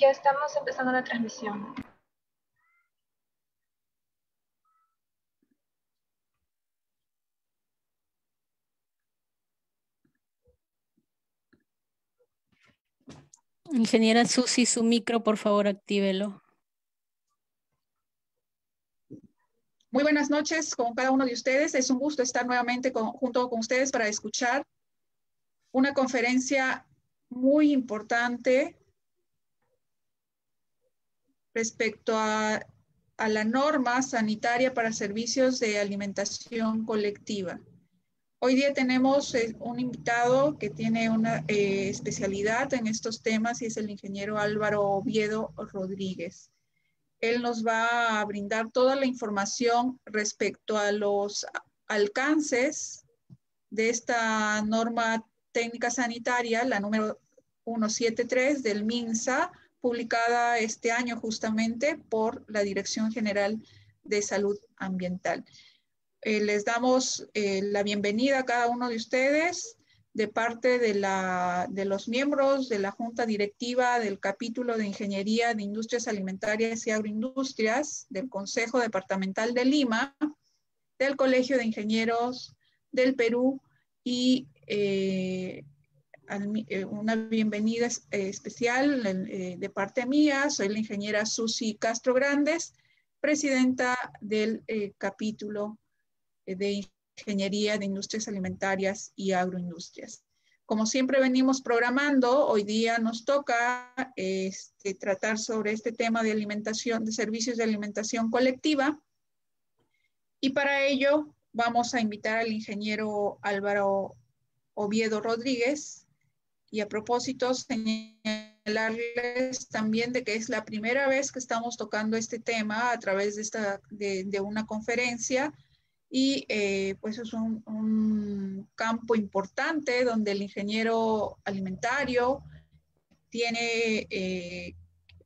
Ya estamos empezando la transmisión. Ingeniera Susi, su micro, por favor, actívelo. Muy buenas noches con cada uno de ustedes. Es un gusto estar nuevamente junto con ustedes para escuchar una conferencia muy importante respecto a, la norma sanitaria para servicios de alimentación colectiva. Hoy día tenemos eh, un invitado que tiene una eh, especialidad en estos temas y es el ingeniero Álvaro Oviedo Rodríguez. Él nos va a brindar toda la información respecto a los alcances de esta norma técnica sanitaria, la número 173 del MINSA, publicada este año justamente por la Dirección General de Salud Ambiental. Eh, les damos eh, la bienvenida a cada uno de ustedes de parte de, la, de los miembros de la Junta Directiva del Capítulo de Ingeniería de Industrias Alimentarias y Agroindustrias del Consejo Departamental de Lima, del Colegio de Ingenieros del Perú y eh, eh, una bienvenida eh, especial eh, de parte mía. Soy la ingeniera Susi Castro Grandes, presidenta del capítulo de Ingeniería de Industrias Alimentarias y Agroindustrias. Como siempre venimos programando, hoy día nos toca este, tratar sobre este tema de alimentación, de servicios de alimentación colectiva. Y para ello vamos a invitar al ingeniero Álvaro Oviedo Rodríguez, y a propósito, señalarles también de que es la primera vez que estamos tocando este tema a través de, esta, de, una conferencia y eh, pues es un, campo importante donde el ingeniero alimentario tiene eh,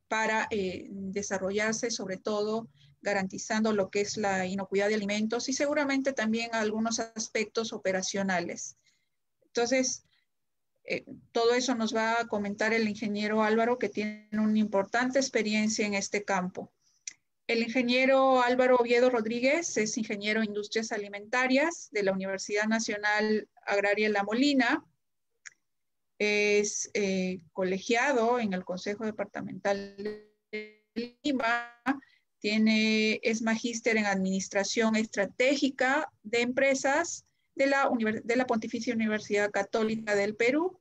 para eh, desarrollarse sobre todo garantizando lo que es la inocuidad de alimentos y seguramente también algunos aspectos operacionales. Entonces, eh, todo eso nos va a comentar el ingeniero Álvaro, que tiene una importante experiencia en este campo. El ingeniero Álvaro Oviedo Rodríguez es ingeniero en industrias alimentarias de la Universidad Nacional Agraria La Molina. Es eh, colegiado en el Consejo Departamental de Lima. Tiene, es magíster en Administración Estratégica de Empresas de la, de la Pontificia Universidad Católica del Perú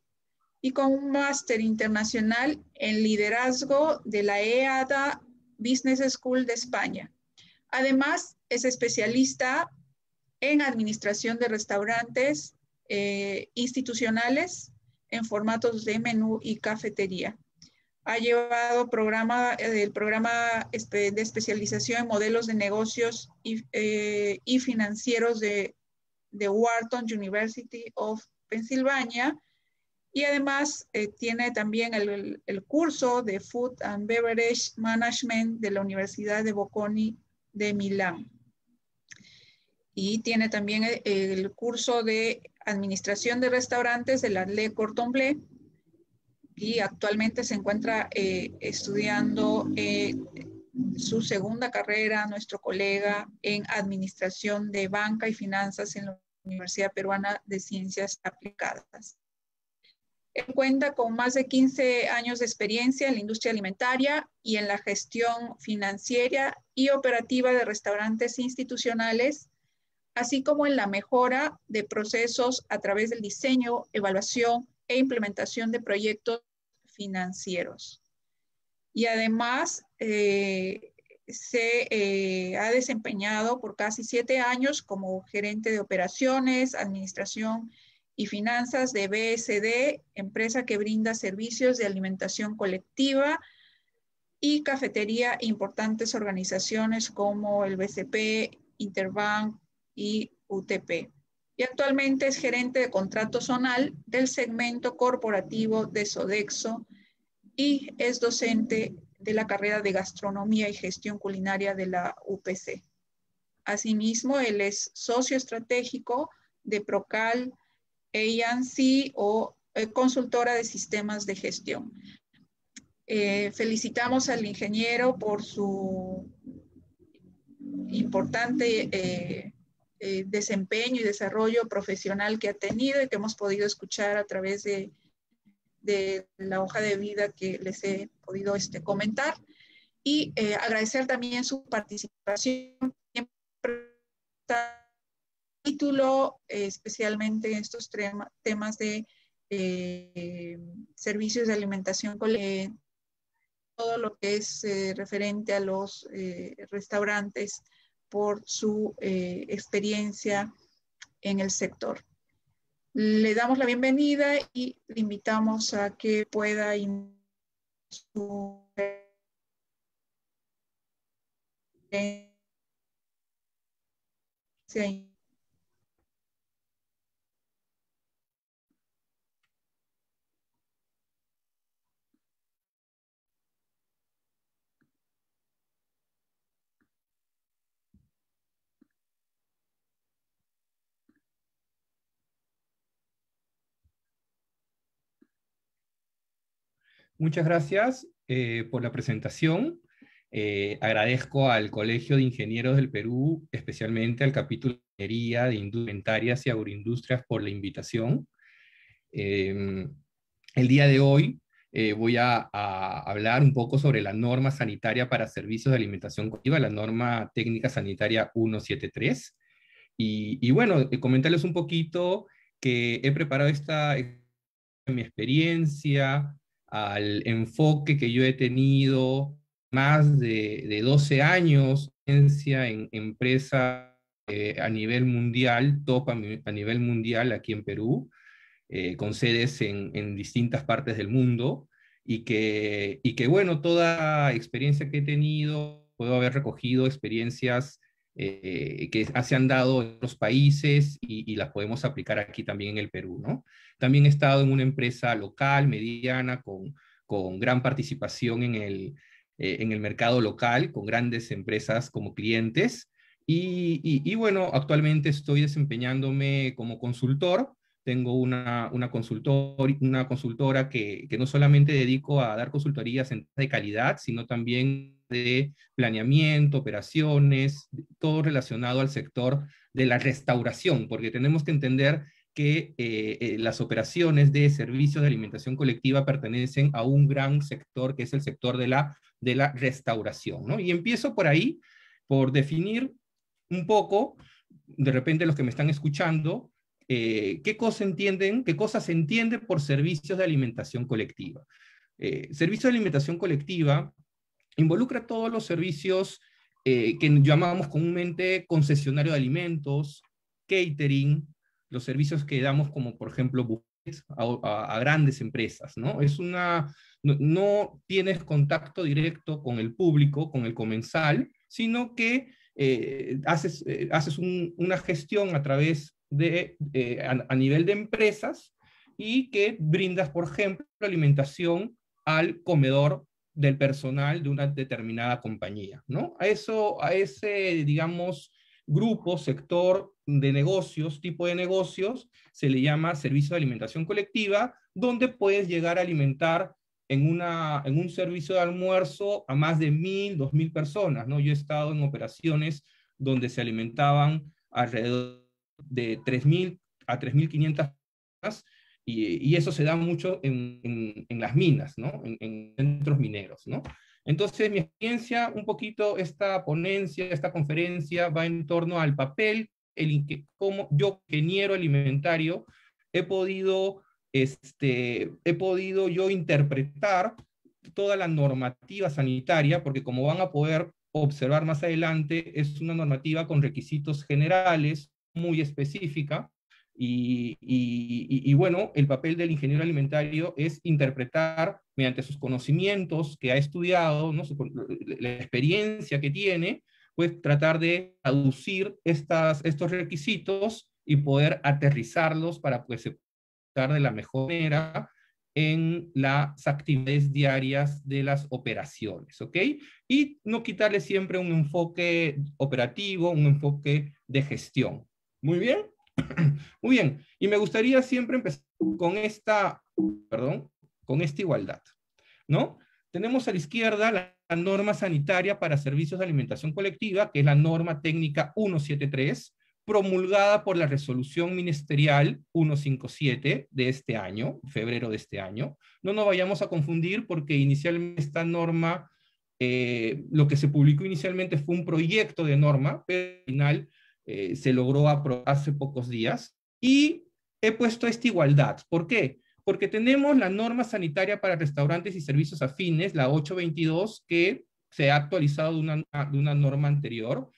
y con un máster internacional en liderazgo de la EADA Business School de España. Además, es especialista en administración de restaurantes eh, institucionales en formatos de menú y cafetería. Ha llevado el programa de especialización en modelos de negocios y, eh, y financieros de de Wharton University of Pennsylvania. Y además eh, tiene también el, el, curso de Food and Beverage Management de la Universidad de Bocconi de Milán. Y tiene también eh, el, curso de Administración de Restaurantes de la Le Cordon Bleu. Y actualmente se encuentra eh, estudiando su segunda carrera, nuestro colega en Administración de Banca y Finanzas en la Universidad Peruana de Ciencias Aplicadas. Él cuenta con más de 15 años de experiencia en la industria alimentaria y en la gestión financiera y operativa de restaurantes institucionales, así como en la mejora de procesos a través del diseño, evaluación e implementación de proyectos financieros y además eh, se eh, ha desempeñado por casi siete años como gerente de operaciones, administración y finanzas de BSD, empresa que brinda servicios de alimentación colectiva y cafetería importantes organizaciones como el BCP, Interbank y UTP. Y actualmente es gerente de contrato zonal del segmento corporativo de Sodexo y es docente de la carrera de Gastronomía y Gestión Culinaria de la UPC. Asimismo, él es socio estratégico de Procal ANC o eh, consultora de sistemas de gestión. Eh, felicitamos al ingeniero por su importante eh, desempeño y desarrollo profesional que ha tenido y que hemos podido escuchar a través de de la hoja de vida que les he podido este, comentar y eh, agradecer también su participación. Título, eh, especialmente en estos temas de eh, servicios de alimentación, todo lo que es referente a los restaurantes por su experiencia en el sector le damos la bienvenida y le invitamos a que pueda su muchas gracias eh, por la presentación. Eh, agradezco al Colegio de Ingenieros del Perú, especialmente al capítulo de Ingeniería de Indumentarias y Agroindustrias por la invitación. Em, el día de hoy eh, voy a, hablar un poco sobre la norma sanitaria para servicios de alimentación colectiva, la norma técnica sanitaria 173. Y, y bueno, comentarles un poquito que he preparado esta mi experiencia, al enfoque que yo he tenido más de, 12 años en, en empresa eh, a nivel mundial, top a, nivel mundial aquí en Perú, eh, con sedes en, distintas partes del mundo y que, y que, bueno, toda experiencia que he tenido, puedo haber recogido experiencias eh, que se han dado en otros países y, las podemos aplicar aquí también en el Perú, ¿no? También he estado en una empresa local, mediana, con, con gran participación en el, eh, mercado local, con grandes empresas como clientes. Y, bueno, actualmente estoy desempeñándome como consultor. Tengo una, una, consultor, una consultora que, no solamente dedico a dar consultorías de calidad, sino también de planeamiento, operaciones, todo relacionado al sector de la restauración, porque tenemos que entender que eh, eh, las operaciones de servicios de alimentación colectiva pertenecen a un gran sector que es el sector de la, de la restauración. ¿no? Y empiezo por ahí, por definir un poco, de repente los que me están escuchando, eh, qué cosa entienden, qué cosas se entiende por servicios de alimentación colectiva. servicio de alimentación colectiva involucra todos los servicios eh, que llamamos comúnmente concesionario de alimentos, catering, los servicios que damos como por ejemplo a, grandes empresas, ¿no? Es una, no, tienes contacto directo con el público, con el comensal, sino que eh, haces, eh, haces una gestión a través de, a, a nivel de empresas y que brindas, por ejemplo, alimentación al comedor del personal de una determinada compañía, ¿no? A eso, a ese, digamos, grupo, sector de negocios, tipo de negocios, se le llama servicio de alimentación colectiva, donde puedes llegar a alimentar en, una, en un servicio de almuerzo a más de mil, dos mil personas, ¿no? Yo he estado en operaciones donde se alimentaban alrededor de tres mil a 3.500 personas y, eso se da mucho en, las minas, ¿no? En, centros mineros, ¿no? Entonces, mi experiencia, un poquito esta ponencia, esta conferencia va en torno al papel, el cómo yo, ingeniero alimentario, he podido, este, he podido yo interpretar toda la normativa sanitaria, porque como van a poder observar más adelante, es una normativa con requisitos generales muy específica, y, bueno, el papel del ingeniero alimentario es interpretar mediante sus conocimientos que ha estudiado, la experiencia que tiene, pues tratar de aducir estos requisitos y poder aterrizarlos para pues de la mejor manera en las actividades diarias de las operaciones, ¿ok? Y no quitarle siempre un enfoque operativo, un enfoque de gestión. Muy bien. Muy bien, y me gustaría siempre empezar con esta, perdón, con esta igualdad, ¿no? Tenemos a la izquierda la, norma sanitaria para servicios de alimentación colectiva, que es la norma técnica 173, promulgada por la resolución ministerial 157 de este año, febrero de este año. No nos vayamos a confundir porque inicialmente esta norma, eh, lo que se publicó inicialmente fue un proyecto de norma, pero al final eh, se logró aprobar hace pocos días. Y he puesto esta igualdad. ¿Por qué? Porque tenemos la norma sanitaria para restaurantes y servicios afines, la 822, que se ha actualizado de una, de una norma anterior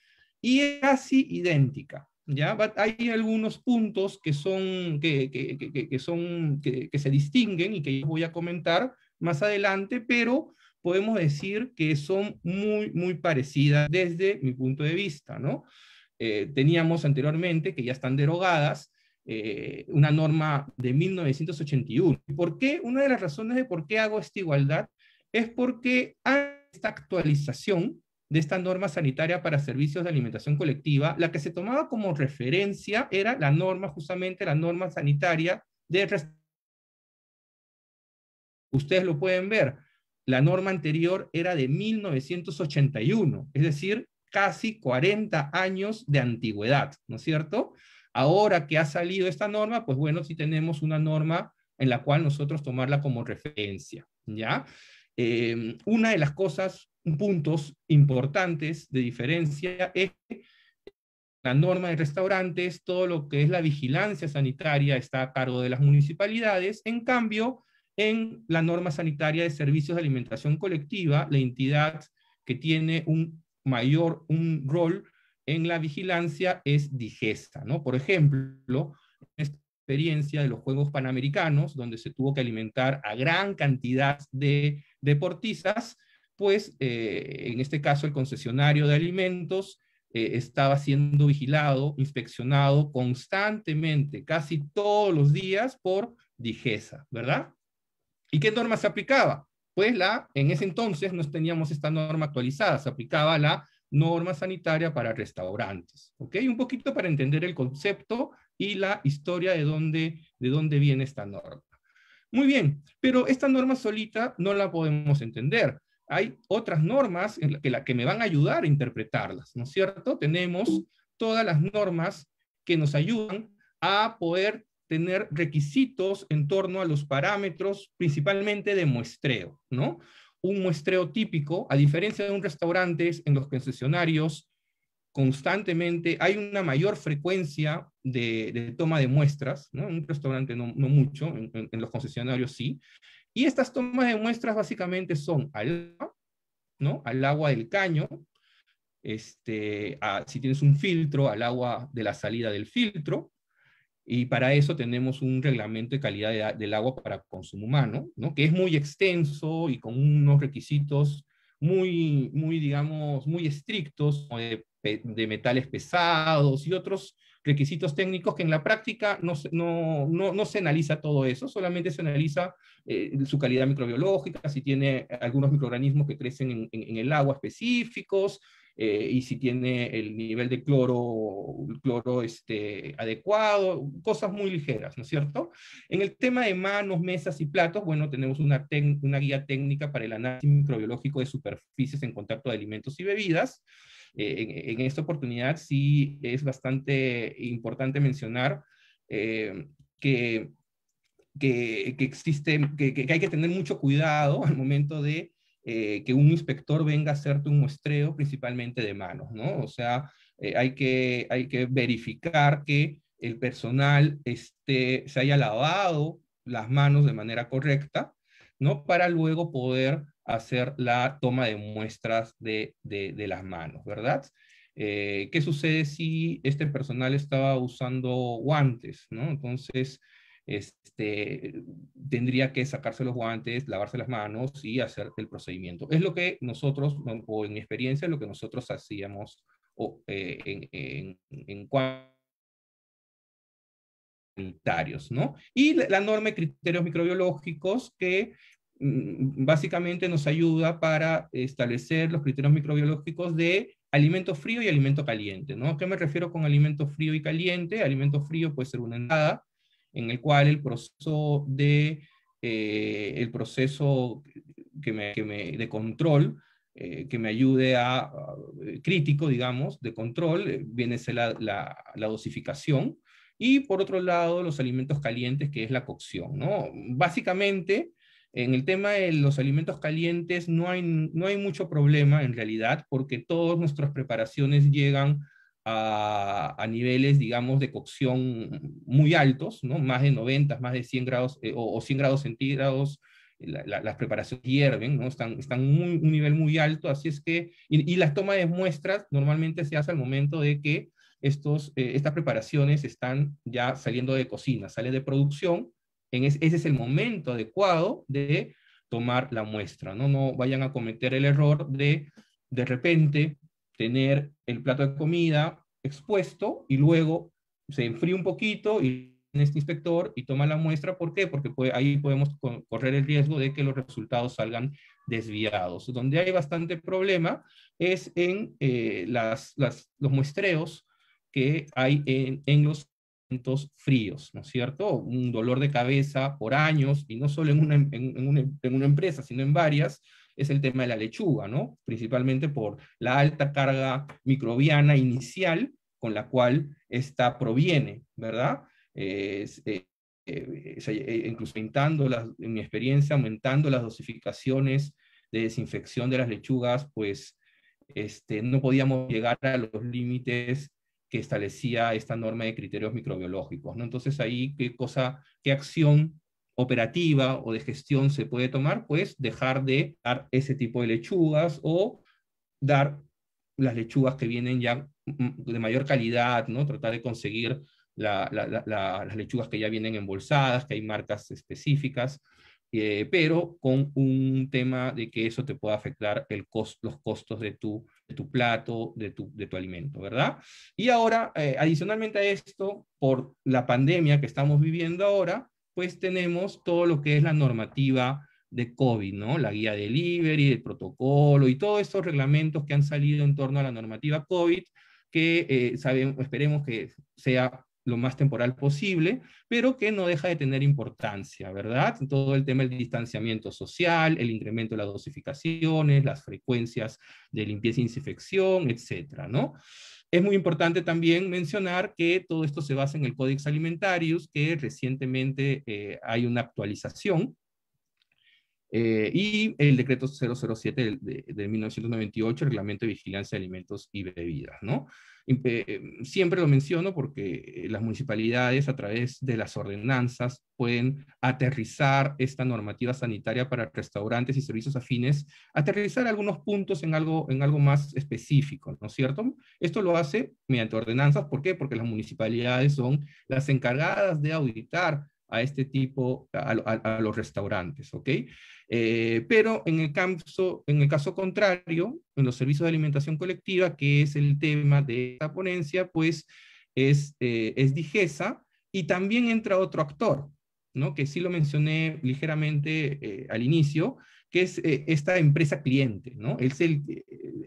y es casi idéntica. ¿ya? Hay algunos puntos que, son, que, que, que, que son, que, se distinguen y que yo voy a comentar más adelante, pero podemos decir que son muy, muy parecidas desde mi punto de vista. ¿no? eh, teníamos anteriormente, que ya están derogadas, eh, una norma de 1981. ¿Por qué? Una de las razones de por qué hago esta igualdad es porque esta actualización de esta norma sanitaria para servicios de alimentación colectiva, la que se tomaba como referencia era la norma, justamente la norma sanitaria de... Ustedes lo pueden ver, la norma anterior era de 1981, es decir, casi 40 años de antigüedad, ¿no es cierto? Ahora que ha salido esta norma, pues bueno, sí tenemos una norma en la cual nosotros tomarla como referencia, ¿ya? Em, una de las cosas, puntos importantes de diferencia es que la norma de restaurantes, todo lo que es la vigilancia sanitaria está a cargo de las municipalidades, en cambio, en la norma sanitaria de servicios de alimentación colectiva, la entidad que tiene un mayor un rol en la vigilancia es DIGESA, ¿no? Por ejemplo, esta experiencia de los Juegos Panamericanos, donde se tuvo que alimentar a gran cantidad de deportistas, pues eh, en este caso el concesionario de alimentos eh, estaba siendo vigilado, inspeccionado constantemente, casi todos los días por DIGESA, ¿verdad? ¿Y qué norma se aplicaba? pues la, en ese entonces nos teníamos esta norma actualizada, se aplicaba la norma sanitaria para restaurantes. ¿Ok? Un poquito para entender el concepto y la historia de dónde, de dónde viene esta norma. Muy bien, pero esta norma solita no la podemos entender. Hay otras normas que, la, que me van a ayudar a interpretarlas, ¿no es cierto? Tenemos todas las normas que nos ayudan a poder tener requisitos en torno a los parámetros, principalmente de muestreo, ¿no? Un muestreo típico, a diferencia de un restaurante en los concesionarios, constantemente hay una mayor frecuencia de, toma de muestras, ¿no? En un restaurante no, mucho, en, los concesionarios sí. Y estas tomas de muestras básicamente son al, ¿no? al agua del caño, este, si tienes un filtro, al agua de la salida del filtro, y para eso tenemos un reglamento de calidad del agua para consumo humano, que es muy extenso y con unos requisitos muy, muy digamos, muy estrictos de, metales pesados y otros requisitos técnicos que en la práctica no, no, no, se analiza todo eso, solamente se analiza eh, su calidad microbiológica, si tiene algunos microorganismos que crecen en el agua específicos, eh, y si tiene el nivel de cloro, cloro este, adecuado, cosas muy ligeras, ¿no es cierto? En el tema de manos, mesas y platos, bueno, tenemos una, una guía técnica para el análisis microbiológico de superficies en contacto de alimentos y bebidas. Eh, en, esta oportunidad sí es bastante importante mencionar eh, que, que, que, existe, que, que, hay que tener mucho cuidado al momento de eh, que un inspector venga a hacerte un muestreo principalmente de manos, ¿no? O sea, eh, hay, que, hay que verificar que el personal este, se haya lavado las manos de manera correcta, ¿no? Para luego poder hacer la toma de muestras de, de, las manos, ¿verdad? Eh, ¿Qué sucede si este personal estaba usando guantes, ¿no? Entonces, este, tendría que sacarse los guantes, lavarse las manos y hacer el procedimiento. Es lo que nosotros, o en mi experiencia, lo que nosotros hacíamos eh, en, en, en ¿no? Y la, norma de criterios microbiológicos que mm, básicamente nos ayuda para establecer los criterios microbiológicos de alimento frío y alimento caliente, ¿no? qué me refiero con alimento frío y caliente? Alimento frío puede ser una entrada, en el cual el proceso de, eh, el proceso que de control eh, que me ayude a, eh, crítico, digamos, de control, viene a ser la, dosificación. Y por otro lado, los alimentos calientes, que es la cocción, Básicamente, en el tema de los alimentos calientes no hay, no hay mucho problema en realidad, porque todas nuestras preparaciones llegan a, niveles, digamos, de cocción muy altos, ¿no? Más de 90, más de 100 grados eh, o, 100 grados centígrados. Eh, las preparaciones hierven, ¿no? Están, están un nivel muy alto, así es que, y, la toma de muestras normalmente se hace al momento de que estos, eh, estas preparaciones están ya saliendo de cocina, sale de producción, en ese es el momento adecuado de tomar la muestra, ¿no? No vayan a cometer el error de, de repente, tener el plato de comida expuesto y luego se enfría un poquito y este inspector y toma la muestra. ¿Por qué? Porque ahí podemos correr el riesgo de que los resultados salgan desviados. Donde hay bastante problema es en eh, las, los muestreos que hay en, los alimentos fríos, ¿no es cierto? Un dolor de cabeza por años, y no solo en una, en una empresa, sino en varias, es el tema de la lechuga, ¿no? Principalmente por la alta carga microbiana inicial con la cual esta proviene, ¿verdad? Eh, eh, eh, incluso aumentando, en mi experiencia, aumentando las dosificaciones de desinfección de las lechugas, pues este, no podíamos llegar a los límites que establecía esta norma de criterios microbiológicos, ¿no? Entonces ahí, ¿qué cosa, qué acción operativa o de gestión se puede tomar, pues dejar de dar ese tipo de lechugas o dar las lechugas que vienen ya mm, de mayor calidad, ¿no? Tratar de conseguir las lechugas que ya vienen embolsadas, que hay marcas específicas, eh, pero con un tema de que eso te pueda afectar el los costos de tu, plato, de tu, alimento, ¿verdad? Y ahora, eh, adicionalmente a esto, por la pandemia que estamos viviendo ahora, pues tenemos todo lo que es la normativa de COVID, ¿no? La guía delivery, el protocolo y todos estos reglamentos que han salido en torno a la normativa COVID, que eh, sabemos, esperemos que sea lo más temporal posible, pero que no deja de tener importancia, ¿verdad? Todo el tema del distanciamiento social, el incremento de las dosificaciones, las frecuencias de limpieza e insinfección, etcétera, ¿no? Es muy importante también mencionar que todo esto se basa en el Codex Alimentarius, que recientemente eh, hay una actualización eh, y el decreto 007 de, 1998, Reglamento de Vigilancia de Alimentos y Bebidas, ¿no? Eh, siempre lo menciono porque eh, las municipalidades a través de las ordenanzas pueden aterrizar esta normativa sanitaria para restaurantes y servicios afines, aterrizar algunos puntos en algo, en algo más específico, ¿no es cierto? Esto lo hace mediante ordenanzas, ¿por qué? Porque las municipalidades son las encargadas de auditar a este tipo, a, a los restaurantes, ¿ok? Eh, pero en el, caso, en el caso contrario, en los servicios de alimentación colectiva, que es el tema de esta ponencia, pues es, eh, es Digesa y también entra otro actor, ¿no? que sí lo mencioné ligeramente eh, al inicio, que es esta empresa cliente. ¿no? Es el,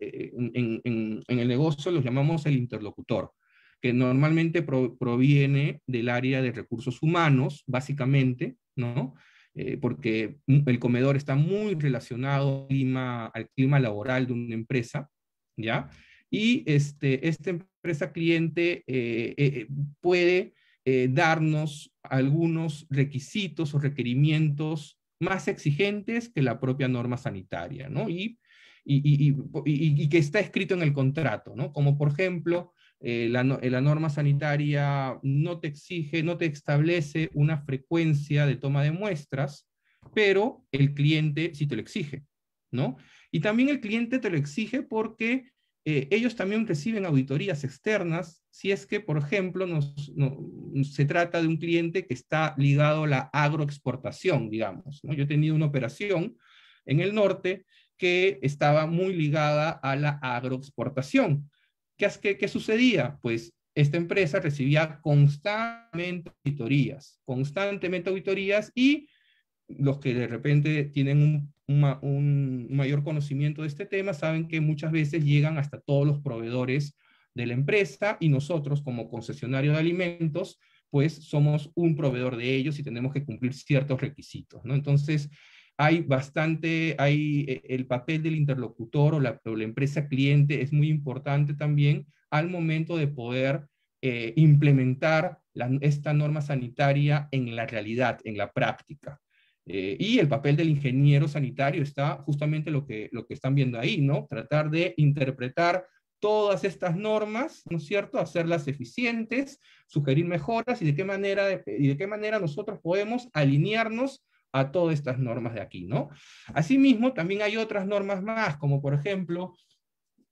en, el negocio los llamamos el interlocutor, que normalmente proviene del área de recursos humanos, básicamente, ¿no? Eh, porque el comedor está muy relacionado al clima, laboral de una empresa, ¿ya? Y este, esta empresa cliente eh, eh, puede darnos algunos requisitos o requerimientos más exigentes que la propia norma sanitaria, ¿no? Y, y que está escrito en el contrato, ¿no? Como por ejemplo, eh, eh, la, norma sanitaria no te exige, no te establece una frecuencia de toma de muestras, pero el cliente sí te lo exige, ¿no? Y también el cliente te lo exige porque eh, ellos también reciben auditorías externas, si es que, por ejemplo, se trata de un cliente que está ligado a la agroexportación, digamos. Yo he tenido una operación en el norte que estaba muy ligada a la agroexportación ¿Qué, sucedía? Pues esta empresa recibía constantemente auditorías, constantemente auditorías y los que de repente tienen un, mayor conocimiento de este tema saben que muchas veces llegan hasta todos los proveedores de la empresa y nosotros como concesionario de alimentos, pues somos un proveedor de ellos y tenemos que cumplir ciertos requisitos, ¿no? Entonces, hay bastante, hay eh, el papel del interlocutor o la, empresa cliente es muy importante también al momento de poder eh, implementar esta norma sanitaria en la realidad, en la práctica. Eh, y el papel del ingeniero sanitario está justamente lo que, lo que están viendo ahí, ¿no? Tratar de interpretar todas estas normas, ¿no es cierto? Hacerlas eficientes, sugerir mejoras y de qué manera, y de qué manera nosotros podemos alinearnos a todas estas normas de aquí, ¿no? Asimismo, también hay otras normas más, como por ejemplo,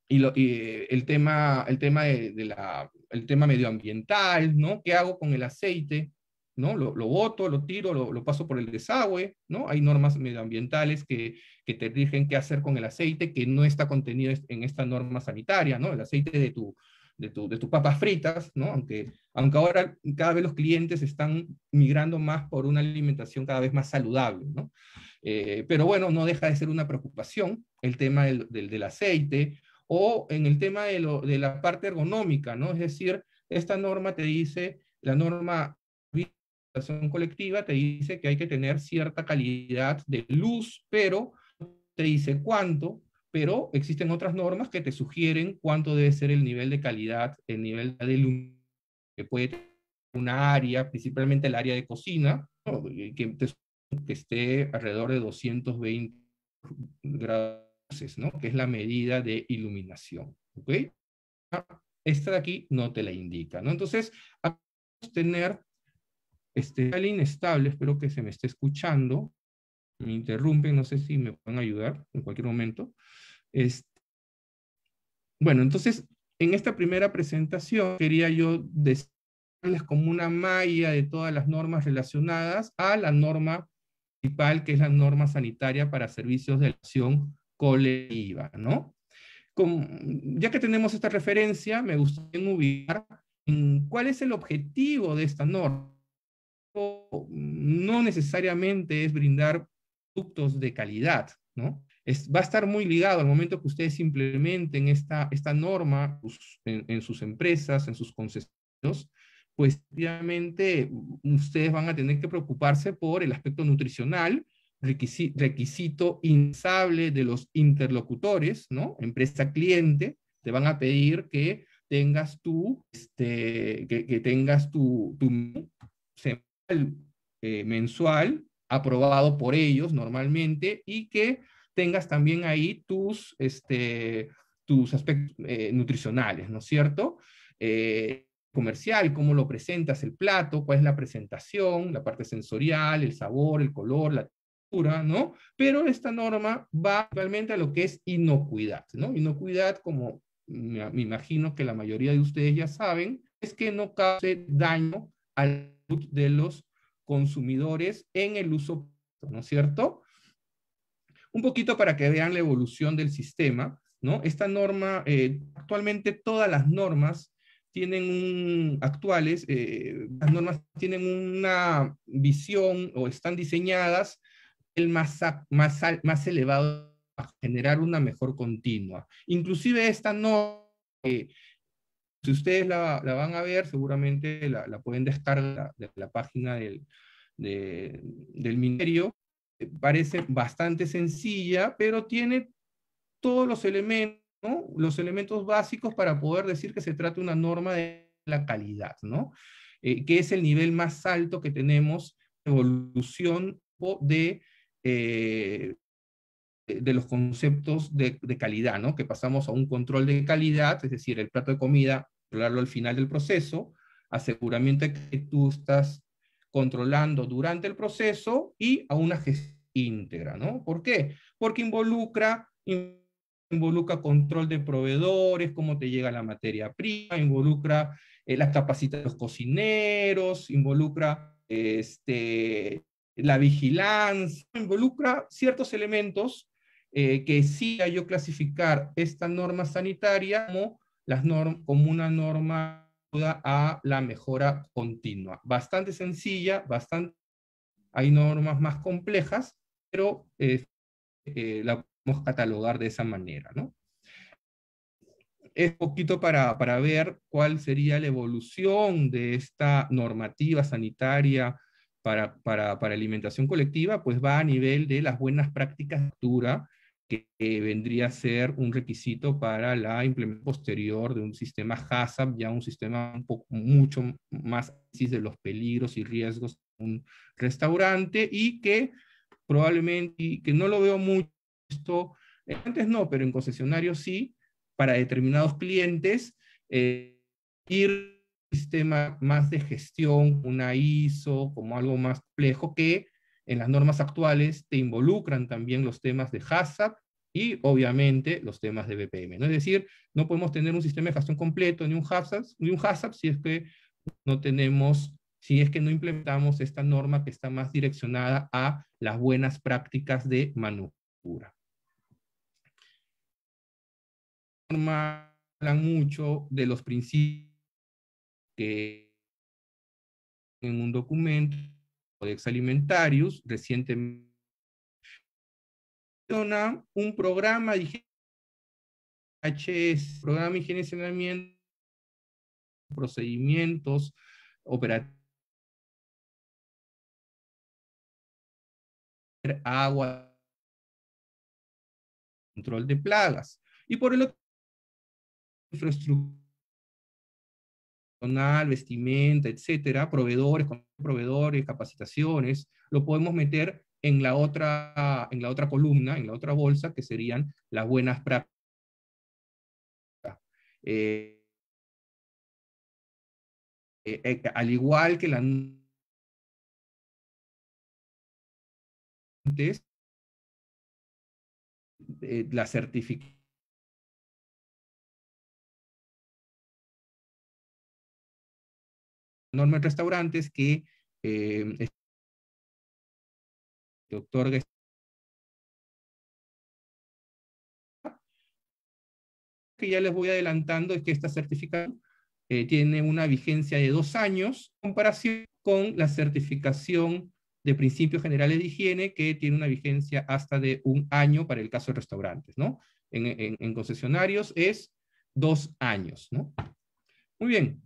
eh, el tema, el tema, de, el tema medioambiental, ¿no? ¿Qué hago con el aceite? ¿no? Lo, boto, lo tiro, lo, paso por el desagüe, ¿no? Hay normas medioambientales que, que te rigen qué hacer con el aceite que no está contenido en esta norma sanitaria, ¿no? El aceite de tu, de, tus papas fritas, ¿no? Aunque, aunque ahora cada vez los clientes están migrando más por una alimentación cada vez más saludable, ¿no? Eh, pero bueno, no deja de ser una preocupación el tema del, del, aceite o en el tema de, lo, de la parte ergonómica, ¿no? Es decir, esta norma te dice, la norma colectiva te dice que hay que tener cierta calidad de luz, pero te dice cuánto, pero existen otras normas que te sugieren cuánto debe ser el nivel de calidad, el nivel de luz que puede tener una área, principalmente el área de cocina, que, esté alrededor de 220 grados, ¿no? que es la medida de iluminación. Esta de aquí no te la indica. ¿no? Entonces, a tener este, inestable, espero que se me esté escuchando, me interrumpen, no sé si me pueden ayudar en cualquier momento bueno, entonces, en esta primera presentación quería yo decirles como una malla de todas las normas relacionadas a la norma principal, que es la norma sanitaria para servicios de acción colectiva, ¿no? ya que tenemos esta referencia, me gustaría ubicar en cuál es el objetivo de esta norma. No necesariamente es brindar productos de calidad, ¿no? va a estar muy ligado al momento que ustedes implementen esta, esta norma en, sus empresas, en sus concesiones, pues obviamente ustedes van a tener que preocuparse por el aspecto nutricional, requisito insable de los interlocutores, ¿no? Empresa cliente, te van a pedir que tengas tú este, que, tengas tu, semanal, eh, mensual aprobado por ellos normalmente y que tengas también ahí tus, este, tus aspectos eh, nutricionales, ¿no es cierto? Eh, comercial, cómo lo presentas, el plato, cuál es la presentación, la parte sensorial, el sabor, el color, la textura, ¿no? Pero esta norma va realmente a lo que es inocuidad, ¿no? Inocuidad, como me imagino que la mayoría de ustedes ya saben, es que no cause daño a la salud de los consumidores en el uso, ¿no es cierto? Un poquito para que vean la evolución del sistema, ¿no? Esta norma, eh, actualmente todas las normas tienen actuales, eh, las normas tienen una visión o están diseñadas el más, más, elevado a generar una mejor continua. Inclusive esta norma, eh, si ustedes la, van a ver, seguramente la, pueden descargar de la página del, del ministerio, eh, parece bastante sencilla, pero tiene todos los elementos, los elementos básicos para poder decir que se trata de una norma de la calidad, ¿no? Eh, que es el nivel más alto que tenemos de evolución de, eh, de los conceptos de, de, calidad, ¿no? Que pasamos a un control de calidad, es decir, el plato de comida, controlarlo al final del proceso, aseguramiento de que tú estás controlando durante el proceso y a una gestión íntegra, ¿no? ¿Por qué? Porque involucra, involucra control de proveedores, cómo te llega la materia prima, involucra eh, las capacidades de los cocineros, involucra este, la vigilancia, involucra ciertos elementos eh, que sí yo clasificar esta norma sanitaria como, las como una norma a la mejora continua. Bastante sencilla, bastante, hay normas más complejas, pero eh, eh, la podemos catalogar de esa manera. ¿no? Es poquito para, ver cuál sería la evolución de esta normativa sanitaria para, alimentación colectiva, pues va a nivel de las buenas prácticas de que, eh, vendría a ser un requisito para la implementación posterior de un sistema HACCP, ya un sistema un poco, mucho más de los peligros y riesgos de un restaurante y que probablemente, y que no lo veo mucho, antes no, pero en concesionarios sí, para determinados clientes, eh, ir sistema más de gestión, una ISO, como algo más complejo que en las normas actuales te involucran también los temas de HACCP y obviamente los temas de BPM. Es decir, no podemos tener un sistema de gestión completo ni un HACCP, ni un si es que no tenemos si es que no implementamos esta norma que está más direccionada a las buenas prácticas de manufactura. Hablan mucho de los principios que en un documento Codex Alimentarius, recientemente, un programa de higiene, HS, programa de higiene y saneamiento, procedimientos operativos, agua, control de plagas. Y por el otro, infraestructura personal, vestimenta, etcétera, proveedores, proveedores, capacitaciones, lo podemos meter en la otra, en la otra columna, en la otra bolsa, que serían las buenas prácticas. Eh, eh, eh, al igual que la antes, la certificación de restaurantes que eh, doctor, que ya les voy adelantando es que esta certificación eh, tiene una vigencia de dos años en comparación con la certificación de principios generales de higiene que tiene una vigencia hasta de un año para el caso de restaurantes, ¿no? En, en, en concesionarios es dos años, ¿no? Muy bien.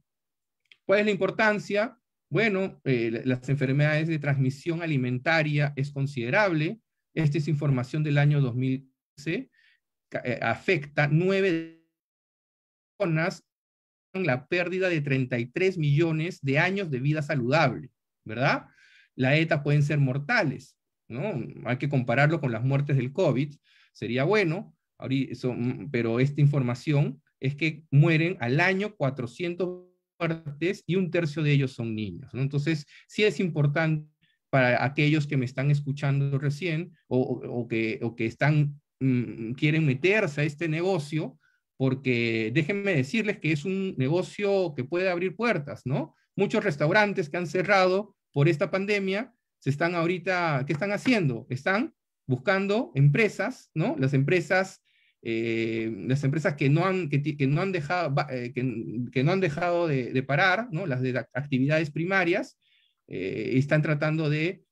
¿Cuál es la importancia? Bueno, eh, las enfermedades de transmisión alimentaria es considerable. Esta es información del año 2015. Afecta eh, afecta nueve personas la pérdida de 33 millones de años de vida saludable, ¿verdad? La ETA pueden ser mortales, ¿no? Hay que compararlo con las muertes del COVID, sería bueno, mm, pero esta información es que mueren al año 400 y un tercio de ellos son niños. Entonces, sí es importante para aquellos que me están escuchando recién o, que, o que están, mm, quieren meterse a este negocio, porque déjenme decirles que es un negocio que puede abrir puertas, ¿no? Muchos restaurantes que han cerrado por esta pandemia se están ahorita, ¿qué están haciendo? Están buscando empresas, ¿no? Las empresas eh, las empresas que no han, no han dejado, eh, que, no han dejado de, parar, las actividades primarias, eh, están tratando de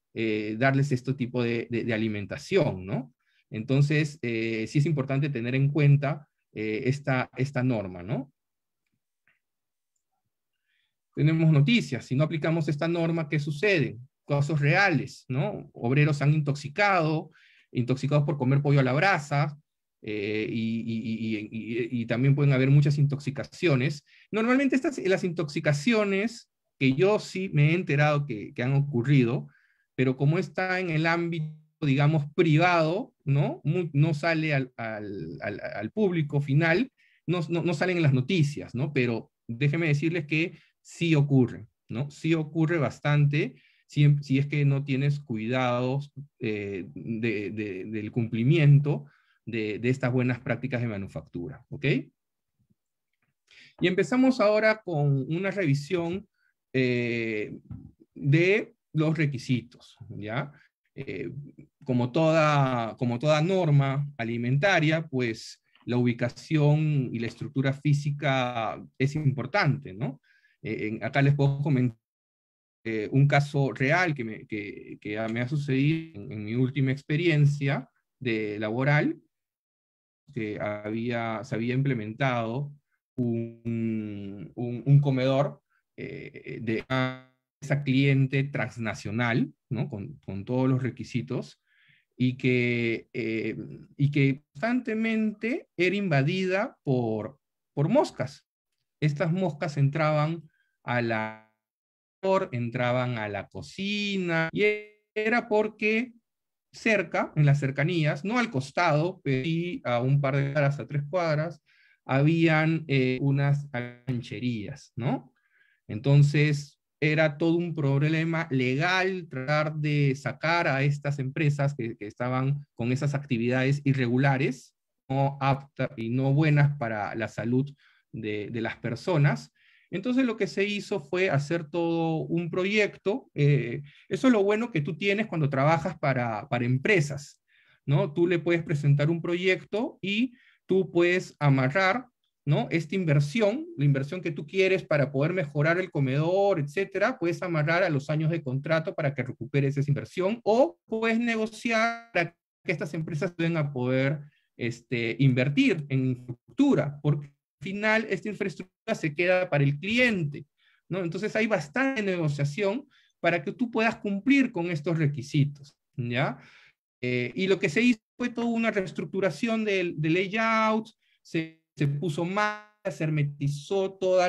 darles este tipo de, alimentación. ¿no? Entonces, sí es importante tener en cuenta esta, esta norma. ¿no? Tenemos noticias, si no aplicamos esta norma, ¿qué sucede? Casos reales, ¿no? Obreros han intoxicado, intoxicados por comer pollo a la brasa, eh, y, también pueden haber muchas intoxicaciones. Normalmente estas, las intoxicaciones que yo sí me he enterado que, han ocurrido, pero como está en el ámbito, digamos, privado, ¿no? no sale al, público final, no, salen en las noticias, ¿no? Pero déjenme decirles que sí ocurre, ¿no? Sí ocurre bastante si, es que no tienes cuidados eh, del cumplimiento de, estas buenas prácticas de manufactura. ¿Ok? Y empezamos ahora con una revisión eh, de los requisitos, ¿ya? Eh, como, toda, como toda norma alimentaria, pues la ubicación y la estructura física es importante, ¿no? Eh, acá les puedo comentar un caso real que me, que, me ha sucedido en, en, mi última experiencia de laboral, que había, se había implementado un, comedor eh, de esa cliente transnacional, con, todos los requisitos, y que, eh, y que constantemente era invadida por, por moscas. Estas moscas entraban a entraban a la cocina y era porque cerca, en las cercanías, no al costado, pero sí a un par de horas, a tres cuadras, habían eh, unas ancherías ¿no? Entonces, era todo un problema legal tratar de sacar a estas empresas que, estaban con esas actividades irregulares, no aptas y no buenas para la salud de las personas, entonces lo que se hizo fue hacer todo un proyecto. Eh, eso es lo bueno que tú tienes cuando trabajas para, empresas, ¿no? Tú le puedes presentar un proyecto y tú puedes amarrar, ¿no? Esta inversión, la inversión que tú quieres para poder mejorar el comedor, etcétera, puedes amarrar a los años de contrato para que recuperes esa inversión o puedes negociar para que estas empresas vengan a poder este, invertir en infraestructura, qué? final esta infraestructura se queda para el cliente. ¿no? Entonces hay bastante negociación para que tú puedas cumplir con estos requisitos. ¿ya? Eh, y lo que se hizo fue toda una reestructuración del layout, se, se puso más, se hermetizó toda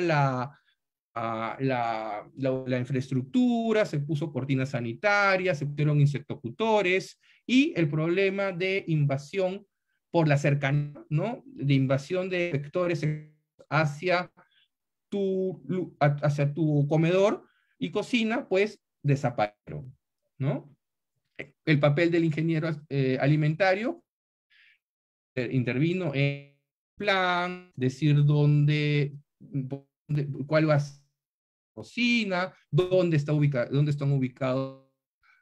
ah, la, la, la, infraestructura, se puso cortinas sanitarias, se pusieron insectocutores y el problema de invasión por la cercanía, ¿no? De invasión de vectores hacia tu, hacia tu comedor y cocina, pues desaparecieron, ¿no? El papel del ingeniero eh, alimentario eh, intervino en plan, decir dónde, cuál va a ser la cocina, dónde, está dónde están ubicados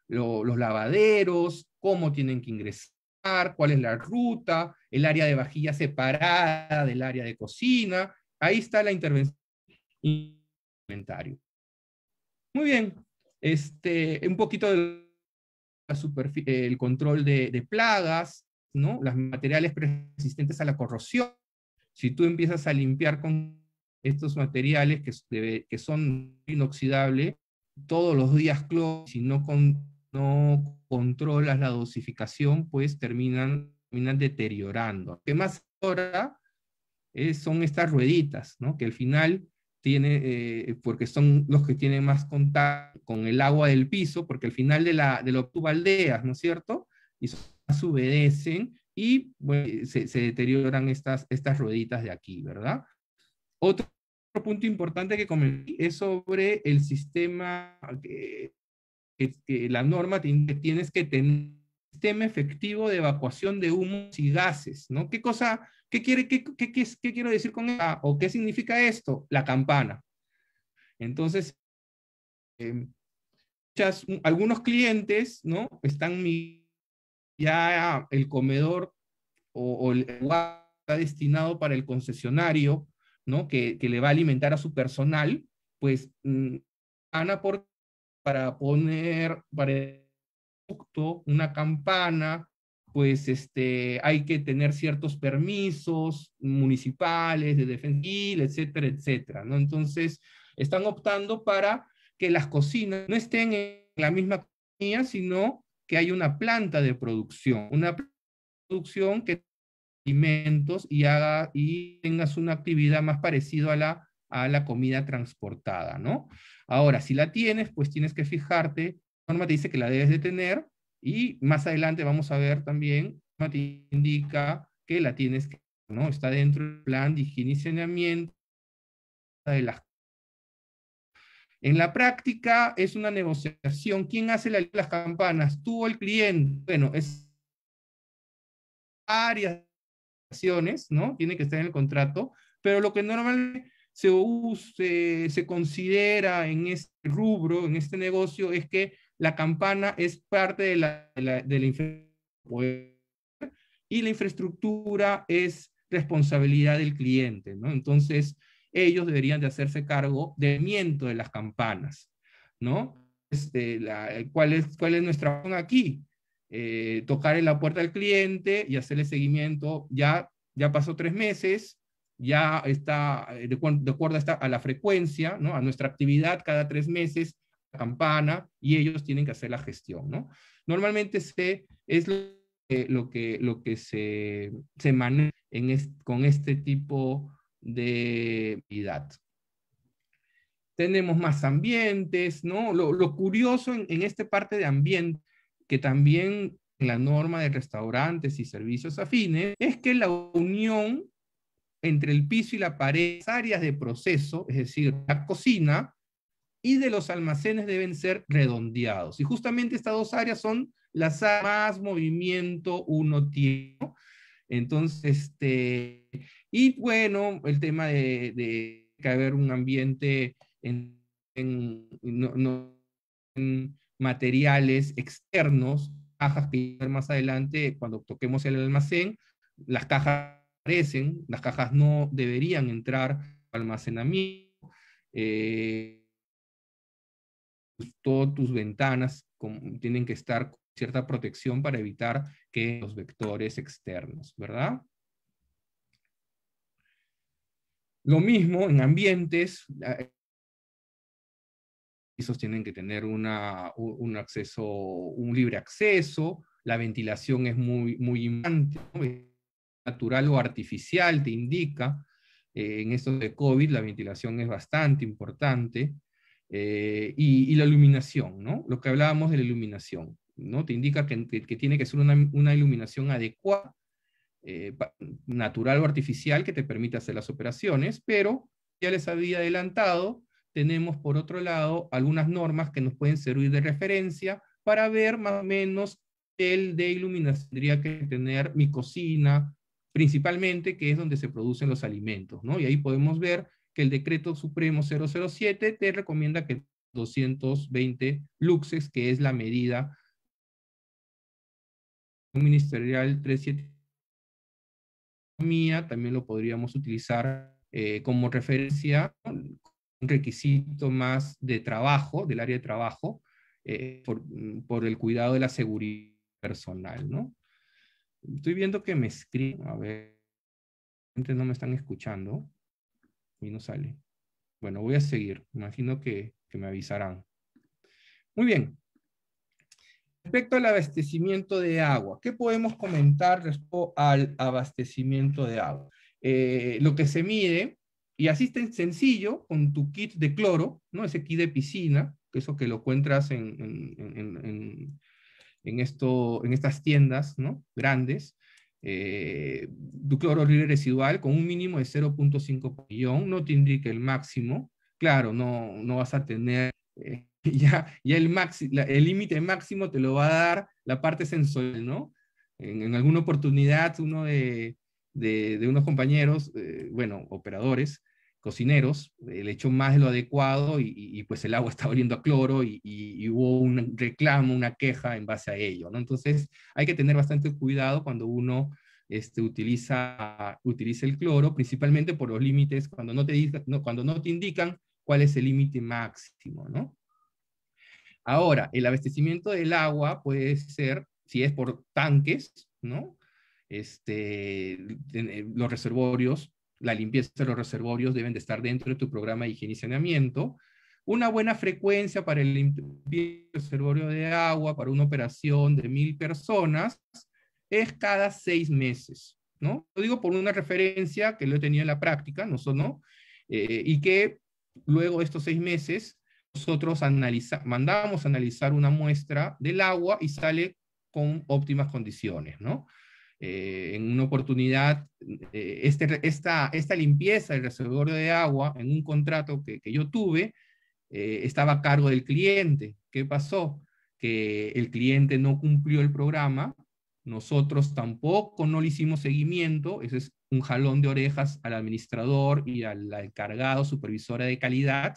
los lavaderos, cómo tienen que ingresar cuál es la ruta, el área de vajilla separada del área de cocina. Ahí está la intervención Muy bien, este, un poquito del el control de, plagas, ¿no? Los materiales resistentes a la corrosión. Si tú empiezas a limpiar con estos materiales que, que son inoxidables, todos los días cloro, si no con no controlas la dosificación, pues terminan, terminan deteriorando. ¿Qué más ahora eh, son estas rueditas, ¿no? Que al final tiene, eh, porque son los que tienen más contacto con el agua del piso, porque al final de la, de lo, tubo aldeas ¿no es cierto? Y eh, se subedecen y se, deterioran estas, estas rueditas de aquí, ¿verdad? Otro punto importante que comenté es sobre el sistema, la norma que tienes que tener un sistema efectivo de evacuación de humos y gases, ¿no? ¿Qué cosa, qué, quiere, qué, qué, qué, quiero decir con esto? o qué significa esto? La campana. Entonces, em, algunos clientes, ¿no? Están ya el comedor o, el lugar está destinado para el concesionario, ¿no? Que, que, le va a alimentar a su personal, pues, mm, Ana, por para poner para el producto, una campana, pues este, hay que tener ciertos permisos municipales, de defender, etcétera, etcétera, ¿no? Entonces, están optando para que las cocinas no estén en la misma compañía, sino que hay una planta de producción, una producción que alimentos y haga y tengas una actividad más parecida a la a la comida transportada, ¿no? Ahora, si la tienes, pues tienes que fijarte, norma te dice que la debes de tener y más adelante vamos a ver también, norma te indica que la tienes que, ¿no? Está dentro del plan de higiene de las en la práctica es una negociación. ¿Quién hace las campanas? ¿Tú o el cliente? Bueno, es varias ¿no? Tiene que estar en el contrato, pero lo que normalmente se, use, se considera en este rubro, en este negocio, es que la campana es parte de la, de infraestructura y la infraestructura es responsabilidad del cliente, ¿no? Entonces, ellos deberían de hacerse cargo del miento de las campanas, ¿no? Este, ¿cuál, es, ¿Cuál es nuestra opción aquí? Eh, tocar en la puerta al cliente y hacerle seguimiento. Ya, ya pasó tres meses, ya está eh, de, acuerdo a, a la frecuencia, ¿no? a nuestra actividad cada tres meses, la campana, y ellos tienen que hacer la gestión. ¿no? Normalmente se, es lo que, lo que, se, se maneja en con este tipo de actividad. Tenemos más ambientes, ¿no? Lo, lo curioso en, en esta parte de ambiente, que también la norma de restaurantes y servicios afines, es que la unión entre el piso y la pared, áreas de proceso, es decir, la cocina, y de los almacenes deben ser redondeados. Y justamente estas dos áreas son las áreas más movimiento uno tiene. Entonces, este, y bueno, el tema de, de que haber un ambiente en, materiales externos, cajas que más adelante, cuando toquemos el almacén, las cajas las cajas no deberían entrar al almacenamiento, eh, todas tus ventanas tienen que estar con cierta protección para evitar que los vectores externos, ¿verdad? Lo mismo en ambientes, eh, pisos tienen que tener una, un acceso, un libre acceso, la ventilación es muy, muy importante, natural o artificial, te indica. Eh, en esto de COVID, la ventilación es bastante importante. Eh, y, la iluminación, ¿no? Lo que hablábamos de la iluminación, ¿no? Te indica que, tiene que ser una, iluminación adecuada, eh, natural o artificial, que te permita hacer las operaciones, pero ya les había adelantado, tenemos por otro lado algunas normas que nos pueden servir de referencia para ver más o menos el de iluminación tendría que tener mi cocina, principalmente, que es donde se producen los alimentos, ¿no? Y ahí podemos ver que el decreto supremo 007 te recomienda que 220 luxes, que es la medida ministerial 37 también lo podríamos utilizar eh, como referencia, un requisito más de trabajo, del área de trabajo, eh, por, el cuidado de la seguridad personal, ¿no? Estoy viendo que me escriben. A ver, gente no me están escuchando mí no sale. Bueno, voy a seguir. Imagino que, me avisarán. Muy bien. Respecto al abastecimiento de agua, ¿qué podemos comentar respecto al abastecimiento de agua? Eh, lo que se mide, y así es sencillo, con tu kit de cloro, ¿no? Ese kit de piscina, que eso que lo encuentras en en, esto, en estas tiendas ¿no? grandes, eh, ducloro residual con un mínimo de 0.5 millón, no te indica el máximo, claro, no, vas a tener, eh, ya, el límite máximo te lo va a dar la parte sensorial, ¿no? En, alguna oportunidad uno de, unos compañeros, eh, bueno, operadores, cocineros, el hecho más de lo adecuado y, pues el agua estaba oliendo a cloro y, hubo un reclamo, una queja en base a ello, ¿no? Entonces hay que tener bastante cuidado cuando uno este, utiliza, utiliza el cloro, principalmente por los límites, cuando no te, no, cuando no te indican cuál es el límite máximo, ¿no? Ahora, el abastecimiento del agua puede ser, si es por tanques, ¿no? Este, los reservorios la limpieza de los reservorios deben de estar dentro de tu programa de higiene y saneamiento, una buena frecuencia para el reservorio de agua, para una operación de mil personas, es cada seis meses, ¿no? Lo digo por una referencia que lo he tenido en la práctica, ¿no? ¿no? Eh, y que luego estos seis meses nosotros analiza, mandamos analizar una muestra del agua y sale con óptimas condiciones, ¿no? Eh, en una oportunidad eh, este, esta, esta limpieza del reservorio de agua en un contrato que, yo tuve eh, estaba a cargo del cliente. ¿Qué pasó? Que el cliente no cumplió el programa, nosotros tampoco no le hicimos seguimiento, ese es un jalón de orejas al administrador y al encargado supervisora de calidad.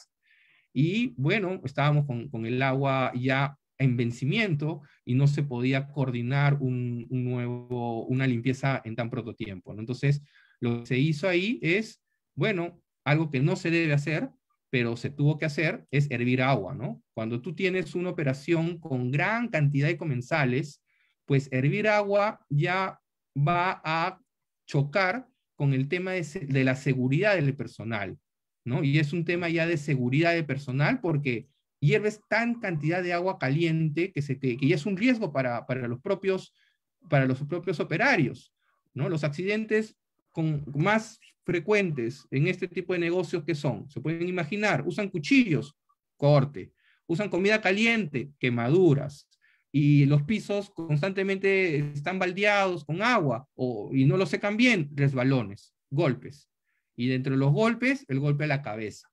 Y bueno, estábamos con, con el agua ya en vencimiento y no se podía coordinar un, nuevo, una limpieza en tan pronto tiempo. Entonces, lo que se hizo ahí es, bueno, algo que no se debe hacer, pero se tuvo que hacer, es hervir agua, ¿no? Cuando tú tienes una operación con gran cantidad de comensales, pues hervir agua ya va a chocar con el tema de, la seguridad del personal, ¿no? Y es un tema ya de seguridad de personal porque hierves tan cantidad de agua caliente que, se ya es un riesgo para, los, propios, para los propios operarios. ¿no? Los accidentes con, más frecuentes en este tipo de negocios que son, se pueden imaginar, usan cuchillos, corte, usan comida caliente, quemaduras, y los pisos constantemente están baldeados con agua y no lo secan bien, resbalones, golpes. Y dentro de los golpes, el golpe a la cabeza.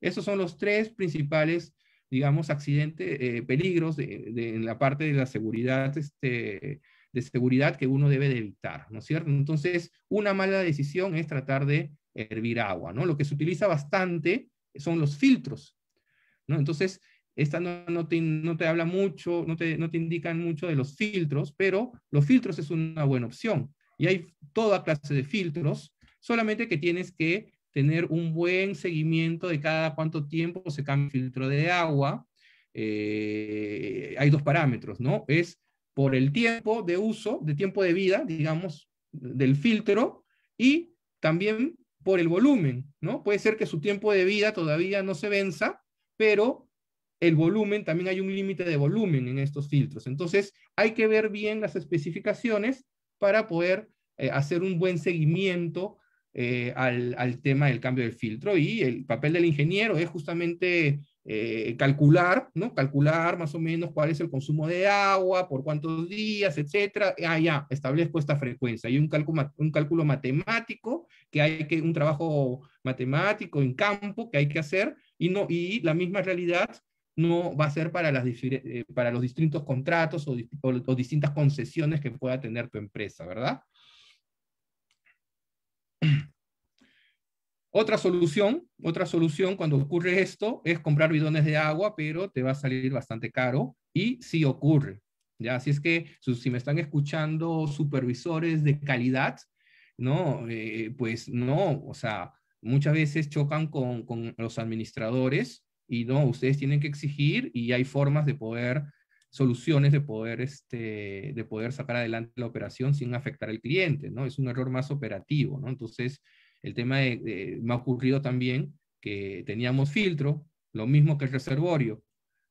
Esos son los tres principales digamos, accidentes, eh, peligros de, en la parte de la seguridad, este, de seguridad que uno debe evitar, ¿no es cierto? Entonces, una mala decisión es tratar de hervir agua, ¿no? Lo que se utiliza bastante son los filtros, ¿no? Entonces, esta no, te, no habla mucho, no te indican mucho de los filtros, pero los filtros es una buena opción. Y hay toda clase de filtros, solamente que tienes que tener un buen seguimiento de cada cuánto tiempo se cambia el filtro de agua. Eh, hay dos parámetros, ¿no? Es por el tiempo de uso, de tiempo de vida, digamos, del filtro y también por el volumen, ¿no? Puede ser que su tiempo de vida todavía no se venza, pero el volumen, también hay un límite de volumen en estos filtros. Entonces, hay que ver bien las especificaciones para poder eh, hacer un buen seguimiento eh, al, tema del cambio del filtro y el papel del ingeniero es justamente eh, calcular, ¿no? Calcular más o menos cuál es el consumo de agua, por cuántos días, etcétera. Ah, ya, establezco esta frecuencia. Hay un cálculo, un cálculo matemático que hay que, un trabajo matemático en campo que hay que hacer y, no, y la misma realidad no va a ser para, las, eh, para los distintos contratos o distintas concesiones que pueda tener tu empresa, ¿verdad? Otra solución, otra solución cuando ocurre esto es comprar bidones de agua, pero te va a salir bastante caro y sí ocurre. Ya, así es que si me están escuchando supervisores de calidad, no, eh, pues no, o sea, muchas veces chocan con, con los administradores y no, ustedes tienen que exigir y hay formas de poder soluciones de poder, este, de poder sacar adelante la operación sin afectar al cliente, ¿no? Es un error más operativo, ¿no? Entonces, el tema de, me ha ocurrido también que teníamos filtro, lo mismo que el reservorio,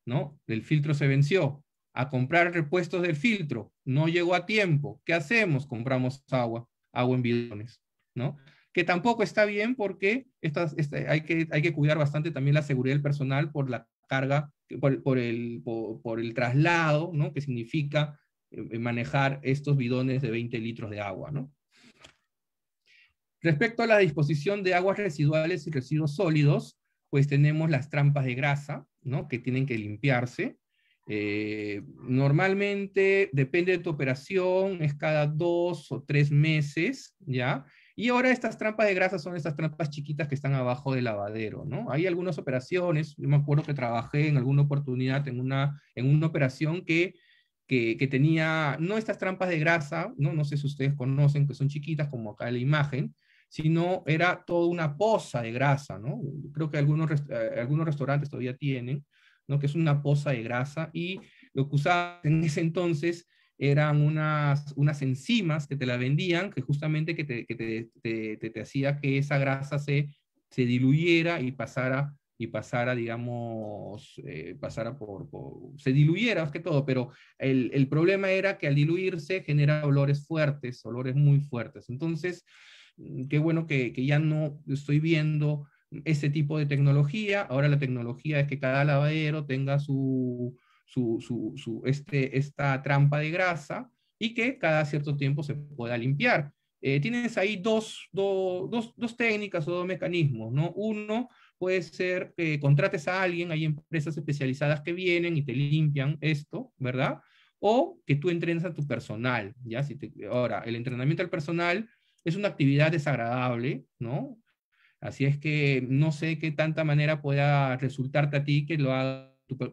¿no? El filtro se venció. A comprar repuestos del filtro, no llegó a tiempo. ¿Qué hacemos? Compramos agua, agua en bidones, ¿no? Que tampoco está bien porque este, hay, que, hay que cuidar bastante también la seguridad del personal por la carga, por, el, por, el traslado, ¿no? Que significa eh, manejar estos bidones de 20 litros de agua, ¿no? Respecto a la disposición de aguas residuales y residuos sólidos, pues tenemos las trampas de grasa, ¿no? Que tienen que limpiarse. Eh, normalmente, depende de tu operación, es cada dos o tres meses, ¿ya? Y ahora estas trampas de grasa son estas trampas chiquitas que están abajo del lavadero, ¿no? Hay algunas operaciones, yo me acuerdo que trabajé en alguna oportunidad en una, operación que, que, que tenía, no estas trampas de grasa, ¿no? No sé si ustedes conocen, que son chiquitas como acá en la imagen, sino era toda una poza de grasa, ¿no? Creo que algunos, eh, algunos restaurantes todavía tienen, ¿no? Que es una poza de grasa y lo que usaban en ese entonces eran unas, unas enzimas que te la vendían, que justamente que te, que te, hacía que esa grasa se, se diluyera y pasara y pasara, digamos, eh, pasara por, se diluyera más que todo, pero el, el, problema era que al diluirse genera olores fuertes, olores muy fuertes. Entonces, Mm, qué bueno que, ya no estoy viendo ese tipo de tecnología. Ahora la tecnología es que cada lavadero tenga su, su, su, su este, esta trampa de grasa y que cada cierto tiempo se pueda limpiar. Eh, tienes ahí dos, dos, dos, técnicas o dos mecanismos, ¿no? Uno puede ser que contrates a alguien, hay empresas especializadas que vienen y te limpian esto, ¿verdad? O que tú entrenes a tu personal, ¿ya? Si ahora, el entrenamiento al personal es una actividad desagradable, ¿no? Así es que no sé qué tanta manera pueda resultarte a ti que lo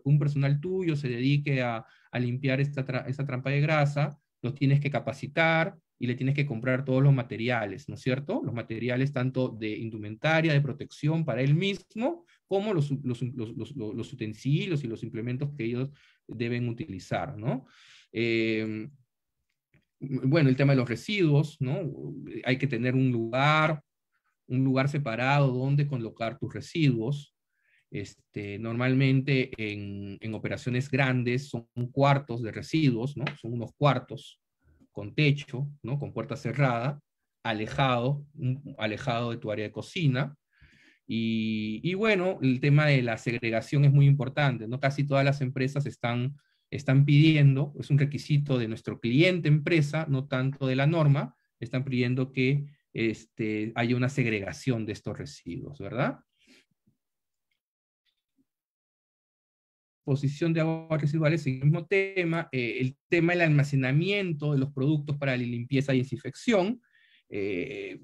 un personal tuyo, se dedique a, limpiar esta, trampa de grasa, los tienes que capacitar, y le tienes que comprar todos los materiales, ¿no es cierto? Los materiales tanto de indumentaria, de protección para él mismo, como los, utensilios y los implementos que ellos deben utilizar, ¿no? Eh, bueno, el tema de los residuos, ¿no? Hay que tener un lugar, un lugar separado donde colocar tus residuos. Este, normalmente en, operaciones grandes son cuartos de residuos, ¿no? Son unos cuartos con techo, ¿no? Con puerta cerrada, alejado, alejado de tu área de cocina. Y, y, bueno, el tema de la segregación es muy importante, ¿no? Casi todas las empresas están están pidiendo, es un requisito de nuestro cliente empresa, no tanto de la norma, están pidiendo que este, haya una segregación de estos residuos, ¿verdad? Posición de aguas residuales, el mismo tema, eh, el tema del almacenamiento de los productos para la limpieza y desinfección. Eh,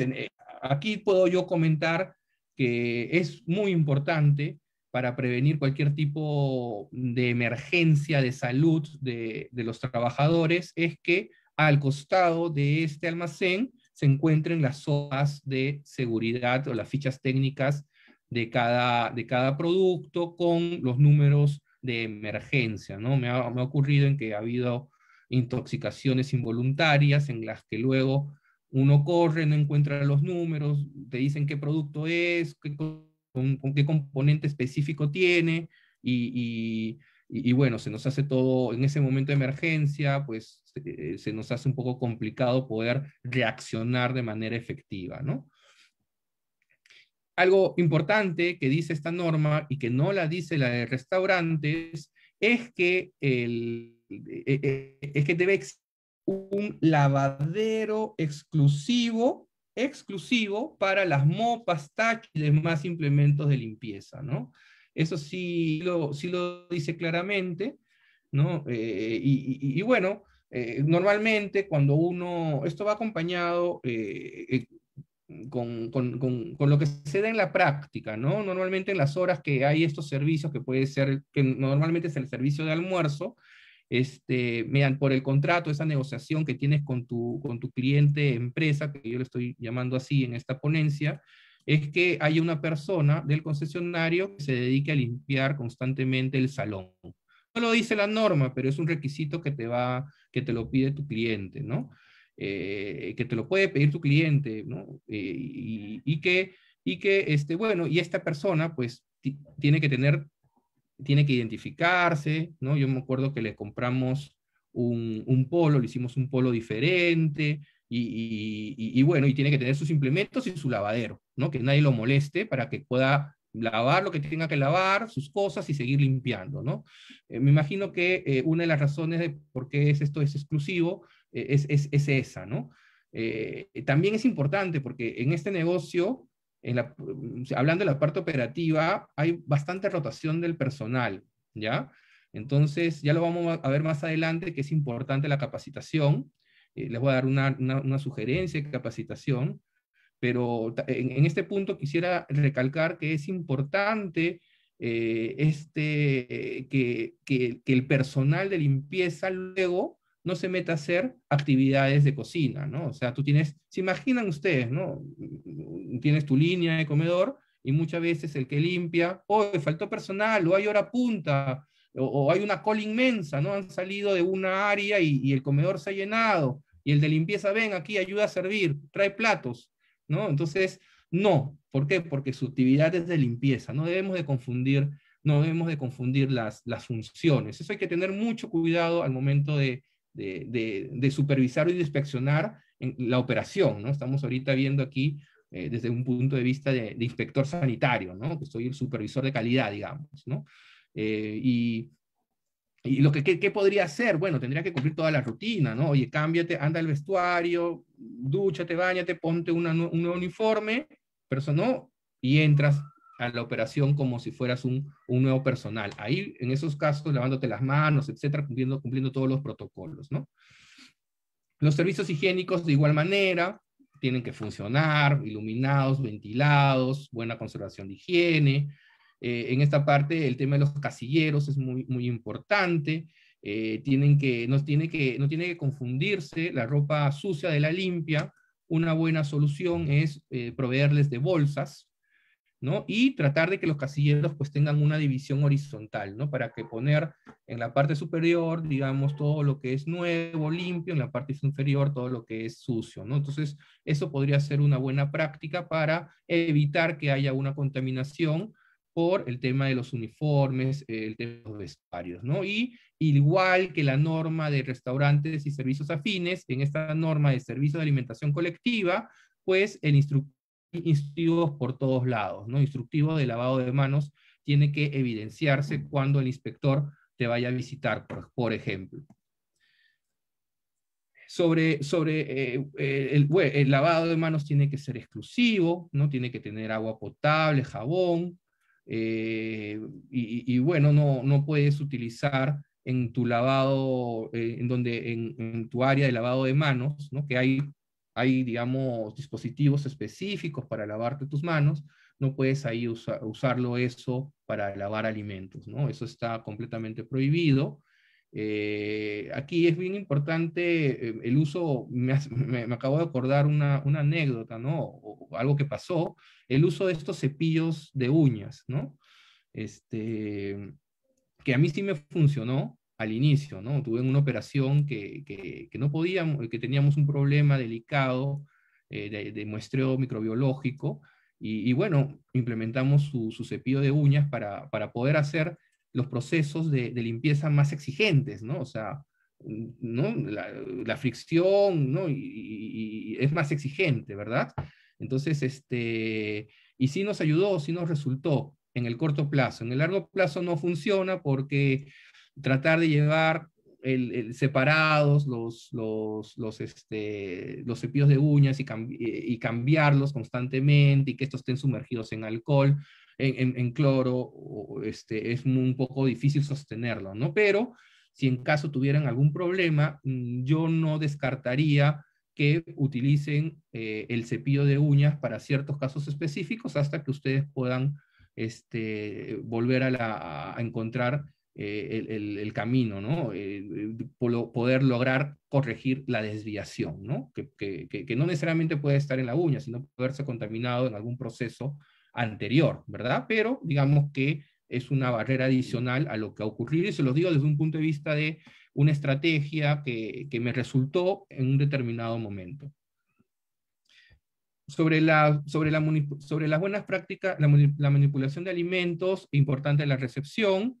eh, aquí puedo yo comentar que es muy importante para prevenir cualquier tipo de emergencia de salud de, los trabajadores es que al costado de este almacén se encuentren las hojas de seguridad o las fichas técnicas de cada, de cada producto con los números de emergencia, ¿no? Me ha, me ha, ocurrido en que ha habido intoxicaciones involuntarias en las que luego uno corre, no encuentra los números, te dicen qué producto es, qué qué componente específico tiene y, bueno, se nos hace todo en ese momento de emergencia, pues eh, se nos hace un poco complicado poder reaccionar de manera efectiva, ¿no? Algo importante que dice esta norma y que no la dice la de restaurantes es que, e, e, e, es que debe existir un lavadero exclusivo exclusivo para las mopas, tachos y demás implementos de limpieza, ¿no? Eso sí lo, lo dice claramente, ¿no? Eh, y, bueno, eh, normalmente cuando uno, esto va acompañado eh, con, lo que se da en la práctica, ¿no? Normalmente en las horas que hay estos servicios, que puede ser, que normalmente es el servicio de almuerzo, este, por el contrato, esa negociación que tienes con tu, con tu cliente, empresa, que yo le estoy llamando así en esta ponencia, es que hay una persona del concesionario que se dedique a limpiar constantemente el salón. No lo dice la norma, pero es un requisito que te va, que te lo pide tu cliente, ¿no? Eh, que te lo puede pedir tu cliente, ¿no? Eh, y, y, que, y que este, bueno, y esta persona, pues, tiene que tener tiene que identificarse, ¿no? Yo me acuerdo que le compramos un, polo, le hicimos un polo diferente, y, bueno, y tiene que tener sus implementos y su lavadero, ¿no? Que nadie lo moleste para que pueda lavar lo que tenga que lavar, sus cosas y seguir limpiando, ¿no? Eh, me imagino que eh, una de las razones de por qué es esto es exclusivo eh, es, es, esa, ¿no? también es importante porque en este negocio Mm, hablando de la parte operativa, hay bastante rotación del personal, ¿ya? Entonces, ya lo vamos a ver más adelante, que es importante la capacitación. Eh, les voy a dar una, sugerencia de capacitación, pero en, este punto quisiera recalcar que es importante eh, este, eh, que, el personal de limpieza luego no se meta a hacer actividades de cocina, ¿no? O sea, tú tienes, se imaginan ustedes, ¿no? Tienes tu línea de comedor y muchas veces el que limpia, hoy faltó personal, o hay hora punta, o, hay una cola inmensa, ¿no? Han salido de una área y, el comedor se ha llenado, y el de limpieza, ven aquí, ayuda a servir, trae platos, ¿no? Entonces, no, ¿por qué? Porque su actividad es de limpieza, no debemos de confundir no debemos de confundir las, las funciones. Eso hay que tener mucho cuidado al momento de, de, supervisar y de inspeccionar la operación, ¿no? Estamos ahorita viendo aquí eh, desde un punto de vista de, inspector sanitario, ¿no? Que soy el supervisor de calidad, digamos, ¿no? Eh, y, lo que ¿qué, podría hacer, bueno, tendría que cumplir toda la rutina, ¿no? Oye, cámbiate, anda al vestuario, dúchate, bañate, ponte un un uniforme, pero eso no, y entras a la operación como si fueras un, nuevo personal. Ahí, en esos casos, lavándote las manos, etcétera, cumpliendo, cumpliendo todos los protocolos, ¿no? Los servicios higiénicos, de igual manera, tienen que funcionar, iluminados, ventilados, buena conservación de higiene. Eh, en esta parte, el tema de los casilleros es muy, importante. Eh, tienen que, no, tiene que, no tiene que confundirse la ropa sucia de la limpia. Una buena solución es eh, proveerles de bolsas, ¿no? Y tratar de que los casilleros pues tengan una división horizontal, ¿no? Para que poner en la parte superior, digamos, todo lo que es nuevo, limpio, en la parte inferior todo lo que es sucio, ¿no? Entonces, eso podría ser una buena práctica para evitar que haya una contaminación por el tema de los uniformes, el tema de los vestuarios, ¿no? Y igual que la norma de restaurantes y servicios afines, en esta norma de servicio de alimentación colectiva, pues el instructor instructivos por todos lados, ¿no? Instructivo de lavado de manos tiene que evidenciarse cuando el inspector te vaya a visitar, por, ejemplo. Sobre, sobre eh, eh, el, lavado de manos tiene que ser exclusivo, ¿no? Tiene que tener agua potable, jabón, eh, y, bueno, no, no puedes utilizar en tu lavado, en donde, en, tu área de lavado de manos, ¿no? Que hay hay, digamos, dispositivos específicos para lavarte tus manos, no puedes ahí usarlo eso para lavar alimentos, ¿no? Eso está completamente prohibido. Eh, aquí es bien importante eh, el uso, me, acabo de acordar una, anécdota, ¿no? algo que pasó, el uso de estos cepillos de uñas, ¿no? Este, que a mí sí me funcionó, al inicio, ¿no? Tuve una operación que, no podíamos, que teníamos un problema delicado eh, de, muestreo microbiológico y, bueno, implementamos su, cepillo de uñas para, poder hacer los procesos de, limpieza más exigentes, ¿no? O sea, ¿no? La, fricción, ¿no? y, es más exigente, ¿verdad? Entonces, este, y sí nos ayudó, sí nos resultó en el corto plazo. En el largo plazo no funciona porque tratar de llevar el, separados los, los, los, este, cepillos de uñas y, cambiarlos constantemente y que estos estén sumergidos en alcohol, en, cloro, este, es un poco difícil sostenerlo, ¿no? Pero si en caso tuvieran algún problema, mm, yo no descartaría que utilicen eh, el cepillo de uñas para ciertos casos específicos hasta que ustedes puedan este, volver a, la, a encontrar eh, el, camino, ¿no? Eh, eh, poder lograr corregir la desviación, ¿no? Que, no necesariamente puede estar en la uña, sino poderse haberse contaminado en algún proceso anterior, ¿verdad? Pero digamos que es una barrera adicional a lo que ha ocurrido, y se los digo desde un punto de vista de una estrategia que, me resultó en un determinado momento. Sobre, la, sobre, las buenas prácticas, la, la manipulación de alimentos, importante la recepción,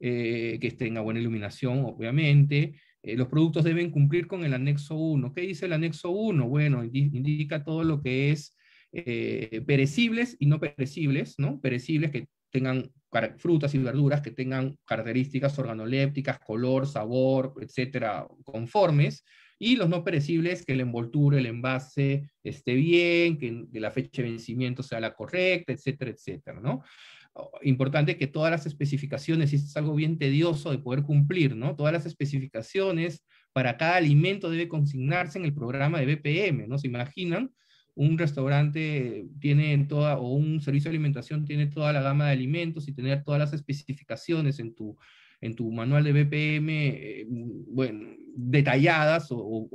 que eh, que tenga buena iluminación, obviamente. Eh, los productos deben cumplir con el anexo 1. ¿Qué dice el anexo 1? Bueno, indica todo lo que es eh, perecibles y no perecibles, ¿no? Perecibles que tengan frutas y verduras que tengan características organolépticas, color, sabor, etcétera, conformes, y los no perecibles, que la envoltura, el envase esté bien, que, la fecha de vencimiento sea la correcta, etcétera, etcétera, ¿no? importante que todas las especificaciones, y esto es algo bien tedioso de poder cumplir, ¿no? Todas las especificaciones para cada alimento debe consignarse en el programa de BPM, ¿no? ¿Se imaginan? Un restaurante tiene toda, o un servicio de alimentación tiene toda la gama de alimentos y tener todas las especificaciones en tu, en tu manual de BPM, eh, bueno, detalladas o,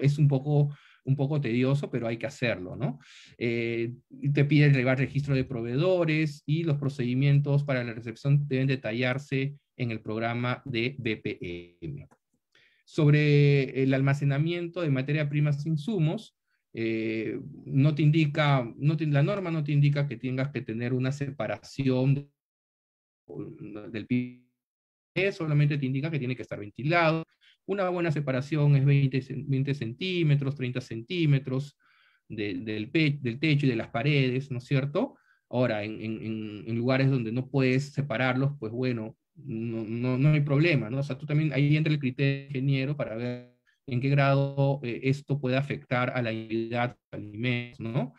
es un poco un poco tedioso, pero hay que hacerlo, ¿no? Eh, te pide llevar registro de proveedores y los procedimientos para la recepción deben detallarse en el programa de BPM. Sobre el almacenamiento de materia prima sin insumos, eh, no te indica, no la norma no te indica que tengas que tener una separación del PIB, solamente te indica que tiene que estar ventilado, una buena separación es 20, centímetros, 30 centímetros del, del, techo y de las paredes, ¿no es cierto? Ahora, en, lugares donde no puedes separarlos, pues bueno, no, hay problema, ¿no? O sea, tú también ahí entra el criterio ingeniero para ver en qué grado eh, esto puede afectar a la calidad de ¿no?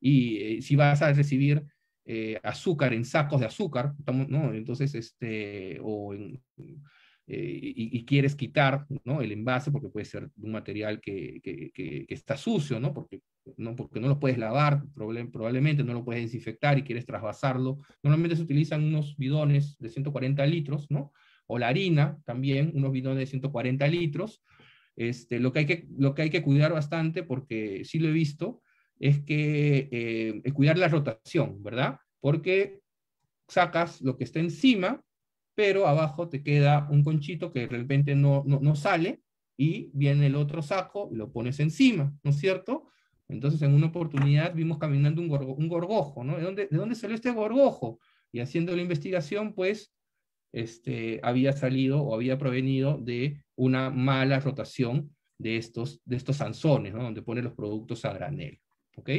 Y eh, si vas a recibir eh, azúcar en sacos de azúcar, ¿no? Entonces, este, o en eh, y, quieres quitar ¿no? el envase porque puede ser un material que, que, está sucio, ¿no? Porque, ¿no? porque no lo puedes lavar, probablemente no lo puedes desinfectar y quieres trasvasarlo. Normalmente se utilizan unos bidones de 140 litros, ¿no? O la harina también, unos bidones de 140 litros. Este, lo, que hay que, lo que hay que cuidar bastante, porque sí lo he visto, es que eh, cuidar la rotación, ¿verdad? Porque sacas lo que está encima pero abajo te queda un conchito que de repente no, sale y viene el otro saco y lo pones encima, ¿no es cierto? Entonces en una oportunidad vimos caminando un, gorgojo, ¿no? ¿De dónde, ¿De salió este gorgojo? Y haciendo la investigación, pues este, había salido o había provenido de una mala rotación de estos, de estos anzones, ¿no? donde pone los productos a granel. ¿Ok?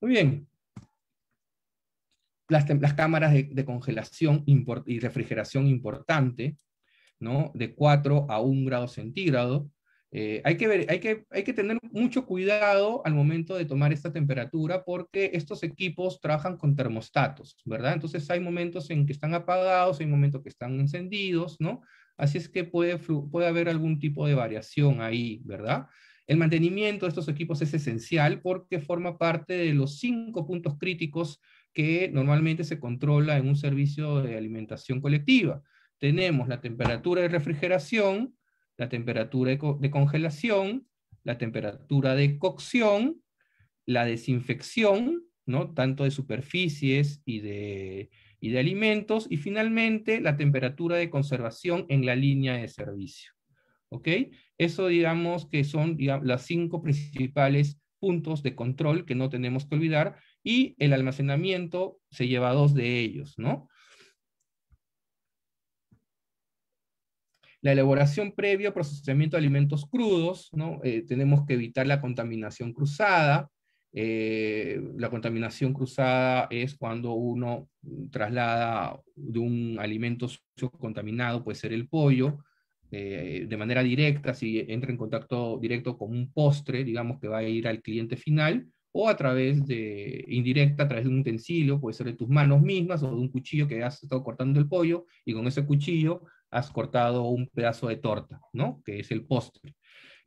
Muy bien las, cámaras de, congelación y refrigeración importante, ¿no? De 4 a 1 grado centígrado. Eh, hay, que ver, hay, que, hay que tener mucho cuidado al momento de tomar esta temperatura porque estos equipos trabajan con termostatos, ¿verdad? Entonces hay momentos en que están apagados, hay momentos que están encendidos, ¿no? Así es que puede, puede haber algún tipo de variación ahí, ¿verdad? El mantenimiento de estos equipos es esencial porque forma parte de los cinco puntos críticos que normalmente se controla en un servicio de alimentación colectiva. Tenemos la temperatura de refrigeración, la temperatura de, congelación, la temperatura de cocción, la desinfección, ¿no? tanto de superficies y de, alimentos, y finalmente la temperatura de conservación en la línea de servicio. ¿Ok? Eso digamos que son las cinco principales puntos de control que no tenemos que olvidar y el almacenamiento se lleva dos de ellos, ¿no? La elaboración previa, procesamiento de alimentos crudos, ¿no? Eh, tenemos que evitar la contaminación cruzada. Eh, la contaminación cruzada es cuando uno traslada de un alimento sucio contaminado, puede ser el pollo, eh, de manera directa, si entra en contacto directo con un postre, digamos que va a ir al cliente final, o a través de indirecta, a través de un utensilio, puede ser de tus manos mismas o de un cuchillo que has estado cortando el pollo y con ese cuchillo has cortado un pedazo de torta, ¿no? Que es el postre.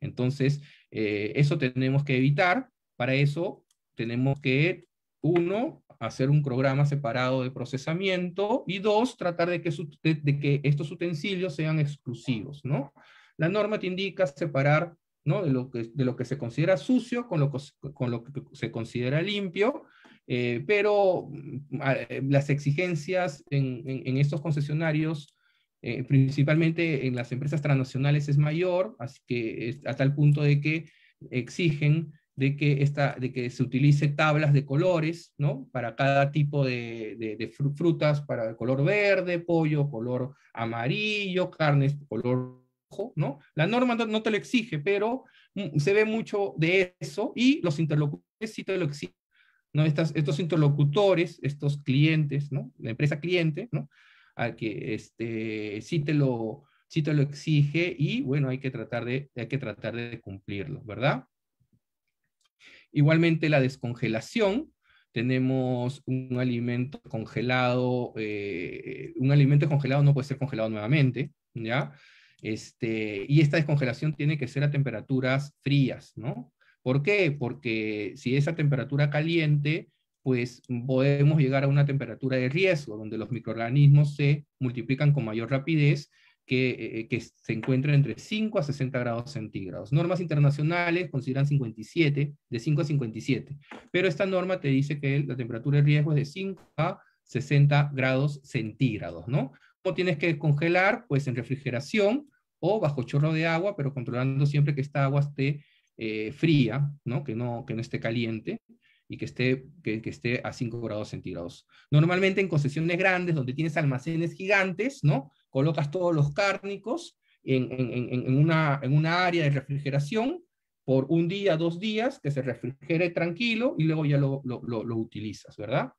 Entonces, eh, eso tenemos que evitar. Para eso tenemos que, uno, hacer un programa separado de procesamiento y dos, tratar de que, de que estos utensilios sean exclusivos, ¿no? La norma te indica separar de lo que, de lo que se considera sucio con lo, con lo que se considera limpio, eh, pero mm, eh, las exigencias en, estos concesionarios, eh, principalmente en las empresas transnacionales, es mayor, así que a tal punto de que exigen de que, esta, de que se utilice tablas de colores, ¿no? Para cada tipo de, de frutas, para el color verde, pollo, color amarillo, carnes, color la norma no te lo exige, pero mm, se ve mucho de eso y los interlocutores sí te lo exigen. ¿no? estos interlocutores, estos clientes, La empresa cliente, ¿no? Al que este, sí, te lo, te lo exige y bueno, hay que tratar de, que tratar de cumplirlo, ¿verdad? Igualmente la descongelación, tenemos un alimento congelado, eh, un alimento congelado no puede ser congelado nuevamente, ¿ya? Este, y esta descongelación tiene que ser a temperaturas frías, ¿no? ¿Por qué? Porque si es a temperatura caliente, pues podemos llegar a una temperatura de riesgo, donde los microorganismos se multiplican con mayor rapidez, que, eh, que se encuentran entre 5 a 60 grados centígrados. Normas internacionales consideran 57, de 5 a 57, pero esta norma te dice que la temperatura de riesgo es de 5 a 60 grados centígrados, ¿no? tienes que congelar, Pues en refrigeración o bajo chorro de agua, pero controlando siempre que esta agua esté eh, fría, ¿no? Que, no, que no esté caliente y que esté, que, esté a 5 grados centígrados. Normalmente en concesiones grandes, donde tienes almacenes gigantes, ¿no? colocas todos los cárnicos en, en, una, en una área de refrigeración por un día, dos días, que se refrigere tranquilo y luego ya lo, lo, lo, lo utilizas, ¿verdad?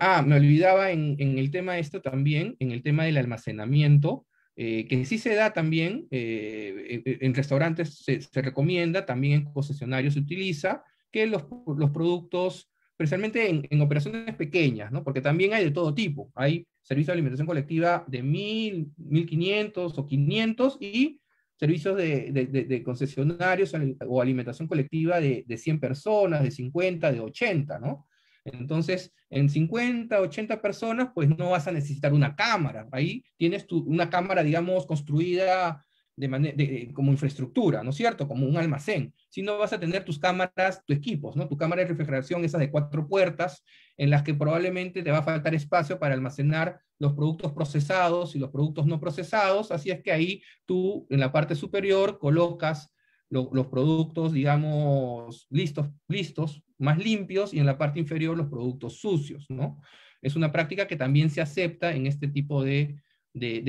Ah, me olvidaba en, el tema de esto también, en el tema del almacenamiento, eh, que sí se da también, eh, e, e, en restaurantes se, recomienda, también en concesionarios se utiliza, que los, productos, especialmente en, operaciones pequeñas, ¿no? porque también hay de todo tipo, hay servicios de alimentación colectiva de 1.000, 1.500 o 500 y servicios de, concesionarios o alimentación colectiva de, de 100 personas, de 50, de 80, ¿no? Entonces, en 50, 80 personas, pues no vas a necesitar una cámara. Ahí tienes una cámara, digamos, construida de, eh, como infraestructura, ¿no es cierto? Como un almacén. Si no vas a tener tus cámaras, tus equipos, ¿no? Tu cámara de refrigeración, esas de cuatro puertas, en las que probablemente te va a faltar espacio para almacenar los productos procesados y los productos no procesados. Así es que ahí tú, en la parte superior, colocas los productos, digamos, listos, listos, más limpios, y en la parte inferior los productos sucios, ¿no? Es una práctica que también se acepta en este tipo de,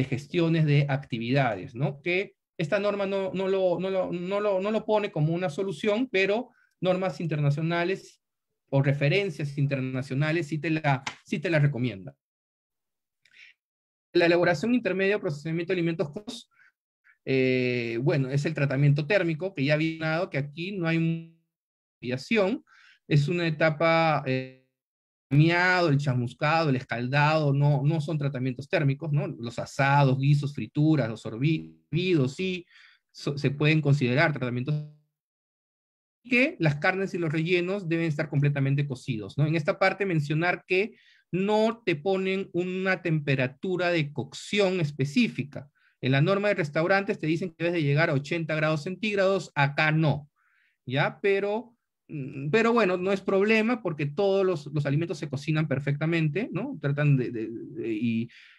gestiones de actividades, ¿no? Que esta norma no, no, lo, no, lo, pone como una solución, pero normas internacionales o referencias internacionales sí te la, sí te la recomienda. La elaboración intermedia de procesamiento de alimentos eh, bueno, es el tratamiento térmico, que ya había dado que aquí no hay mediación, es una etapa... Eh, el chamuscado, el escaldado, no, son tratamientos térmicos, ¿no? Los asados, guisos, frituras, los sorbidos, sí, se pueden considerar tratamientos que las carnes y los rellenos deben estar completamente cocidos, ¿no? En esta parte mencionar que no te ponen una temperatura de cocción específica, en la norma de restaurantes te dicen que debes de llegar a 80 grados centígrados, acá no, ¿ya? Pero, mm, pero bueno, no es problema porque todos los, alimentos se cocinan perfectamente, ¿no? Tratan de,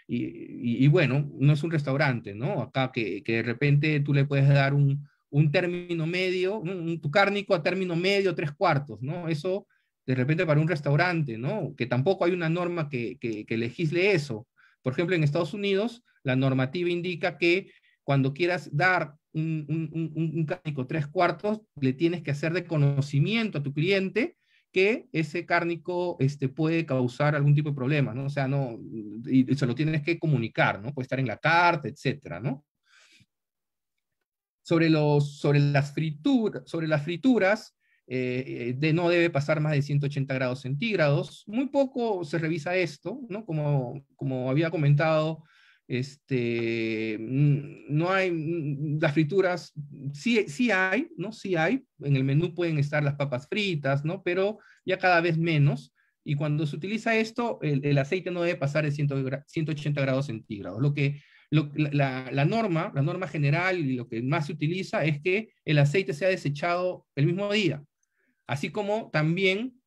y, bueno, no es un restaurante, ¿no? Acá que, de repente tú le puedes dar un, término medio, tu cárnico a término medio, tres cuartos, ¿no? Eso de repente para un restaurante, ¿no? Que tampoco hay una norma que, que, que legisle eso. Por ejemplo, en Estados Unidos, la normativa indica que cuando quieras dar un, cárnico tres cuartos, le tienes que hacer de conocimiento a tu cliente que ese cárnico este, puede causar algún tipo de problema, ¿no? O sea, no, y, se lo tienes que comunicar, ¿no? Puede estar en la carta, etcétera, ¿no? Sobre, los, sobre, las, sobre las frituras, eh, de, no debe pasar más de 180 grados centígrados. Muy poco se revisa esto, ¿no? Como, como había comentado, este, mm, no hay, mm, las frituras, sí, sí hay, ¿no? Sí hay, en el menú pueden estar las papas fritas, ¿no? Pero ya cada vez menos. Y cuando se utiliza esto, el, el aceite no debe pasar de 180 grados centígrados. Lo que la, la, norma, la norma general y lo que más se utiliza es que el aceite sea desechado el mismo día. Así como también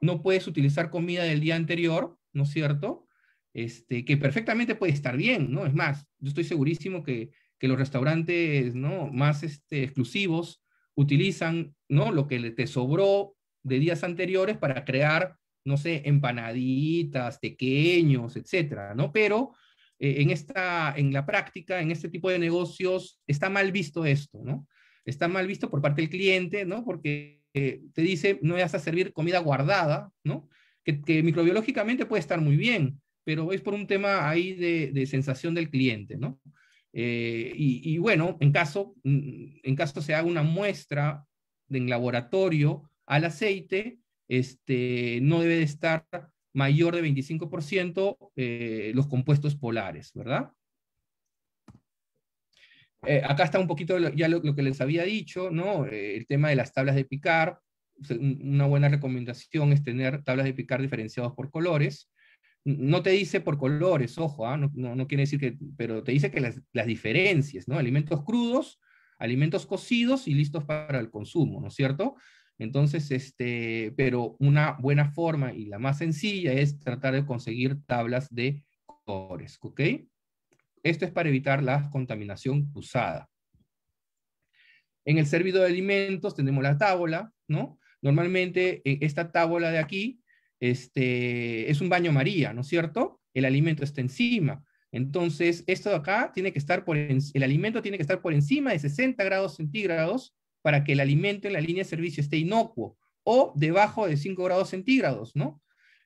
no puedes utilizar comida del día anterior, ¿no es cierto? Este, que perfectamente puede estar bien, ¿no? Es más, yo estoy segurísimo que, los restaurantes, ¿no? Más este, exclusivos utilizan, ¿no? Lo que te sobró de días anteriores para crear, no sé, empanaditas, pequeños, etcétera, ¿no? Pero eh, en, esta, en la práctica, en este tipo de negocios, está mal visto esto, ¿no? Está mal visto por parte del cliente, ¿no? Porque eh, te dice, no vas a servir comida guardada, ¿no? Que, microbiológicamente puede estar muy bien, pero es por un tema ahí de, sensación del cliente, ¿no? Eh, y, bueno, en caso, mm, en caso se haga una muestra en laboratorio al aceite, este, no debe de estar mayor de 25% eh, los compuestos polares, ¿verdad? Eh, acá está un poquito ya lo, que les había dicho, ¿no? Eh, el tema de las tablas de picar. Una buena recomendación es tener tablas de picar diferenciadas por colores. No te dice por colores, ojo, ¿ah? no, no, quiere decir que, pero te dice que las, las diferencias, ¿no? Alimentos crudos, alimentos cocidos y listos para el consumo, ¿no es cierto? Entonces, este, pero una buena forma y la más sencilla es tratar de conseguir tablas de colores, ¿ok? Esto es para evitar la contaminación cruzada. En el servidor de alimentos tenemos la tabla, ¿no? Normalmente eh, esta tabla de aquí este, es un baño María, ¿no es cierto? El alimento está encima. Entonces, esto de acá tiene que estar por el alimento tiene que estar por encima de 60 grados centígrados para que el alimento en la línea de servicio esté inocuo o debajo de 5 grados centígrados, ¿no?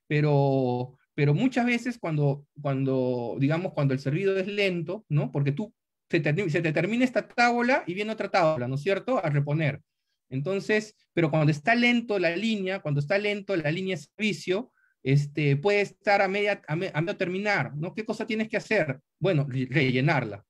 Pero pero muchas veces cuando, cuando digamos, cuando el servido es lento, ¿no? Porque tú se te, termina esta tabla y viene otra tabla, ¿no es cierto? A reponer. Entonces, pero cuando está lento la línea, cuando está lento la línea de servicio, este, puede estar a, media, a, medio terminar, ¿no? ¿Qué cosa tienes que hacer? Bueno, rellenarla.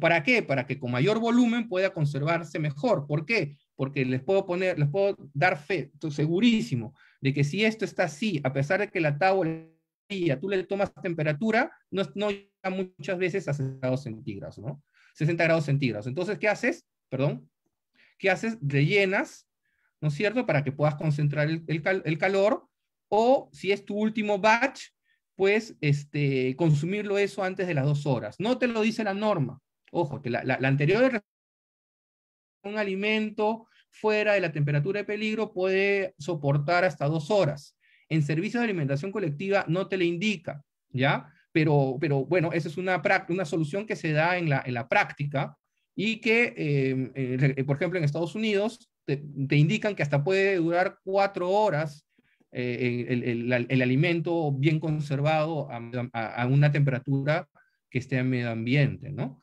¿Para qué? Para que con mayor volumen pueda conservarse mejor. ¿Por qué? Porque les puedo poner, les puedo dar fe, segurísimo, de que si esto está así, a pesar de que la tabla tú le tomas temperatura, no, no llega muchas veces a 60 grados centígrados, ¿no? 60 grados centígrados. Entonces, ¿qué haces? Perdón. ¿Qué haces? Rellenas, ¿no es cierto? Para que puedas concentrar el, calor. O si es tu último batch, pues este, consumirlo eso antes de las dos horas. No te lo dice la norma. Ojo, que la, la anterior un alimento fuera de la temperatura de peligro puede soportar hasta dos horas. En servicios de alimentación colectiva no te le indica, ¿ya? Pero, pero bueno, esa es una, una solución que se da en la, práctica y que, em, por ejemplo, en Estados Unidos te, indican que hasta puede durar cuatro horas eh, el, alimento bien conservado a una temperatura que esté en medio ambiente, ¿no?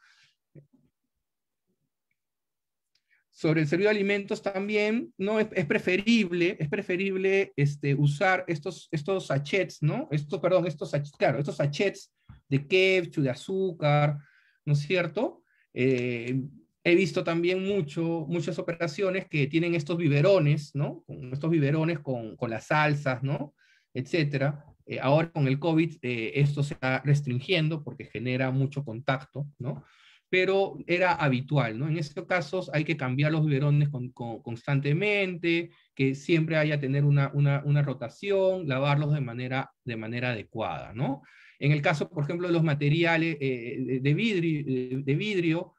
sobre el servicio de alimentos también, ¿no? Es, preferible, es preferible este, usar estos, estos sachets, ¿no? Estos, perdón, estos sachets, claro, estos sachets de ketchup, de azúcar, ¿no es cierto? Eh, he visto también mucho, muchas operaciones que tienen estos biberones, ¿no? estos biberones con, con las salsas, ¿no? Etcétera. Eh, ahora con el COVID eh, esto se está restringiendo porque genera mucho contacto, ¿no? pero era habitual, ¿no? En estos casos hay que cambiar los biberones constantemente, que siempre haya tener una, rotación, lavarlos de manera, de manera adecuada, ¿no? En el caso, por ejemplo, de los materiales eh, de vidrio, de eh, vidrio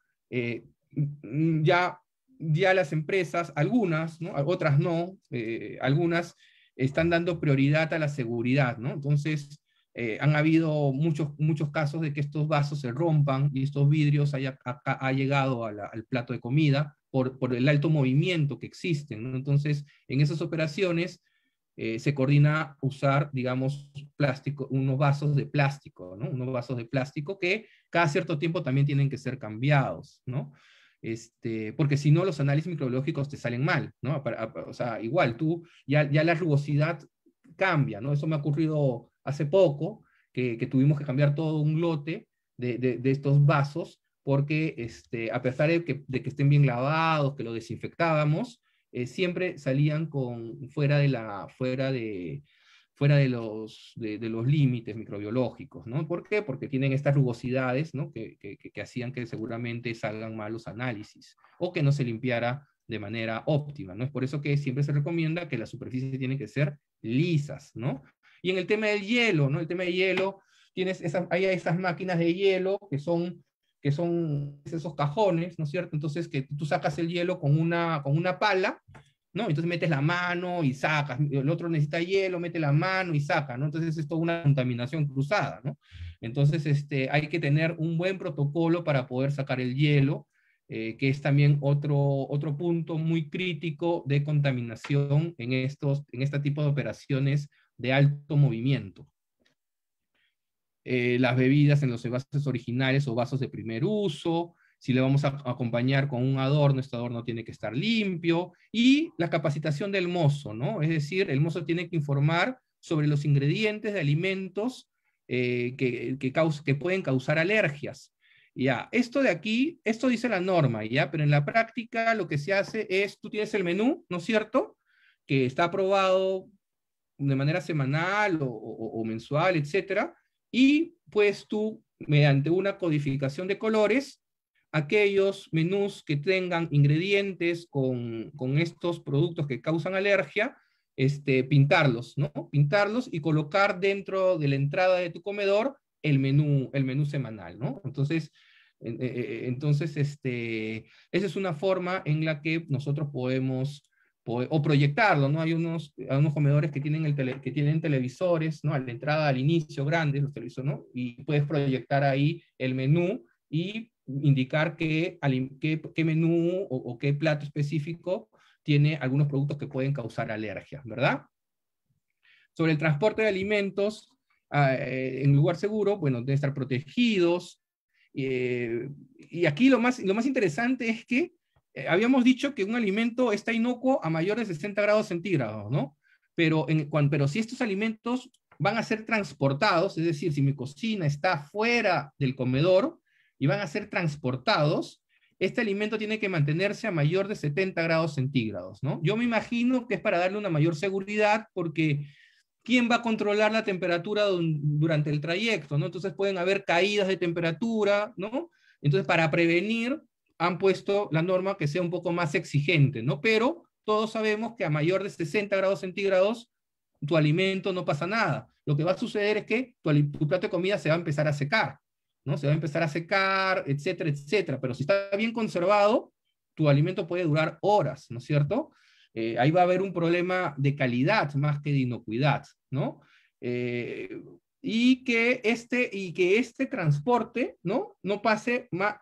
mm, ya, ya las empresas, algunas, otras no, eh, algunas están dando prioridad a la seguridad, ¿no? Entonces, eh, han habido muchos, muchos casos de que estos vasos se rompan y estos vidrios haya, ha llegado al plato de comida por, por, el alto movimiento que existen. Entonces, en esas operaciones eh, se coordina usar, digamos, plástico, unos vasos de plástico, unos vasos de plástico que cada cierto tiempo también tienen que ser cambiados, ¿no? Este, porque si no, los análisis microbiológicos te salen mal, ¿no? O sea, igual, tú, ya, ya la rugosidad cambia, ¿no? Eso me ha ocurrido hace poco, que, tuvimos que cambiar todo un lote de, estos vasos, porque este, a pesar de que, estén bien lavados, que lo desinfectábamos, eh, siempre salían con, fuera de la, fuera de, fuera de los, de, los límites microbiológicos, ¿no? ¿Por qué? Porque tienen estas rugosidades, Que, que, que, hacían que seguramente salgan malos análisis o que no se limpiara de manera óptima, ¿no? Es por eso que siempre se recomienda que las superficies tienen que ser lisas, ¿no? Y en el tema del hielo, ¿no? El tema del hielo, tienes ahí hay esas máquinas de hielo que son, que son esos cajones, ¿no es cierto? Entonces, que tú sacas el hielo con una, con una pala, ¿no? Entonces metes la mano y sacas, el otro necesita hielo, mete la mano y saca, ¿no? Entonces es toda una contaminación cruzada, ¿no? Entonces este, hay que tener un buen protocolo para poder sacar el hielo, eh, que es también otro, otro punto muy crítico de contaminación en, estos, en este tipo de operaciones de alto movimiento. Eh, las bebidas en los vasos originales o vasos de primer uso, si le vamos a acompañar con un adorno, este adorno tiene que estar limpio, y la capacitación del mozo, ¿no? Es decir, el mozo tiene que informar sobre los ingredientes de alimentos eh, que, que, pueden causar alergias. Ya, esto de aquí, esto dice la norma, ya, pero en la práctica lo que se hace es, tú tienes el menú, ¿no es cierto? Que está aprobado de manera semanal o, mensual, etcétera, y pues tú, mediante una codificación de colores, aquellos menús que tengan ingredientes con, estos productos que causan alergia, este, pintarlos, ¿no? Pintarlos y colocar dentro de la entrada de tu comedor el menú, el menú semanal, ¿no? Entonces, eh, eh, entonces este, esa es una forma en la que nosotros podemos o proyectarlo, ¿no? Hay unos, comedores que tienen, el que tienen televisores, ¿no? A la entrada, al inicio, grandes los televisores, ¿no? Y puedes proyectar ahí el menú y indicar qué, qué, menú o, qué plato específico tiene algunos productos que pueden causar alergias, ¿verdad? Sobre el transporte de alimentos ah, eh, en lugar seguro, bueno, deben estar protegidos. Eh, y aquí lo más, lo más interesante es que eh, habíamos dicho que un alimento está inocuo a mayor de 60 grados centígrados, ¿no? Pero, en, pero si estos alimentos van a ser transportados, es decir, si mi cocina está fuera del comedor y van a ser transportados, este alimento tiene que mantenerse a mayor de 70 grados centígrados, ¿no? Yo me imagino que es para darle una mayor seguridad porque ¿quién va a controlar la temperatura durante el trayecto, ¿no? Entonces pueden haber caídas de temperatura, ¿no? Entonces para prevenir han puesto la norma que sea un poco más exigente, ¿no? Pero todos sabemos que a mayor de 60 grados centígrados tu alimento no pasa nada. Lo que va a suceder es que tu, plato de comida se va a empezar a secar, ¿no? Se va a empezar a secar, etcétera, etcétera. Pero si está bien conservado, tu alimento puede durar horas, ¿no es cierto? Eh, ahí va a haber un problema de calidad más que de inocuidad, ¿no? Eh, y que este, y que este transporte, ¿no? No pase más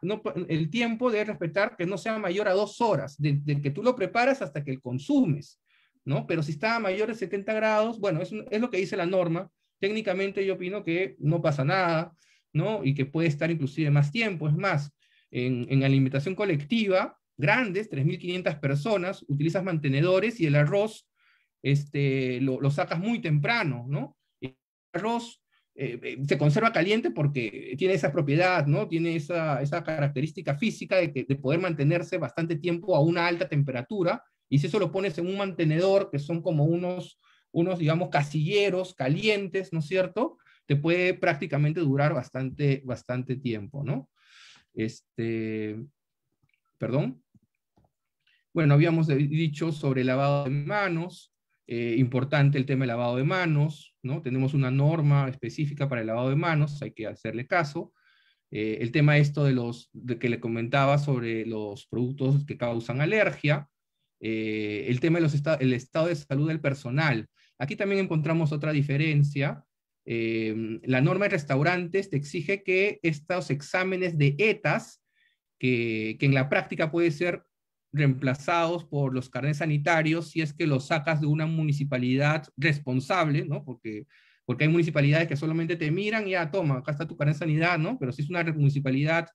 el tiempo de respetar que no sea mayor a dos horas, desde que tú lo preparas hasta que el consumes, ¿no? Pero si está mayor de 70 grados, bueno, es, es lo que dice la norma. Técnicamente yo opino que no pasa nada, ¿no? Y que puede estar inclusive más tiempo. Es más, en, alimentación colectiva, grandes, 3.500 personas, utilizas mantenedores y el arroz este, lo, lo, sacas muy temprano, ¿no? El arroz eh, eh, se conserva caliente porque tiene esa propiedad, ¿no? Tiene esa, característica física de, poder mantenerse bastante tiempo a una alta temperatura. Y si eso lo pones en un mantenedor, que son como unos, unos digamos, casilleros calientes, ¿no es cierto? Te puede prácticamente durar bastante, bastante tiempo, ¿no? Este, perdón. Bueno, habíamos dicho sobre el lavado de manos, eh, importante el tema del lavado de manos, tenemos una norma específica para el lavado de manos, hay que hacerle caso. Eh, el tema esto de los que le comentaba sobre los productos que causan alergia, eh, el tema del estado de salud del personal. Aquí también encontramos otra diferencia. Eh, la norma de restaurantes te exige que estos exámenes de ETAs, que en la práctica puede ser reemplazados por los carnes sanitarios si es que los sacas de una municipalidad responsable, ¿no? Porque, porque hay municipalidades que solamente te miran y, ya ah, toma, acá está tu carne sanidad, ¿no? Pero si es una municipalidad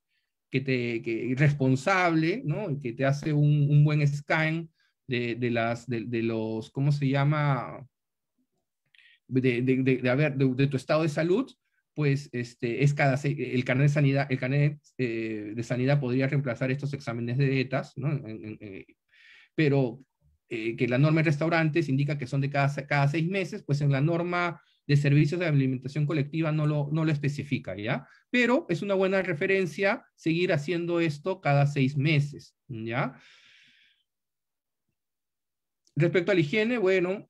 que te, que, responsable, ¿no? Que te hace un, buen scan de, las, de, de, los, ¿cómo se llama? De, de, de, de tu estado de salud, pues este, es cada el carnet de sanidad, el carnet eh, de sanidad podría reemplazar estos exámenes de ETAs, ¿no? Eh, pero eh, que la norma de restaurantes indica que son de cada, cada seis meses, pues en la norma de servicios de alimentación colectiva no lo, no lo especifica, ¿ya? Pero es una buena referencia seguir haciendo esto cada seis meses, ¿ya? Respecto a la higiene, bueno,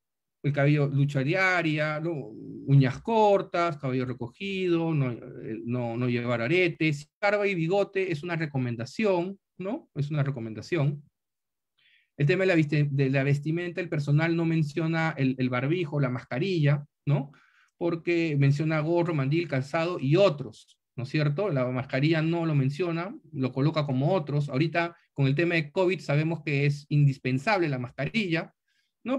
el cabello lucha diaria, uñas cortas, cabello recogido, no, eh, llevar aretes, barba y bigote es una recomendación, ¿no? Es una recomendación. El tema de la, vestimenta, el personal no menciona el, el, barbijo, la mascarilla, ¿no? Porque menciona gorro, mandil, calzado y otros, ¿no es cierto? La mascarilla no lo menciona, lo coloca como otros. Ahorita con el tema de COVID sabemos que es indispensable la mascarilla,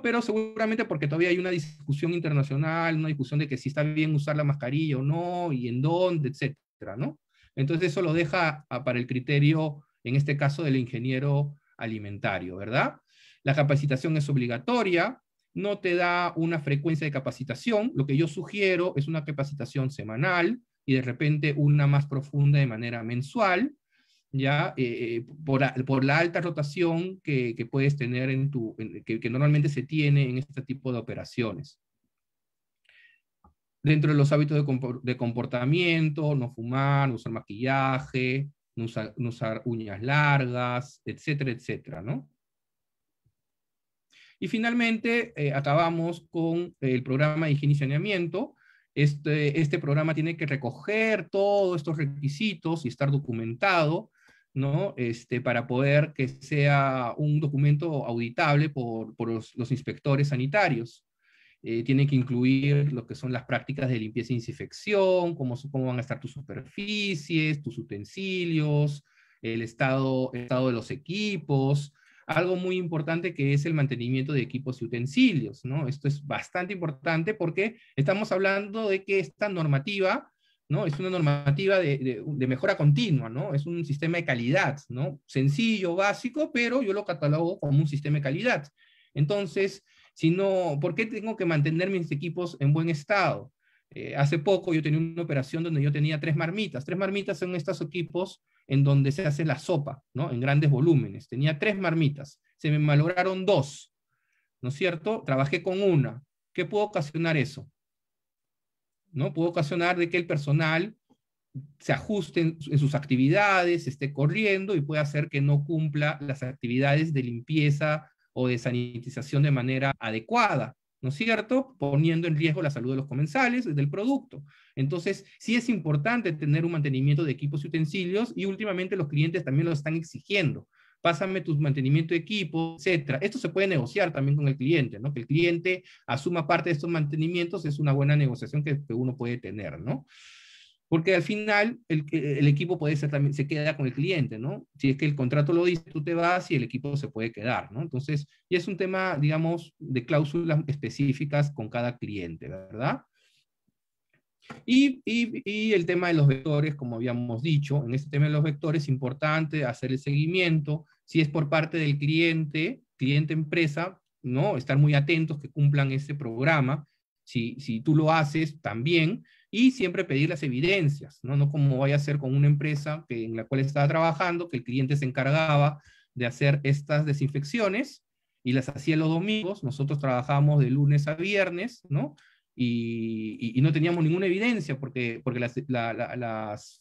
pero seguramente porque todavía hay una discusión internacional, una discusión de que si está bien usar la mascarilla o no, y en dónde, etcétera, ¿no? Entonces eso lo deja ah, para el criterio, en este caso, del ingeniero alimentario, ¿verdad? La capacitación es obligatoria, no te da una frecuencia de capacitación, lo que yo sugiero es una capacitación semanal y de repente una más profunda de manera mensual, ya eh, eh, por, la alta rotación que, puedes tener que, normalmente se tiene en este tipo de operaciones. Dentro de los hábitos de, comportamiento, no fumar, no usar maquillaje, no usar, uñas largas, etcétera, etcétera, Y finalmente, eh, acabamos con el programa de higiene y saneamiento. Este, este programa tiene que recoger todos estos requisitos y estar documentado ¿no? Este, para poder que sea un documento auditable por, los, inspectores sanitarios. Eh, tiene que incluir lo que son las prácticas de limpieza y e desinfección, cómo, cómo van a estar tus superficies, tus utensilios, el estado, estado de los equipos, algo muy importante que es el mantenimiento de equipos y utensilios, ¿no? Esto es bastante importante porque estamos hablando de que esta normativa ¿no? Es una normativa de, mejora continua, ¿no? Es un sistema de calidad, ¿no? Sencillo, básico, pero yo lo catalogo como un sistema de calidad. Entonces, si no, ¿por qué tengo que mantener mis equipos en buen estado? Eh, hace poco yo tenía una operación donde yo tenía tres marmitas. Tres marmitas son estos equipos en donde se hace la sopa, ¿no? En grandes volúmenes. Tenía tres marmitas. Se me malograron dos, ¿no es cierto? Trabajé con una. ¿Qué puede ocasionar eso? ¿no? Puede ocasionar de que el personal se ajuste en, sus actividades, esté corriendo y puede hacer que no cumpla las actividades de limpieza o de sanitización de manera adecuada. ¿no es cierto? Poniendo en riesgo la salud de los comensales, del producto. Entonces, sí es importante tener un mantenimiento de equipos y utensilios y últimamente los clientes también lo están exigiendo pásame tus mantenimiento de equipo, etcétera. Esto se puede negociar también con el cliente, ¿no? Que el cliente asuma parte de estos mantenimientos es una buena negociación que, uno puede tener, ¿no? Porque al final el, el, equipo puede ser también, se queda con el cliente, ¿no? Si es que el contrato lo dice, tú te vas y el equipo se puede quedar, ¿no? Entonces, y es un tema, digamos, de cláusulas específicas con cada cliente, ¿verdad? Y, el tema de los vectores, como habíamos dicho, en este tema de los vectores es importante hacer el seguimiento, si es por parte del cliente, cliente-empresa, ¿no? Estar muy atentos que cumplan ese programa, si, tú lo haces también, y siempre pedir las evidencias, ¿no? No como vaya a ser con una empresa que, en la cual estaba trabajando, que el cliente se encargaba de hacer estas desinfecciones y las hacía los domingos, nosotros trabajamos de lunes a viernes, ¿no? y, no teníamos ninguna evidencia porque, porque las,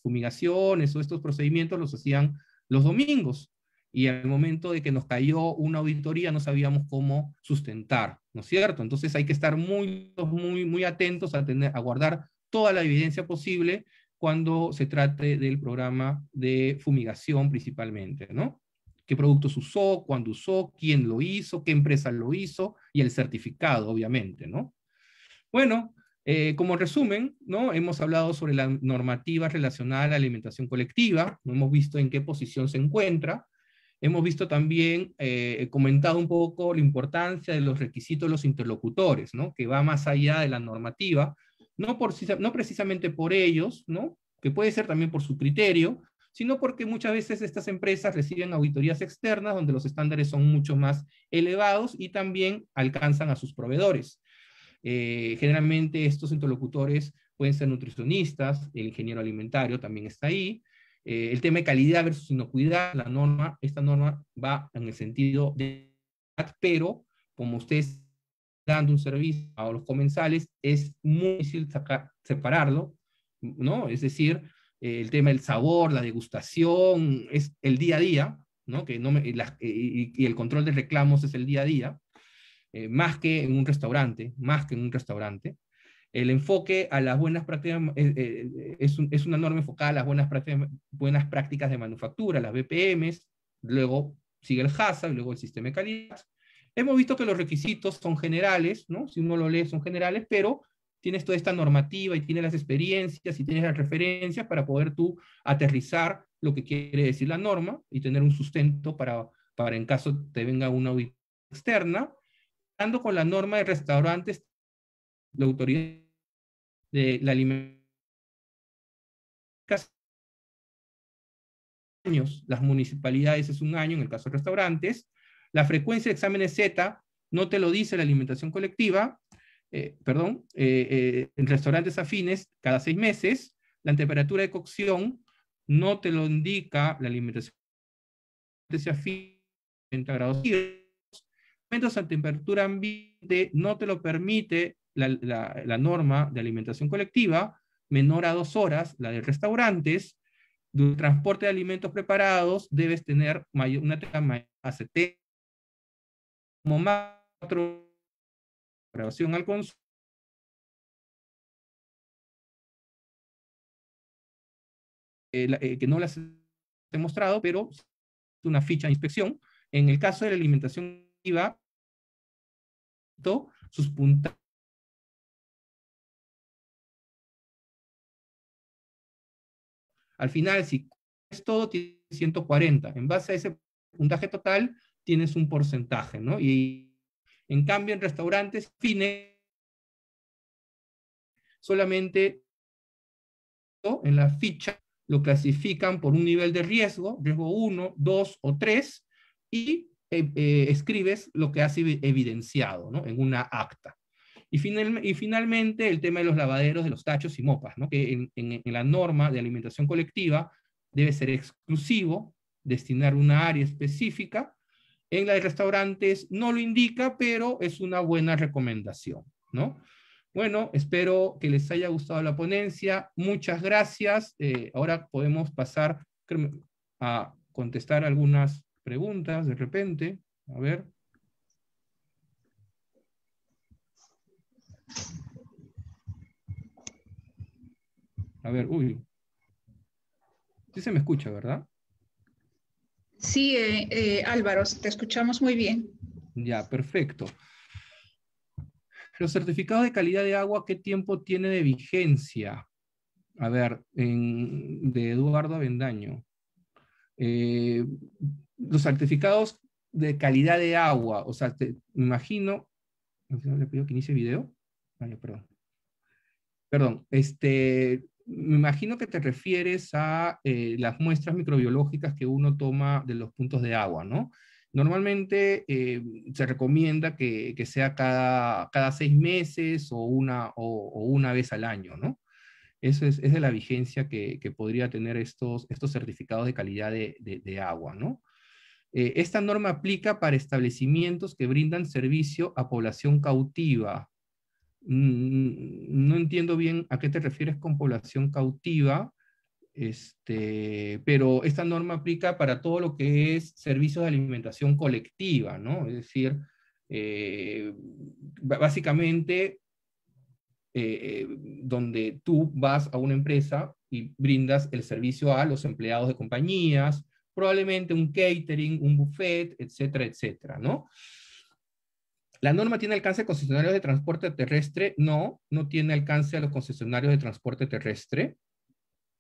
fumigaciones o estos procedimientos los hacían los domingos y al momento de que nos cayó una auditoría no sabíamos cómo sustentar, ¿no es cierto? Entonces hay que estar muy, muy, muy atentos a, tener, a guardar toda la evidencia posible cuando se trate del programa de fumigación principalmente, ¿no? Qué productos usó, cuándo usó, quién lo hizo, qué empresa lo hizo y el certificado, obviamente, ¿no? Bueno, eh, como resumen, hemos hablado sobre la normativa relacionada a la alimentación colectiva, hemos visto en qué posición se encuentra, hemos visto también, eh, comentado un poco la importancia de los requisitos de los interlocutores, que va más allá de la normativa, no, precisamente por ellos, que puede ser también por su criterio, sino porque muchas veces estas empresas reciben auditorías externas donde los estándares son mucho más elevados y también alcanzan a sus proveedores. Eh, generalmente estos interlocutores pueden ser nutricionistas, el ingeniero alimentario también está ahí. Eh, el tema de calidad versus inocuidad, la norma, esta norma va en el sentido de, pero como ustedes dando un servicio a los comensales, es muy difícil separarlo, ¿no? Es decir, eh, el tema del sabor, la degustación, es el día a día, ¿no? Que no y, el control de reclamos es el día a día. Eh, más que en un restaurante, más que en un restaurante. El enfoque a las buenas prácticas eh, eh, es, una norma enfocada a las buenas prácticas, buenas prácticas de manufactura, las BPMs, luego sigue el HASA, luego el sistema de calidad. Hemos visto que los requisitos son generales, Si uno lo lee, son generales, pero tienes toda esta normativa y tienes las experiencias y tienes las referencias para poder tú aterrizar lo que quiere decir la norma y tener un sustento para, para en caso te venga una auditoría externa con la norma de restaurantes, la autoridad de la alimentación, las municipalidades es un año en el caso de restaurantes, la frecuencia de exámenes Z no te lo dice la alimentación colectiva, eh, perdón, eh, eh, en restaurantes afines cada seis meses, la temperatura de cocción no te lo indica la alimentación afines 30 grados alimentos a temperatura ambiente no te lo permite la, norma de alimentación colectiva, menor a dos horas, la de restaurantes, del transporte de alimentos preparados debes tener mayor, una temperatura a como más al consumo. Eh, eh, que no las he mostrado, pero es una ficha de inspección. En el caso de la alimentación sus puntajes Al final, si es todo, tienes 140. En base a ese puntaje total, tienes un porcentaje, ¿no? Y en cambio, en restaurantes, fines, solamente en la ficha lo clasifican por un nivel de riesgo, riesgo 1, 2 o 3, y eh, eh, escribes lo que has evidenciado en una acta. Y, y, finalmente el tema de los lavaderos, de los tachos y mopas, que en, la norma de alimentación colectiva debe ser exclusivo, destinar una área específica. En la de restaurantes no lo indica, pero es una buena recomendación, ¿no? Bueno, espero que les haya gustado la ponencia. Muchas gracias. Eh, ahora podemos pasar a contestar algunas preguntas de repente. A ver. A ver, uy. Sí se me escucha, ¿verdad? Sí, eh, eh, Álvaro, te escuchamos muy bien. Ya, perfecto. Los certificados de calidad de agua, ¿qué tiempo tiene de vigencia? A ver, en, de Eduardo Avendaño. Eh, los certificados de calidad de agua, o sea, me imagino, le pido que inicie video, ah, perdón, perdón, este, me imagino que te refieres a eh, las muestras microbiológicas que uno toma de los puntos de agua, ¿no? Normalmente eh, se recomienda que, sea cada, cada seis meses o una, o, una vez al año, ¿no? Eso es, de la vigencia que, podría tener estos, estos certificados de calidad de agua, ¿no? Eh, esta norma aplica para establecimientos que brindan servicio a población cautiva. Mm, no entiendo bien a qué te refieres con población cautiva, este, pero esta norma aplica para todo lo que es servicios de alimentación colectiva, ¿no? Es decir, eh, básicamente eh, donde tú vas a una empresa y brindas el servicio a los empleados de compañías, probablemente un catering, un buffet, etcétera, etcétera, ¿no? ¿La norma tiene alcance a concesionarios de transporte terrestre? No, no tiene alcance a los concesionarios de transporte terrestre,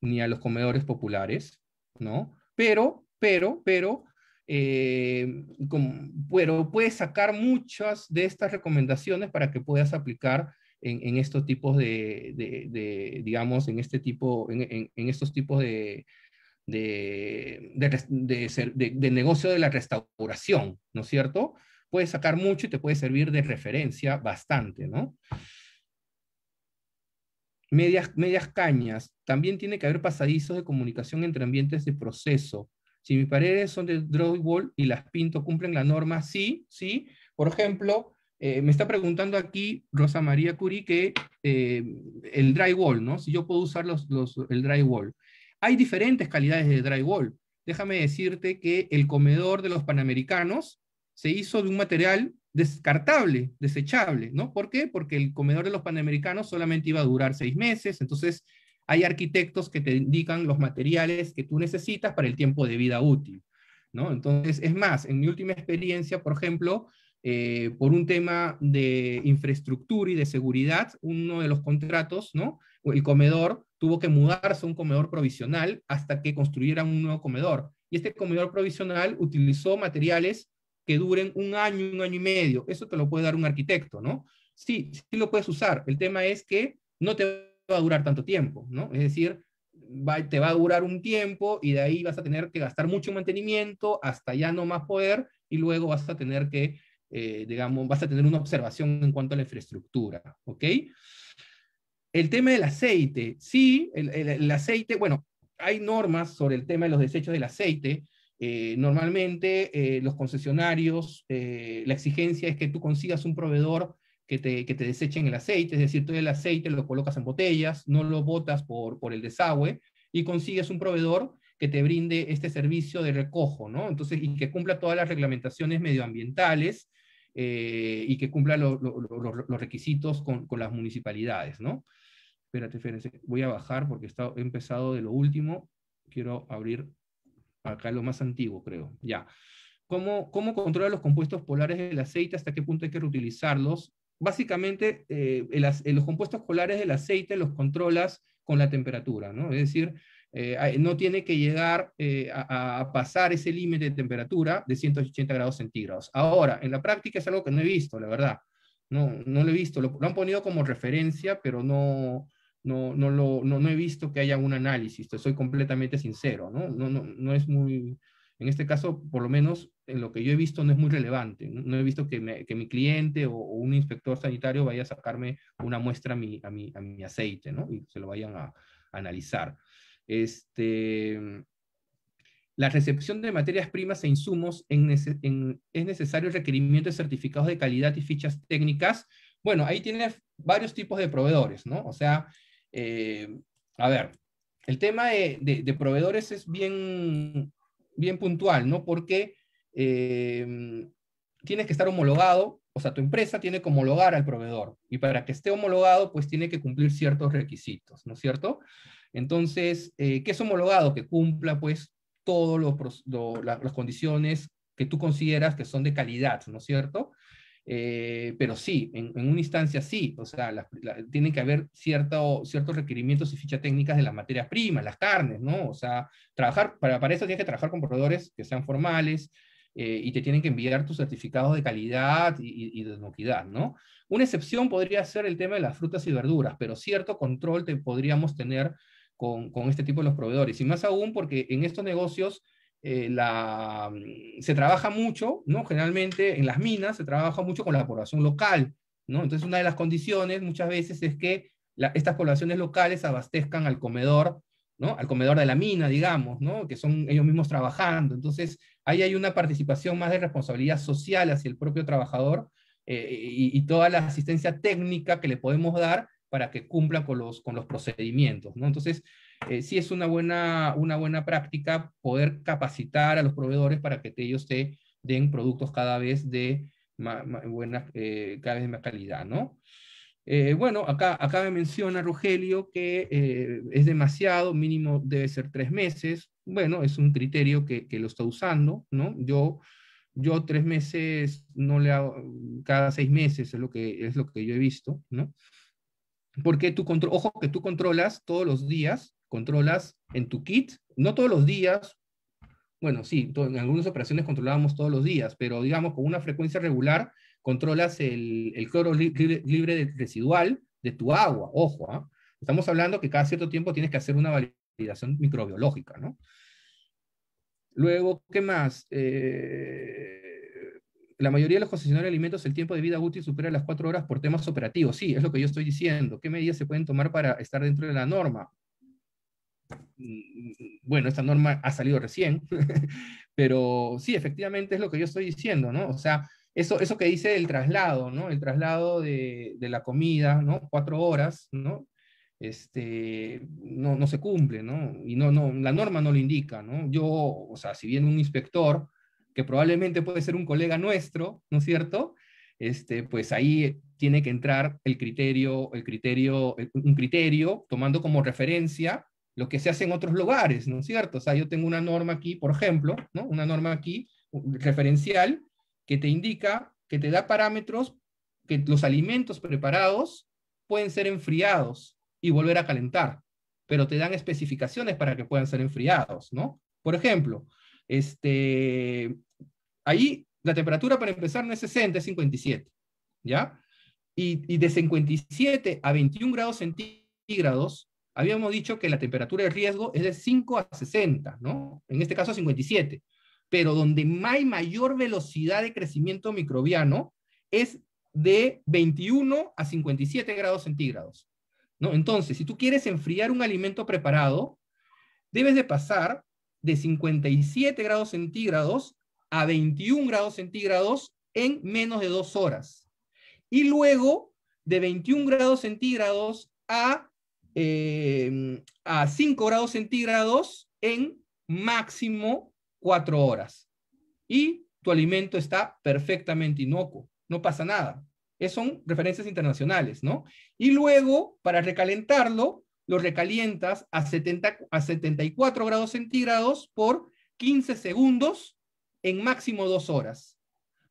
ni a los comedores populares, ¿no? Pero, pero, pero, eh, pero puedes sacar muchas de estas recomendaciones para que puedas aplicar en, en estos tipos de, digamos, en este tipo, en estos tipos de, de, de, negocio de la restauración, ¿no es cierto? Puedes sacar mucho y te puede servir de referencia bastante, ¿no? Medias, medias cañas. También tiene que haber pasadizos de comunicación entre ambientes de proceso. Si mis paredes son de drywall y las pinto, ¿cumplen la norma? Sí, sí. Por ejemplo, eh, me está preguntando aquí Rosa María Curie que eh, el drywall, ¿no? Si yo puedo usar los, el drywall. Hay diferentes calidades de drywall. Déjame decirte que el comedor de los Panamericanos se hizo de un material descartable, desechable, ¿no? ¿Por qué? Porque el comedor de los Panamericanos solamente iba a durar seis meses, entonces hay arquitectos que te indican los materiales que tú necesitas para el tiempo de vida útil, ¿no? Entonces, es más, en mi última experiencia, por ejemplo, eh, por un tema de infraestructura y de seguridad, uno de los contratos, ¿no? El comedor tuvo que mudarse a un comedor provisional hasta que construyeran un nuevo comedor. Y este comedor provisional utilizó materiales que duren un año, un año y medio. Eso te lo puede dar un arquitecto, ¿no? Sí, sí lo puedes usar. El tema es que no te va a durar tanto tiempo, ¿no? Es decir, te va a durar un tiempo y de ahí vas a tener que gastar mucho mantenimiento hasta ya no más poder y luego vas a tener que, eh, digamos, vas a tener una observación en cuanto a la infraestructura, ¿ok? El tema del aceite, sí, el, aceite, bueno, hay normas sobre el tema de los desechos del aceite. Eh, normalmente eh, los concesionarios, eh, la exigencia es que tú consigas un proveedor que te, desechen el aceite, es decir, tú el aceite lo colocas en botellas, no lo botas por, el desagüe y consigues un proveedor que te brinde este servicio de recojo, ¿no? Entonces, y que cumpla todas las reglamentaciones medioambientales y que cumpla los requisitos con, con las municipalidades, ¿no? Espérate, espérate, voy a bajar porque está, he empezado de lo último. Quiero abrir acá lo más antiguo, creo. Ya. ¿Cómo, cómo controla los compuestos polares del aceite? ¿Hasta qué punto hay que reutilizarlos? Básicamente, eh, los compuestos polares del aceite los controlas con la temperatura, ¿no? Es decir, eh, no tiene que llegar eh, a, pasar ese límite de temperatura de 180 grados centígrados. Ahora, en la práctica es algo que no he visto, la verdad. No, no lo he visto. Lo, lo han ponido como referencia, pero no, no, no, no, he visto que haya un análisis, te soy completamente sincero, ¿no? No, no, es muy, en este caso, por lo menos en lo que yo he visto, no es muy relevante. No, he visto que, mi cliente o, un inspector sanitario vaya a sacarme una muestra a mi, a aceite, ¿no? Y se lo vayan a, analizar. Este, la recepción de materias primas e insumos es necesario el requerimiento de certificados de calidad y fichas técnicas. Bueno, ahí tiene varios tipos de proveedores, ¿no? O sea, eh, a ver, el tema de, proveedores es bien, puntual, ¿no? Porque eh, tienes que estar homologado, o sea, tu empresa tiene que homologar al proveedor. Y para que esté homologado, pues tiene que cumplir ciertos requisitos, ¿no es cierto? Entonces, eh, ¿qué es homologado? Que cumpla, pues, todas las condiciones que tú consideras que son de calidad, ¿no es cierto? Eh, pero sí, en, en, una instancia sí, o sea, tienen que haber cierto, ciertos requerimientos y fichas técnicas de las materias primas, las carnes, ¿no? O sea, trabajar, para, para eso tienes que trabajar con proveedores que sean formales eh, y te tienen que enviar tus certificados de calidad y, de noquidad, ¿no? Una excepción podría ser el tema de las frutas y verduras, pero cierto control te podríamos tener con, con este tipo de los proveedores, y más aún porque en estos negocios eh, mm, se trabaja mucho, ¿no? Generalmente en las minas se trabaja mucho con la población local, ¿no? Entonces una de las condiciones muchas veces es que estas poblaciones locales abastezcan al comedor, ¿no? Al comedor de la mina, digamos, ¿no? Que son ellos mismos trabajando. Entonces ahí hay una participación más de responsabilidad social hacia el propio trabajador eh, y, toda la asistencia técnica que le podemos dar para que cumpla con los, con los procedimientos. ¿no? Entonces, si eh, sí es una buena, una buena práctica poder capacitar a los proveedores para que ellos te den productos cada vez de más, eh, cada vez más calidad, ¿no? Eh, bueno, acá, acá me menciona Rogelio que es demasiado, mínimo debe ser tres meses. Bueno, es un criterio que, lo está usando, ¿no? Yo yo tres meses no le hago, cada seis meses es lo que, es lo que yo he visto, ¿no? Porque tú, ojo que tú controlas todos los días controlas en tu kit, no todos los días, bueno, sí, en algunas operaciones controlábamos todos los días, pero digamos con una frecuencia regular controlas el, cloro libre, residual de tu agua, ojo, ¿ah? estamos hablando que cada cierto tiempo tienes que hacer una validación microbiológica, ¿no? Luego, ¿qué más? Eh, la mayoría de los concesionarios de alimentos, el tiempo de vida útil supera las cuatro horas por temas operativos. Sí, es lo que yo estoy diciendo. ¿Qué medidas se pueden tomar para estar dentro de la norma? Mm, bueno, esta norma ha salido recién, pero sí, efectivamente es lo que yo estoy diciendo, ¿no? O sea, eso, eso que dice el traslado, ¿no? El traslado de, la comida, ¿no? Cuatro horas, ¿no? Este, no, no, se cumple, ¿no? Y no, no, la norma no lo indica, ¿no? Yo, o sea, si viene un inspector, que probablemente puede ser un colega nuestro, ¿no es cierto? Este, pues ahí tiene que entrar el criterio, el criterio, un criterio, tomando como referencia lo que se hace en otros lugares, ¿no es cierto? O sea, yo tengo una norma aquí, por ejemplo, ¿no? Una norma aquí referencial que te indica, que te da parámetros que los alimentos preparados pueden ser enfriados y volver a calentar, pero te dan especificaciones para que puedan ser enfriados, ¿no? Por ejemplo, este, ahí la temperatura para empezar no es 60, es 57, ¿ya? Y, y de 57 a 21 grados centígrados habíamos dicho que la temperatura de riesgo es de 5 a 60, ¿no? En este caso 57. Pero donde hay mayor velocidad de crecimiento microbiano es de 21 a 57 grados centígrados, ¿no? Entonces, si tú quieres enfriar un alimento preparado, debes de pasar de 57 grados centígrados a 21 grados centígrados en menos de dos horas. Y luego de 21 grados centígrados a Em, a 5 grados centígrados en máximo 4 horas. Y tu alimento está perfectamente inocuo, no pasa nada. Es, son referencias internacionales, ¿no? Y luego, para recalentarlo, lo recalientas a, 70, a 74 grados centígrados por 15 segundos en máximo 2 horas.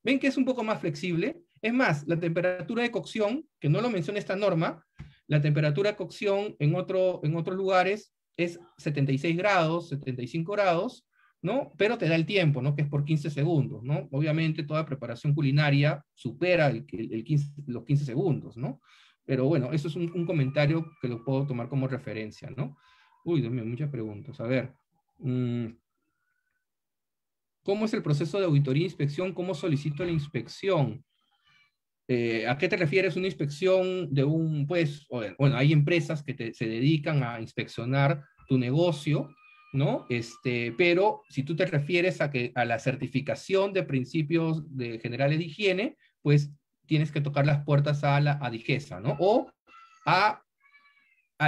Ven que es un poco más flexible. Es más, la temperatura de cocción, que no lo menciona esta norma, la temperatura de cocción en, otro, en otros lugares es 76 grados, 75 grados, ¿no? Pero te da el tiempo, ¿no? Que es por 15 segundos, ¿no? Obviamente toda preparación culinaria supera el, 15, los 15 segundos, ¿no? Pero bueno, eso es un, un, comentario que lo puedo tomar como referencia, ¿no? Uy, Dios muchas preguntas. A ver. Mm, ¿Cómo es el proceso de auditoría e inspección? ¿Cómo solicito la inspección? Eh, ¿A qué te refieres una inspección de un, pues, bueno, hay empresas que se dedican a inspeccionar tu negocio, ¿no? Este, pero si tú te refieres a, que, a la certificación de principios de, generales de higiene, pues tienes que tocar las puertas a la a Digesa, ¿no? O a,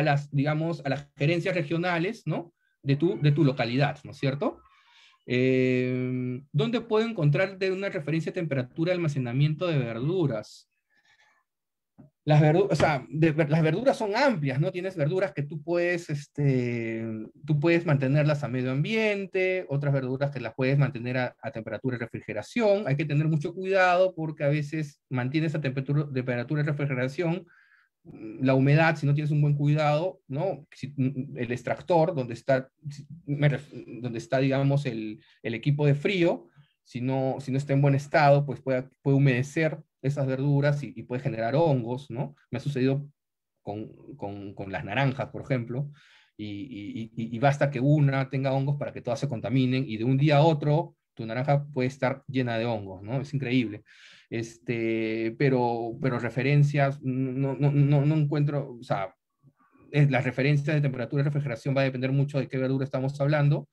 las, digamos, a las gerencias regionales, ¿no? De tu, de tu localidad, ¿no es cierto? Em, ¿Dónde puedo encontrar una referencia temperatura de almacenamiento de verduras? Las, verduras, verduras son amplias, ¿no? Tienes verduras que tú puedes, este, tú puedes mantenerlas a medio ambiente, otras verduras que las puedes mantener a, temperatura de refrigeración. Hay que tener mucho cuidado porque a veces mantienes a temperatura, temperatura de refrigeración Mm, la humedad, si no tienes un buen cuidado, ¿no? Si, mm, mm, el extractor, donde está, donde está digamos, el, el, equipo de frío, si no, si no está en buen estado, pues puede, puede humedecer esas verduras y, puede generar hongos, ¿no? Me ha sucedido con, con, con las naranjas, por ejemplo, y, y, y, basta que una tenga hongos para que todas se contaminen, y de un día a otro tu naranja puede estar llena de hongos, ¿no? Es increíble este, pero, pero referencias, no, no, no, encuentro, o sea, eh, las referencias de temperatura y refrigeración va a depender mucho de qué verdura estamos hablando.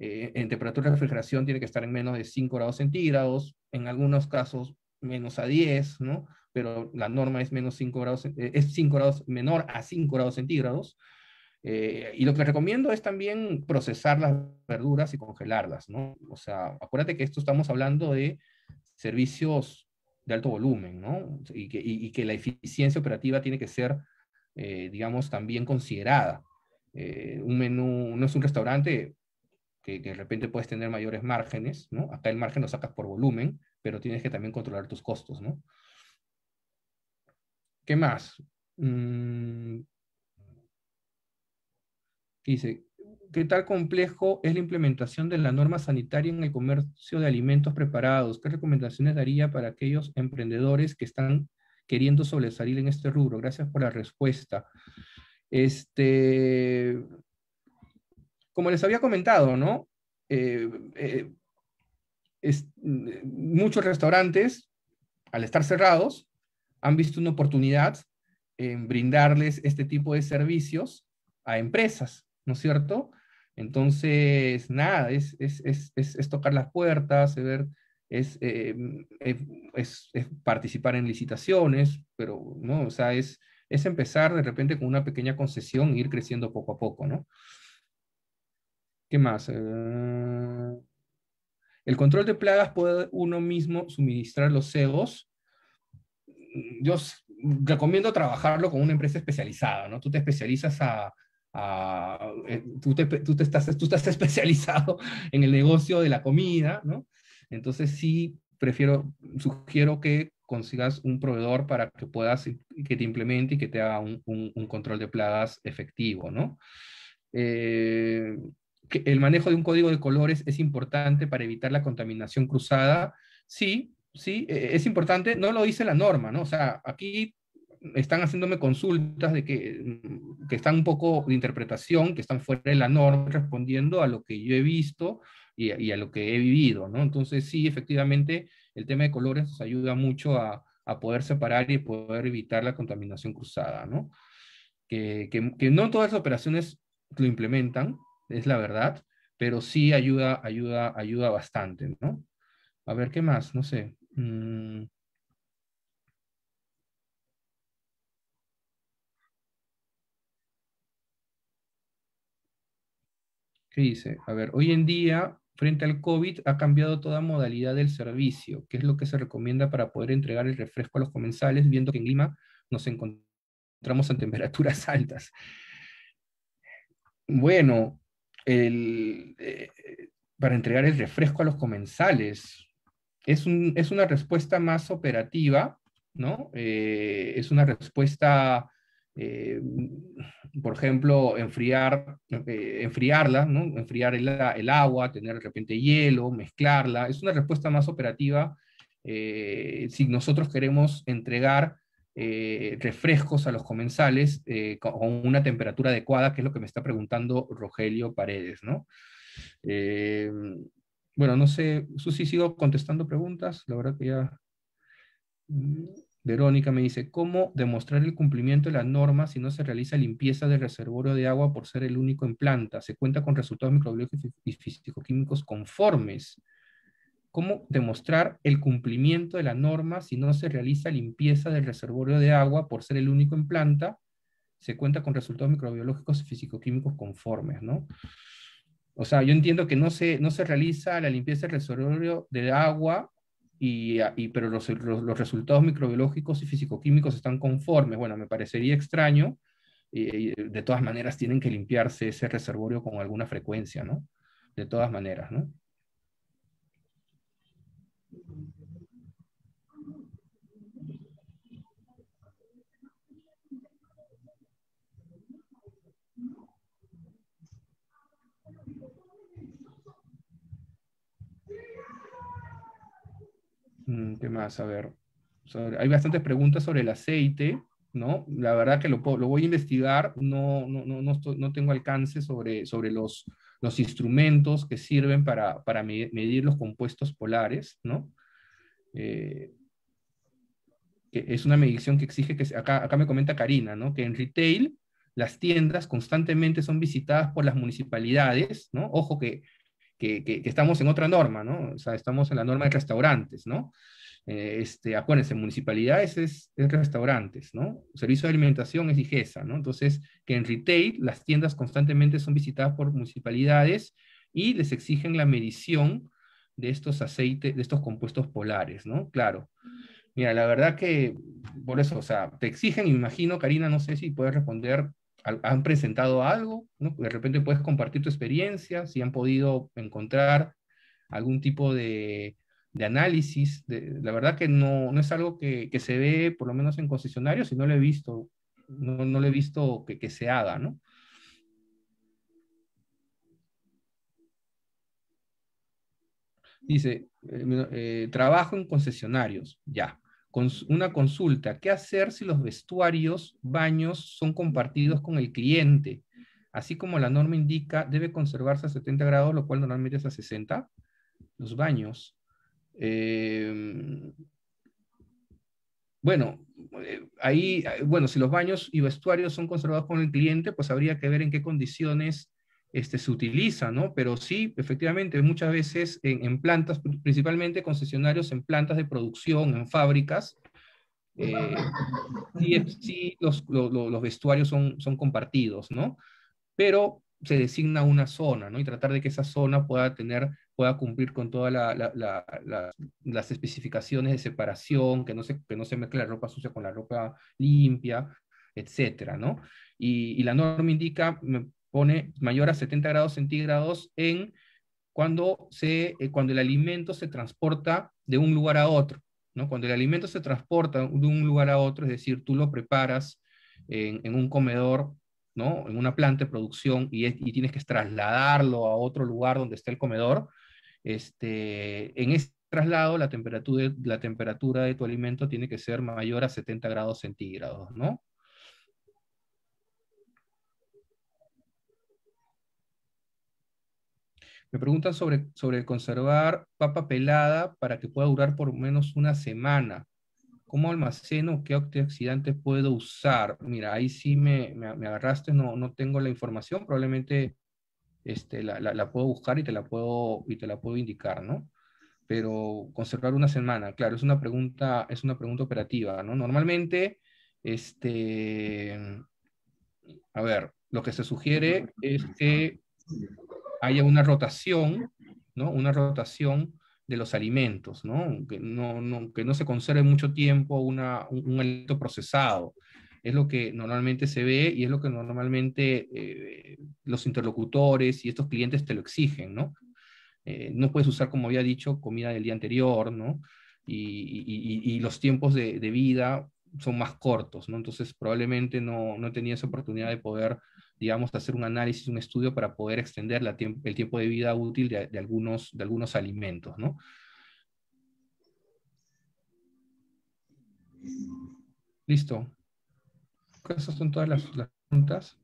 Eh, en temperatura de refrigeración tiene que estar en menos de 5 grados centígrados, en algunos casos menos a 10, ¿no? Pero la norma es menos 5 grados, eh, es 5 grados menor a 5 grados centígrados. y lo que recomiendo es también procesar las verduras y congelarlas, ¿no? O sea, acuérdate que esto estamos hablando de servicios de alto volumen, ¿no? Y que, la eficiencia operativa tiene que ser, eh, digamos, también considerada. Eh, un menú, no es un restaurante que, de repente puedes tener mayores márgenes, ¿no? Acá el margen lo sacas por volumen, pero tienes que también controlar tus costos, ¿no? ¿Qué más? Mm. dice, qué tal complejo es la implementación de la norma sanitaria en el comercio de alimentos preparados? ¿Qué recomendaciones daría para aquellos emprendedores que están queriendo sobresalir en este rubro? Gracias por la respuesta. Este, como les había comentado, ¿no? Eh, eh, muchos restaurantes, al estar cerrados, han visto una oportunidad en brindarles este tipo de servicios a empresas, ¿no es cierto? Entonces, nada, es, es, es, es tocar las puertas, ver, eh, mm, eh, es, es, participar en licitaciones, pero, ¿no? O sea, es, es empezar de repente con una pequeña concesión e ir creciendo poco a poco, ¿no? ¿Qué más? Eh, el control de plagas puede uno mismo suministrar los cebos. Yo recomiendo trabajarlo con una empresa especializada, ¿no? Tú te especializas a, Ah, eh, tú, te, estás, especializado en el negocio de la comida, ¿no? Entonces sí, prefiero, sugiero que consigas un proveedor para que puedas, eh, que te implemente y que te haga un, control de plagas efectivo, ¿no? Eh, que el manejo de un código de colores es importante para evitar la contaminación cruzada. Sí, sí, e, es importante, no lo dice la norma, ¿no? O sea, aquí están haciéndome consultas de que, mm, que están un poco de interpretación, que están fuera de la norma, respondiendo a lo que yo he visto y, a lo que he vivido, ¿no? Entonces, sí, efectivamente, el tema de colores nos ayuda mucho a, a poder separar y poder evitar la contaminación cruzada, ¿no? Que, que, no todas las operaciones lo implementan, es la verdad, pero sí ayuda, ayuda, ayuda bastante, ¿no? A ver, ¿qué más? No sé. Mm, dice? A ver, hoy en día, frente al COVID, ha cambiado toda modalidad del servicio. ¿Qué es lo que se recomienda para poder entregar el refresco a los comensales, viendo que en Lima nos encontramos en temperaturas altas? Bueno, eh, para entregar el refresco a los comensales, es, una respuesta más operativa, ¿no? Eh, es una respuesta eh, por ejemplo, enfriar, eh, enfriarla, enfriar el, agua, tener de repente hielo, mezclarla. Es una respuesta más operativa eh, si nosotros queremos entregar refrescos a los comensales con, una temperatura adecuada, que es lo que me está preguntando Rogelio Paredes. ¿no? bueno, no sé, Susi, sigo contestando preguntas, la verdad que ya... Verónica me dice, ¿cómo demostrar el cumplimiento de la norma si no se realiza limpieza del reservorio de agua por ser el único en planta? Se cuenta con resultados microbiológicos y físicoquímicos conformes. ¿Cómo demostrar el cumplimiento de la norma si no se realiza limpieza del reservorio de agua por ser el único en planta? Se cuenta con resultados microbiológicos y físicoquímicos conformes, O sea, yo entiendo que no se, no se realiza la limpieza del reservorio de agua Ah, y, pero los, resultados microbiológicos y fisicoquímicos están conformes. Bueno, me parecería extraño. Eh, de todas maneras, tienen que limpiarse ese reservorio con alguna frecuencia, ¿no? De todas maneras, ¿no? Mm, ¿Qué más? A ver. hay bastantes preguntas sobre el aceite, ¿no? La verdad que lo, voy a investigar, no, no, tengo alcance sobre, sobre los, instrumentos que sirven para, medir los compuestos polares, ¿no? Eh, es una medición que exige que, acá, acá me comenta Karina, ¿no? Que en retail las tiendas constantemente son visitadas por las municipalidades, ¿no? Ojo que que, estamos en otra norma, ¿no? O sea, estamos en la norma de restaurantes, ¿no? Eh, este, acuérdense, municipalidades es, restaurantes, ¿no? servicio de alimentación es IGESA, ¿no? Entonces, que en retail las tiendas constantemente son visitadas por municipalidades y les exigen la medición de estos aceites, de estos compuestos polares, ¿no? Claro. Mira, la verdad que por eso, o sea, te exigen, imagino, Karina, no sé si puedes responder han presentado algo, de repente puedes compartir tu experiencia, si han podido encontrar algún tipo de, análisis. De, la verdad que no, es algo que, se ve, por lo menos en concesionarios, y no lo he visto, no, no he visto que, se haga, ¿no? Dice, eh, eh, trabajo en concesionarios, ya una consulta, ¿qué hacer si los vestuarios, baños son compartidos con el cliente? Así como la norma indica, debe conservarse a 70 grados, lo cual normalmente es a 60, los baños. Em, bueno, eh, ahí, eh, bueno, si los baños y vestuarios son conservados con el cliente, pues habría que ver en qué condiciones este, se utiliza, ¿no? Pero sí, efectivamente, muchas veces en, en plantas, principalmente concesionarios en plantas de producción, en fábricas, eh, sí, los, vestuarios son, son compartidos, ¿no? Pero se designa una zona, ¿no? Y tratar de que esa zona pueda tener, pueda cumplir con todas las especificaciones de separación, que no, se, que no se mezcle la ropa sucia con la ropa limpia, etcétera, ¿no? Y, y la norma indica, pone mayor a 70 grados centígrados en cuando, se, eh, cuando el alimento se transporta de un lugar a otro. ¿no? Cuando el alimento se transporta de un lugar a otro, es decir, tú lo preparas en, en un comedor, ¿no? en una planta de producción y, y, tienes que trasladarlo a otro lugar donde está el comedor, este, en ese traslado la temperatura, la temperatura de tu alimento tiene que ser mayor a 70 grados centígrados, ¿no? Me preguntan sobre, sobre conservar papa pelada para que pueda durar por menos una semana. ¿Cómo almaceno? ¿Qué antioxidantes puedo usar? Mira, ahí sí me, agarraste, no, no tengo la información, probablemente este, la, puedo buscar y te la puedo, y te la puedo indicar, ¿no? Pero conservar una semana, claro, es una pregunta, es una pregunta operativa, ¿no? Normalmente, este, a ver, lo que se sugiere es que haya una rotación, ¿no? Una rotación de los alimentos, ¿no? Que no, que no se conserve mucho tiempo una, un, alimento procesado. Es lo que normalmente se ve y es lo que normalmente eh, los interlocutores y estos clientes te lo exigen, ¿no? Eh, no puedes usar, como había dicho, comida del día anterior, ¿no? Y, los tiempos de, vida son más cortos, ¿no? Entonces probablemente no, no tenías oportunidad de poder digamos, hacer un análisis, un estudio para poder extender el tiempo de vida útil de, algunos, de algunos alimentos, ¿no? Listo. Esas son todas las, preguntas.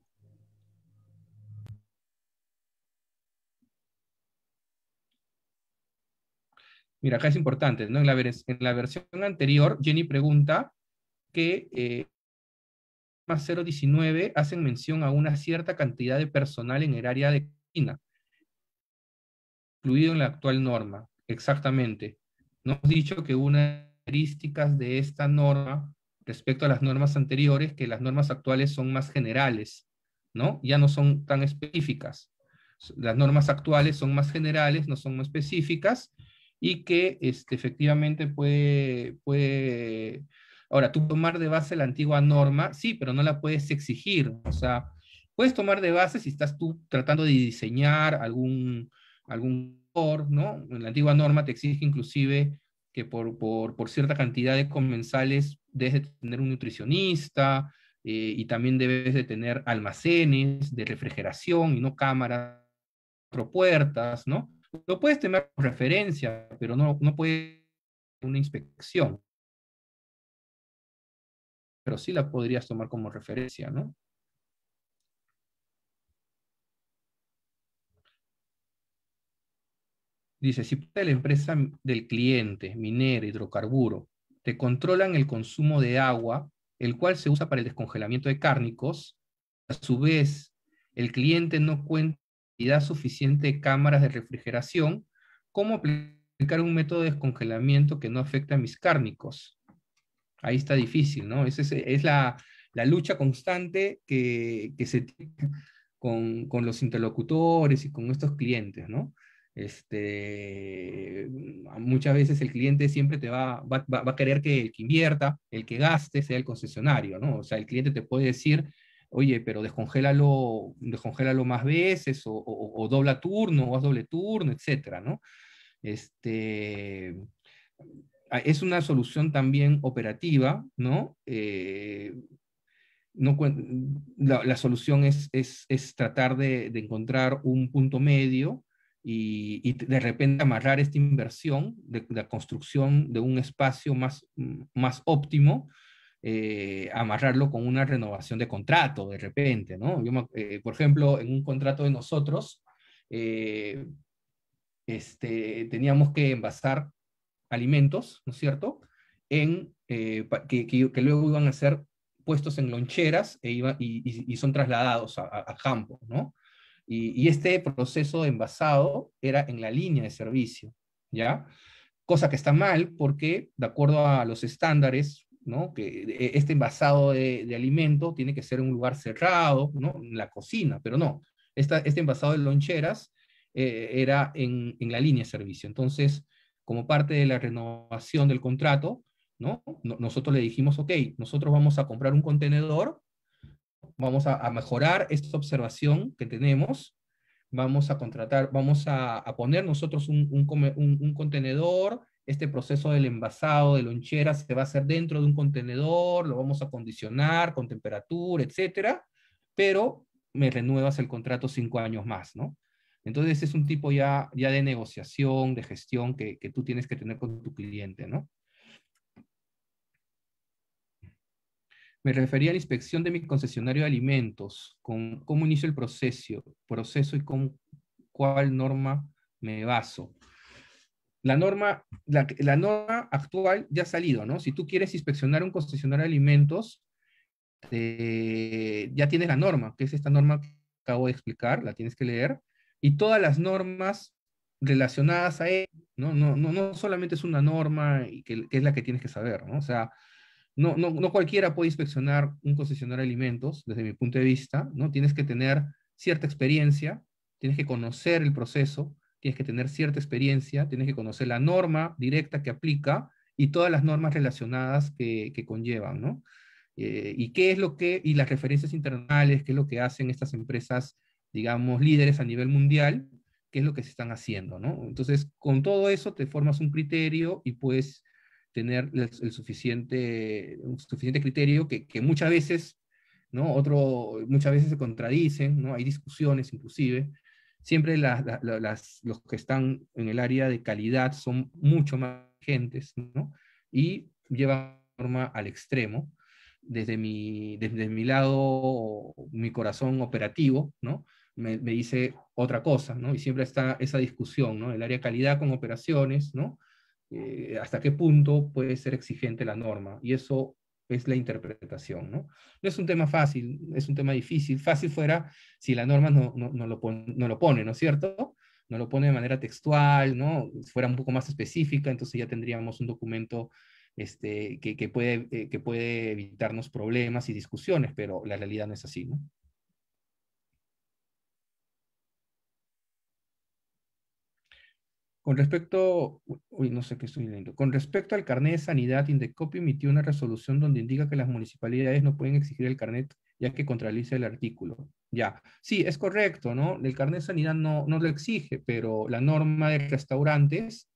Mira, acá es importante, En la, versión anterior, Jenny pregunta que eh, 019 hacen mención a una cierta cantidad de personal en el área de China. incluido en la actual norma, exactamente. Nos hemos dicho que una de las características de esta norma respecto a las normas anteriores, que las normas actuales son más generales, ¿no? Ya no son tan específicas. Las normas actuales son más generales, no son específicas, y que este, efectivamente puede, puede Ahora, tú tomar de base la antigua norma, sí, pero no la puedes exigir. O sea, puedes tomar de base si estás tú tratando de diseñar algún, algún ¿no? La antigua norma te exige inclusive que por, cierta cantidad de comensales debes de tener un nutricionista eh, y también debes de tener almacenes de refrigeración y no cámaras, puertas, ¿no? Lo puedes tener referencia, pero no, no puedes una inspección pero sí la podrías tomar como referencia, ¿no? Dice, si la empresa del cliente, minero, hidrocarburo, te controlan el consumo de agua, el cual se usa para el descongelamiento de cárnicos, a su vez, el cliente no cuenta con suficiente de cámaras de refrigeración, ¿cómo aplicar un método de descongelamiento que no afecta a mis cárnicos? ahí está difícil, ¿no? Es, es, la, lucha constante que, se tiene con, los interlocutores y con estos clientes, ¿no? Este, muchas veces el cliente siempre te va, va, a querer que el que invierta, el que gaste, sea el concesionario, ¿no? O sea, el cliente te puede decir, oye, pero descongélalo, descongélalo más veces, o, o dobla turno, o haz doble turno, etcétera, ¿no? Este, Ah, es una solución también operativa, ¿no? Eh, no la, solución es, tratar de, encontrar un punto medio y, de repente amarrar esta inversión de, la construcción de un espacio más, más óptimo, eh, amarrarlo con una renovación de contrato de repente, ¿no? Eh, por ejemplo, en un contrato de nosotros, este, teníamos que envasar alimentos, ¿no es cierto?, en, eh, que, luego iban a ser puestos en loncheras e iba, y, son trasladados a, a, campo, ¿no? Y, este proceso de envasado era en la línea de servicio, ¿ya? Cosa que está mal porque, de acuerdo a los estándares, ¿no? Que e, este envasado de, de alimento tiene que ser en un lugar cerrado, ¿no? En la cocina, pero no. Esta, este envasado de loncheras eh, era en, en, la línea de servicio. Entonces, como parte de la renovación del contrato, ¿no? Nosotros le dijimos, ok, nosotros vamos a comprar un contenedor, vamos a, mejorar esta observación que tenemos, vamos a contratar, vamos a, poner nosotros un, contenedor, este proceso del envasado de lonchera, se va a hacer dentro de un contenedor, lo vamos a condicionar con temperatura, etcétera, pero me renuevas el contrato cinco años más, ¿no? Entonces es un tipo ya, de negociación, de gestión que, tú tienes que tener con tu cliente, ¿no? Me refería a la inspección de mi concesionario de alimentos, cómo inicio el proceso, proceso y con cuál norma me baso. La norma, la, norma actual ya ha salido, ¿no? Si tú quieres inspeccionar un concesionario de alimentos, eh, ya tienes la norma, que es esta norma que acabo de explicar, la tienes que leer, y todas las normas relacionadas a él, ¿no? No, no, solamente es una norma y que, es la que tienes que saber, ¿no? O sea, no, no, cualquiera puede inspeccionar un concesionario de alimentos, desde mi punto de vista, ¿no? Tienes que tener cierta experiencia, tienes que conocer el proceso, tienes que tener cierta experiencia, tienes que conocer la norma directa que aplica y todas las normas relacionadas que, conllevan, ¿no? Eh, y qué es lo que, y las referencias internales, qué es lo que hacen estas empresas digamos, líderes a nivel mundial, qué es lo que se están haciendo, ¿no? Entonces, con todo eso te formas un criterio y puedes tener el, suficiente, un suficiente criterio que, muchas veces, ¿no? Otro, muchas veces se contradicen, ¿no? Hay discusiones inclusive. Siempre los que están en el área de calidad son mucho más gentes, ¿no? Y llevan forma al extremo. Desde mi, desde mi lado, mi corazón operativo, ¿no? me, dice otra cosa, ¿no? Y siempre está esa discusión, ¿no? El área calidad con operaciones, ¿no? Eh, hasta qué punto puede ser exigente la norma. Y eso es la interpretación, ¿no? No es un tema fácil, es un tema difícil. Fácil fuera si la norma no, lo, no lo pone, ¿no es cierto? No lo pone de manera textual, ¿no? fuera un poco más específica, entonces ya tendríamos un documento este, que, puede, eh, que puede evitarnos problemas y discusiones, pero la realidad no es así, ¿no? Con respecto, uy, no sé qué estoy leyendo. Con respecto al carnet de sanidad, Indecopi emitió una resolución donde indica que las municipalidades no pueden exigir el carnet ya que contradice el artículo. Ya, sí, es correcto, ¿no? El carnet de sanidad no, no lo exige, pero la norma de restaurantes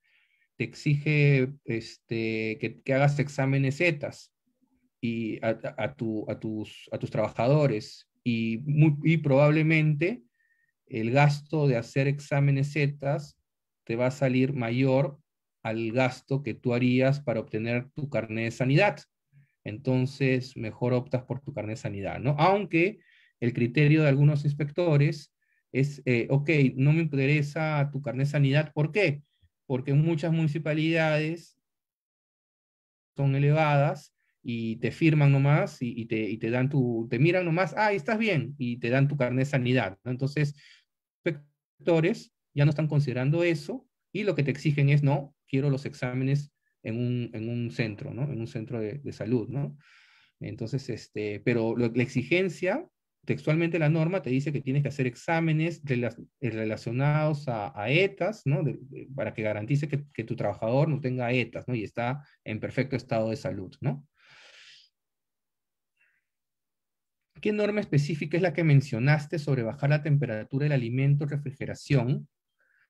te exige este, que, hagas exámenes ETAs y a, tus, a tus trabajadores y, probablemente el gasto de hacer exámenes ETAs te va a salir mayor al gasto que tú harías para obtener tu carnet de sanidad. Entonces, mejor optas por tu carnet de sanidad, ¿no? Aunque el criterio de algunos inspectores es, eh, ok, no me interesa tu carnet de sanidad, ¿por qué? Porque muchas municipalidades son elevadas y te firman nomás y, te, dan tu, te miran nomás, ah, estás bien, y te dan tu carnet de sanidad. Entonces, inspectores ya no están considerando eso y lo que te exigen es, no, quiero los exámenes en un, centro, ¿no? En un centro de, salud, ¿no? Entonces, este, pero la exigencia, textualmente la norma te dice que tienes que hacer exámenes eh, relacionados a, ETAs, ¿no? para que garantice que, tu trabajador no tenga ETAs, ¿no? Y está en perfecto estado de salud, ¿no? ¿Qué norma específica es la que mencionaste sobre bajar la temperatura del alimento, refrigeración?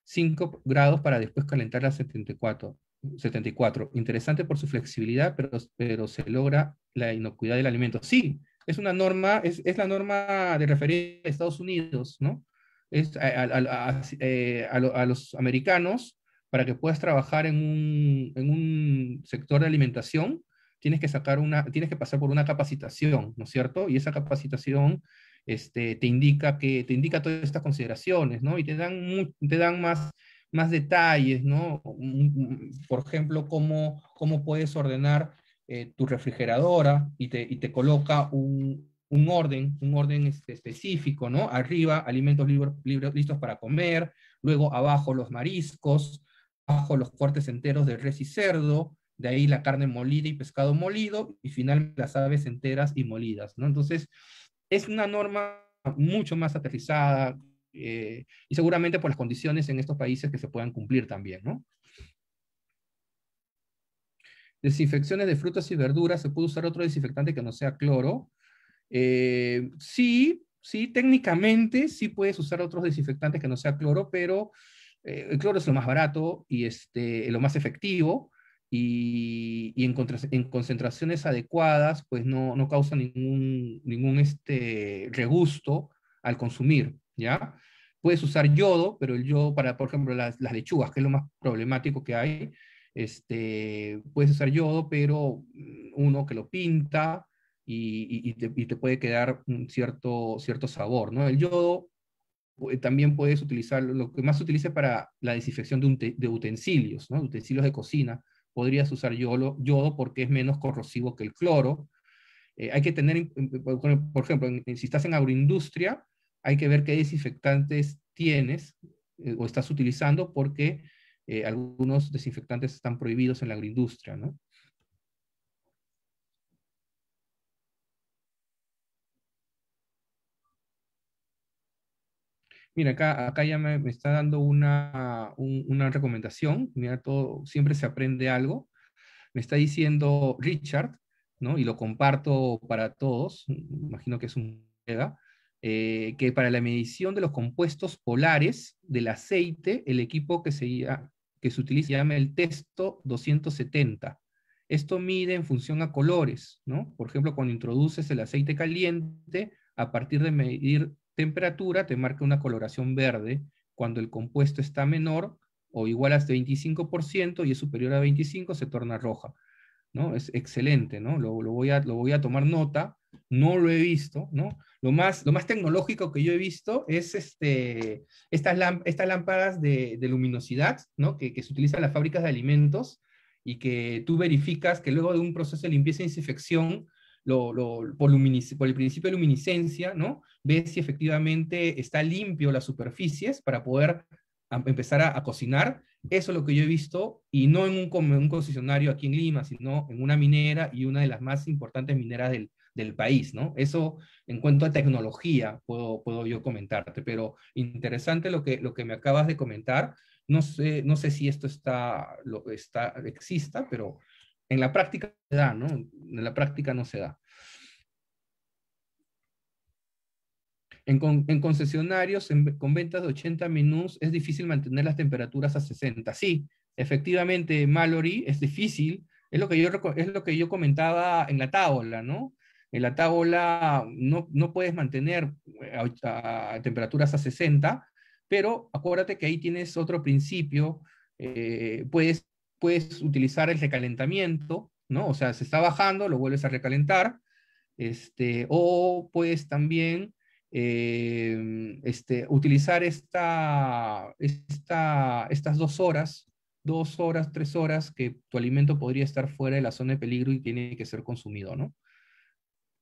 5 grados para después calentar a 74. 74. Interesante por su flexibilidad, pero, pero se logra la inocuidad del alimento. Sí, es una norma, es, es la norma de referencia de Estados Unidos, ¿no? Es a, eh, a, los americanos, para que puedas trabajar en un, en un sector de alimentación, tienes que sacar una, tienes que pasar por una capacitación, ¿no es cierto? Y esa capacitación este, te indica que te indica todas estas consideraciones, ¿no? Y te dan te dan más más detalles, ¿no? Mm, mm, por ejemplo, cómo, cómo puedes ordenar eh, tu refrigeradora y te, te coloca un, orden, un orden este, específico, ¿no? Arriba, alimentos listos para comer, luego abajo los mariscos, abajo los cortes enteros de res y cerdo, de ahí la carne molida y pescado molido, y finalmente las aves enteras y molidas, ¿no? Entonces, es una norma mucho más aterrizada eh, y seguramente por las condiciones en estos países que se puedan cumplir también, ¿no? Desinfecciones de frutas y verduras, ¿se puede usar otro desinfectante que no sea cloro? Eh, sí, sí, técnicamente sí puedes usar otros desinfectantes que no sea cloro, pero eh, el cloro es lo más barato y este, lo más efectivo y, en, concentraciones adecuadas, pues no, causa ningún, este regusto al consumir, ¿ya? Puedes usar yodo, pero el yodo para, por ejemplo, las, las lechugas, que es lo más problemático que hay, este, puedes usar yodo, pero uno que lo pinta y, te, puede quedar un cierto, cierto sabor, ¿no? El yodo eh, también puedes utilizar, lo que más se utiliza para la desinfección de, utensilios, Utensilios de cocina, podrías usar yodo, porque es menos corrosivo que el cloro. Eh, hay que tener, por ejemplo, si estás en agroindustria, hay que ver qué desinfectantes tienes eh, o estás utilizando porque eh, algunos desinfectantes están prohibidos en la agroindustria, ¿no? Mira, acá, acá ya me, está dando una, recomendación. Mira, todo, siempre se aprende algo. Me está diciendo Richard, ¿no? Y lo comparto para todos. Imagino que es un eh, que para la medición de los compuestos polares del aceite, el equipo que se, que se utiliza se llama el Testo 270. Esto mide en función a colores, Por ejemplo, cuando introduces el aceite caliente, a partir de medir Temperatura te marca una coloración verde cuando el compuesto está menor o igual a 25% este y es superior a 25 se torna roja. ¿no? Es excelente, ¿no? Lo, lo, voy a, lo voy a tomar nota, no lo he visto, ¿no? Lo más, lo más tecnológico que yo he visto es este, estas, estas lámparas de, de, luminosidad, ¿no? Que, que se utilizan en las fábricas de alimentos y que tú verificas que luego de un proceso de limpieza e desinfección lo, por, el principio de luminiscencia, ¿no? Ves si efectivamente está limpio las superficies para poder empezar a, cocinar. Eso es lo que yo he visto, y no en un, concesionario aquí en Lima, sino en una minera y una de las más importantes mineras del, país, ¿no? Eso en cuanto a tecnología puedo, puedo yo comentarte, pero interesante lo que, lo que me acabas de comentar. No sé, no sé si esto está, lo, está, exista, pero en la práctica se da, ¿no? En la práctica no se da. En, concesionarios, en, con ventas de 80 minutos, es difícil mantener las temperaturas a 60. Sí, efectivamente, Mallory, es difícil. Es lo que yo, es lo que yo comentaba en la tabla, ¿no? En la tabla no, puedes mantener eh, temperaturas a 60, pero acuérdate que ahí tienes otro principio. Eh, puedes puedes utilizar el recalentamiento, ¿no? O sea, se está bajando, lo vuelves a recalentar, este, o puedes también eh, este, utilizar esta, estas dos horas, dos horas, tres horas, que tu alimento podría estar fuera de la zona de peligro y tiene que ser consumido, ¿no?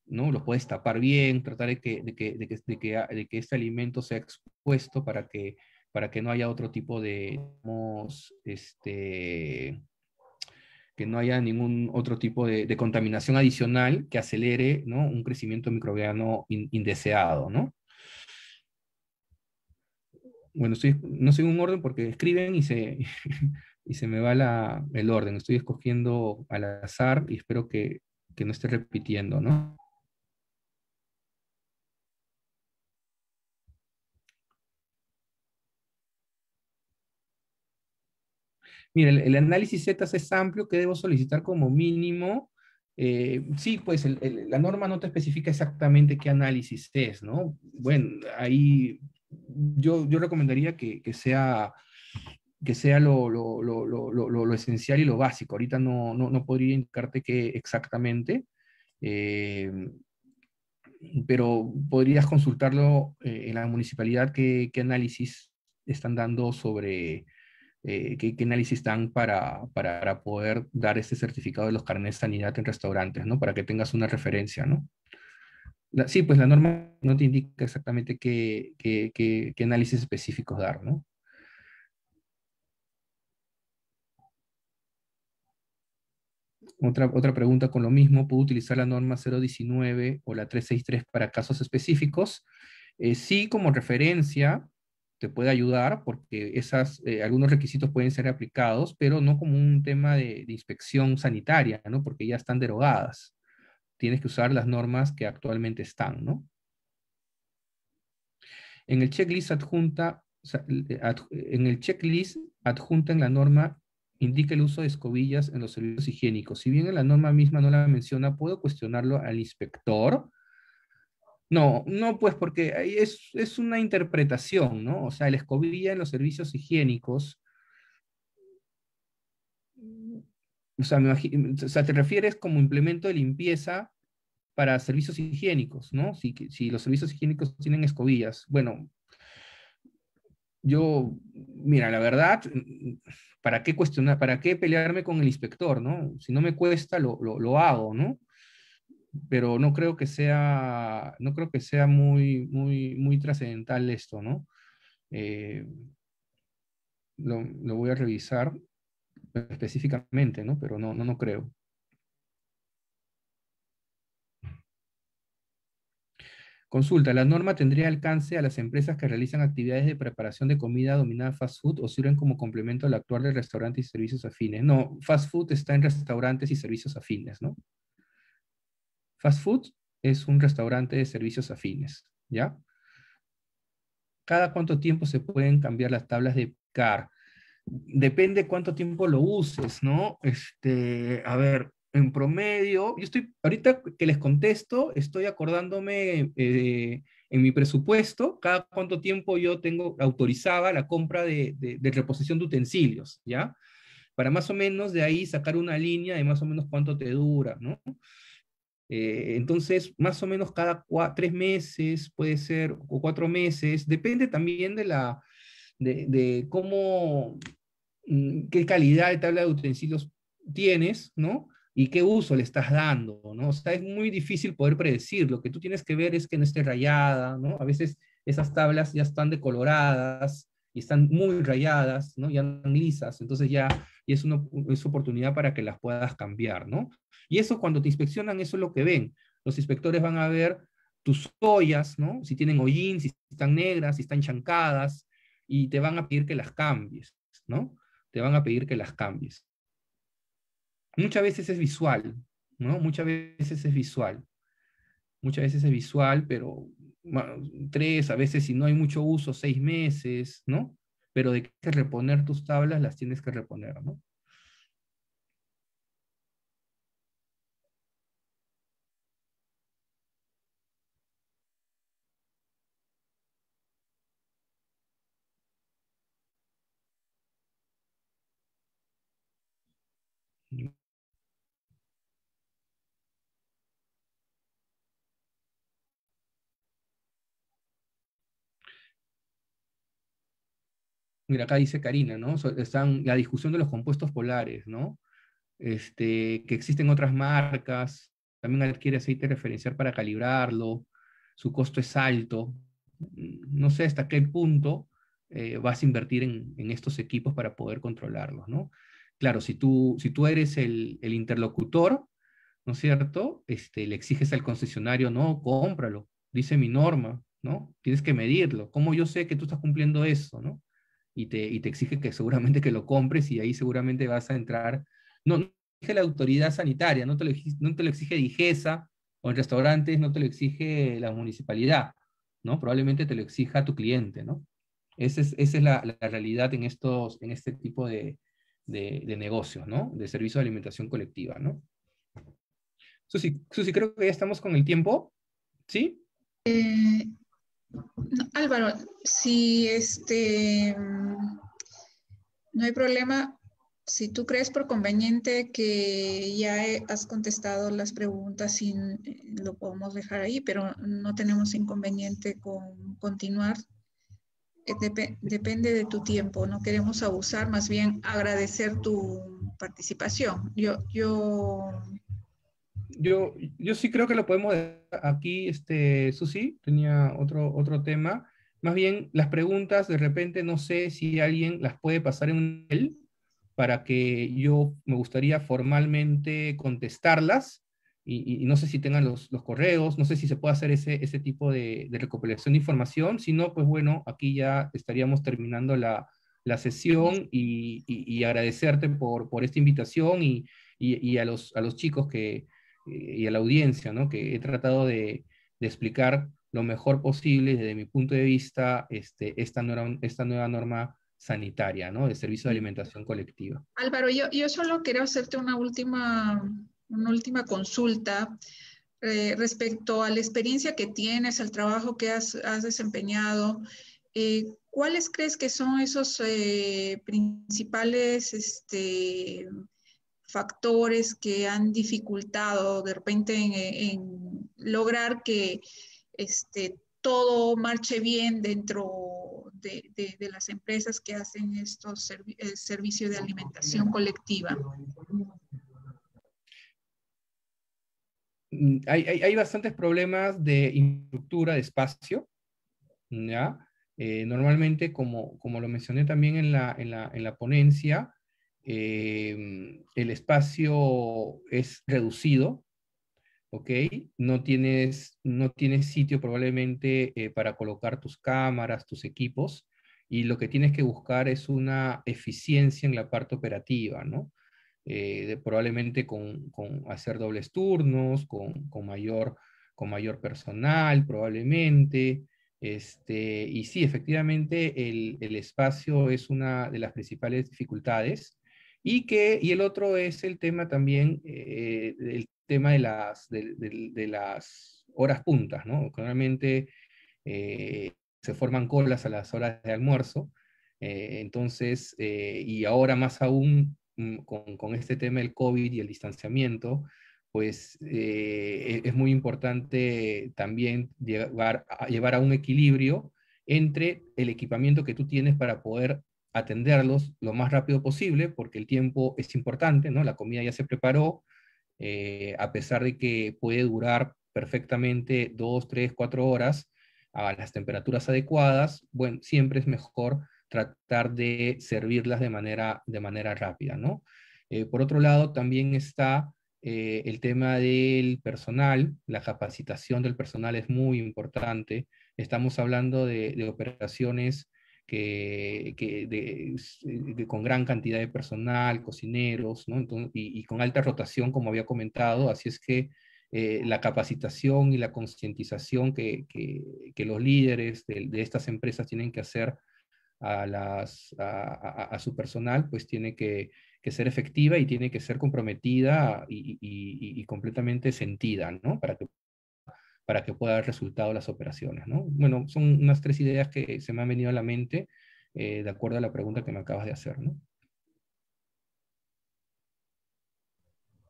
¿no? lo puedes tapar bien, tratar que, que, de que este alimento sea expuesto para que para que no haya otro tipo de, este, que no haya ningún otro tipo de, contaminación adicional que acelere un crecimiento microbiano indeseado, ¿no? Bueno, no soy un orden porque escriben y se, y se me va el orden. Estoy escogiendo al azar y espero que, que no esté repitiendo, ¿no? Mire, el, análisis Z es amplio ¿qué debo solicitar como mínimo. Eh, sí, pues la norma no te especifica exactamente qué análisis es, ¿no? Bueno, ahí yo, recomendaría que, sea, que sea lo, esencial y lo básico. Ahorita no, podría indicarte qué exactamente, eh, pero podrías consultarlo eh, en la municipalidad qué, qué análisis están dando sobre, eh, qué, análisis están para, para, poder dar este certificado de los carnes de sanidad en restaurantes, ¿no? Para que tengas una referencia, ¿no? sí, pues la norma no te indica exactamente qué, qué, qué, análisis específicos dar, ¿no? Otra, otra, pregunta con lo mismo, ¿puedo utilizar la norma 019 o la 363 para casos específicos? Eh, sí, como referencia, te puede ayudar porque esas, eh, algunos requisitos pueden ser aplicados, pero no como un tema de, inspección sanitaria, Porque ya están derogadas. Tienes que usar las normas que actualmente están, ¿no? En el checklist adjunta, eh, en el checklist adjunta en la norma indica el uso de escobillas en los servicios higiénicos. Si bien en la norma misma no la menciona, puedo cuestionarlo al inspector no, no, pues porque es, una interpretación, ¿no? O sea, la escobilla en los servicios higiénicos. O sea, mm, te refieres como implemento de limpieza para servicios higiénicos, ¿no? Si, si los servicios higiénicos tienen escobillas. Bueno, yo, mira, la verdad, mm, ¿para qué cuestionar, para qué pelearme con el inspector, no? Si no me cuesta, lo, lo hago, ¿no? pero no creo que sea, no creo que sea muy, muy, muy trascendental esto, ¿no? Eh, lo, voy a revisar específicamente, ¿no? Pero no, no, no creo. Consulta, ¿la norma tendría alcance a las empresas que realizan actividades de preparación de comida dominada fast food o sirven como complemento al actual de restaurantes y servicios afines? No, fast food está en restaurantes y servicios afines, ¿no? Fast food es un restaurante de servicios afines, ¿ya? ¿Cada cuánto tiempo se pueden cambiar las tablas de picar? Depende cuánto tiempo lo uses, ¿no? Este, a ver, en promedio, yo estoy, ahorita que les contesto, estoy acordándome eh, en mi presupuesto cada cuánto tiempo yo tengo, autorizada la compra de, de, reposición de utensilios, ¿ya? Para más o menos de ahí sacar una línea de más o menos cuánto te dura, ¿no? Eh, entonces, más o menos cada tres meses, puede ser, o cuatro meses, depende también de, la, de, cómo, mm, qué calidad de tabla de utensilios tienes, ¿no? y qué uso le estás dando, ¿no? O sea, es muy difícil poder predecir. Lo que tú tienes que ver es que no esté rayada, ¿no? A veces esas tablas ya están decoloradas y están muy rayadas, ¿no? Ya están lisas, entonces ya, y es una es oportunidad para que las puedas cambiar, ¿no? Y eso cuando te inspeccionan, eso es lo que ven. Los inspectores van a ver tus ollas, ¿no? Si tienen hollín, si están negras, si están chancadas, y te van a pedir que las cambies, ¿no? Te van a pedir que las cambies. Muchas veces es visual, ¿no? Muchas veces es visual. Muchas veces es visual, pero tres, a veces si no hay mucho uso, seis meses, ¿no? Pero de que reponer tus tablas, las tienes que reponer, ¿no? mira, acá dice Karina, ¿no? están la discusión de los compuestos polares, ¿no? Este, que existen otras marcas, también adquiere aceite referencial para calibrarlo, su costo es alto. No sé hasta qué punto eh, vas a invertir en, estos equipos para poder controlarlos, ¿no? Claro, si tú, si tú eres el, interlocutor, ¿no es cierto? Este, le exiges al concesionario, no, cómpralo, dice mi norma, ¿no? Tienes que medirlo. ¿Cómo yo sé que tú estás cumpliendo eso, ¿no? y te, exige que seguramente que lo compres y ahí seguramente vas a entrar. No, no exige la autoridad sanitaria, no te lo, no te exige Digesa o en restaurantes, no te lo exige la municipalidad, ¿no? Probablemente te lo exija tu cliente, ¿no? Esa es, la, realidad en, estos, en este tipo de, de, negocios, ¿no? De servicio de alimentación colectiva, ¿no? Susi, Susi, creo que ya estamos con el tiempo, ¿sí? Eh, Álvaro, si este no hay problema, si tú crees por conveniente que ya has contestado las preguntas, eh, lo podemos dejar ahí, pero no tenemos inconveniente con continuar. Eh, depende de tu tiempo, no queremos abusar, más bien agradecer tu participación. Yo, yo yo, sí creo que lo podemos aquí, este, Susi, tenía otro, otro tema. Más bien, las preguntas, de repente, no sé si alguien las puede pasar en un para que yo me gustaría formalmente contestarlas. Y, no sé si tengan los, correos, no sé si se puede hacer ese, tipo de, recopilación de información, si no, pues bueno, aquí ya estaríamos terminando la, sesión y, agradecerte por, por esta invitación y, a, los, a los chicos que, y a la audiencia, ¿no? que he tratado de, explicar lo mejor posible desde mi punto de vista este, esta, nueva, esta nueva norma sanitaria, ¿no? de servicio de alimentación colectiva. Álvaro, yo, yo solo quiero hacerte una última, una última consulta eh, respecto a la experiencia que tienes, al trabajo que has, desempeñado. Eh, ¿Cuáles crees que son esos eh, principales este, factores que han dificultado de repente en, lograr que este, todo marche bien dentro de, las empresas que hacen estos eh, servicios de alimentación colectiva. Mm, hay, bastantes problemas de infraestructura, de espacio, eh, normalmente, como, como lo mencioné también en la, en la, en la ponencia, Em, el espacio es reducido, ¿ok? No tienes, no tienes sitio probablemente eh, para colocar tus cámaras, tus equipos, y lo que tienes que buscar es una eficiencia en la parte operativa, ¿no? Eh, probablemente con, con, hacer dobles turnos, con, con, mayor, con mayor personal, probablemente. Este, y sí, efectivamente, el, el espacio es una de las principales dificultades. Y, que, y el otro es el tema también, eh, el tema de las, las horas puntas, ¿no? Normalmente eh, se forman colas a las horas de almuerzo, eh, entonces, y ahora más aún mm, con, este tema del COVID y el distanciamiento, pues e, es muy importante también llevar a un equilibrio entre el equipamiento que tú tienes para poder atenderlos lo más rápido posible, porque el tiempo es importante, ¿no? La comida ya se preparó, eh, a pesar de que puede durar perfectamente dos, tres, cuatro horas a las temperaturas adecuadas, bueno, siempre es mejor tratar de servirlas de manera, de manera rápida, ¿no? Eh, por otro lado, también está eh, el tema del personal, la capacitación del personal es muy importante. Estamos hablando de operaciones que, eh, con gran cantidad de personal, cocineros, y, con alta rotación, como había comentado, así es que eh, la capacitación y la concientización que, los líderes de, estas empresas tienen que hacer a, su personal, pues tiene que, ser efectiva y tiene que ser comprometida y, completamente sentida, ¿no? Para que para que pueda haber resultado las operaciones, ¿no? Bueno, son unas tres ideas que se me han venido a la mente eh, de acuerdo a la pregunta que me acabas de hacer, ¿no?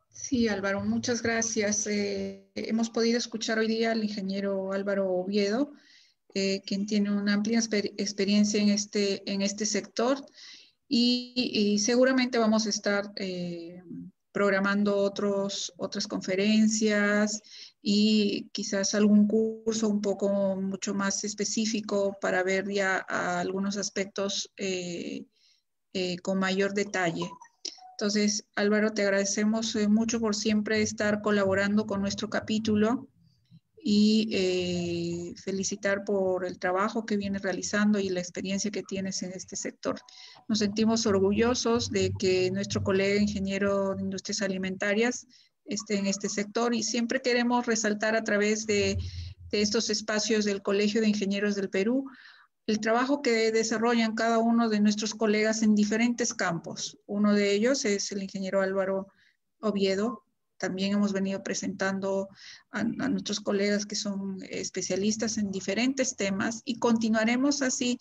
Sí, Álvaro, muchas gracias. Eh, hemos podido escuchar hoy día al ingeniero Álvaro Oviedo, eh, quien tiene una amplia experiencia en este, en este sector y, seguramente vamos a estar programando otros, otras conferencias y quizás algún curso un poco mucho más específico para ver ya algunos aspectos eh, eh, con mayor detalle. Entonces, Álvaro, te agradecemos eh, mucho por siempre estar colaborando con nuestro capítulo y felicitar por el trabajo que vienes realizando y la experiencia que tienes en este sector. Nos sentimos orgullosos de que nuestro colega ingeniero de industrias alimentarias este, en este sector y siempre queremos resaltar a través de, estos espacios del Colegio de Ingenieros del Perú el trabajo que desarrollan cada uno de nuestros colegas en diferentes campos. Uno de ellos es el ingeniero Álvaro Oviedo. También hemos venido presentando a, nuestros colegas que son especialistas en diferentes temas y continuaremos así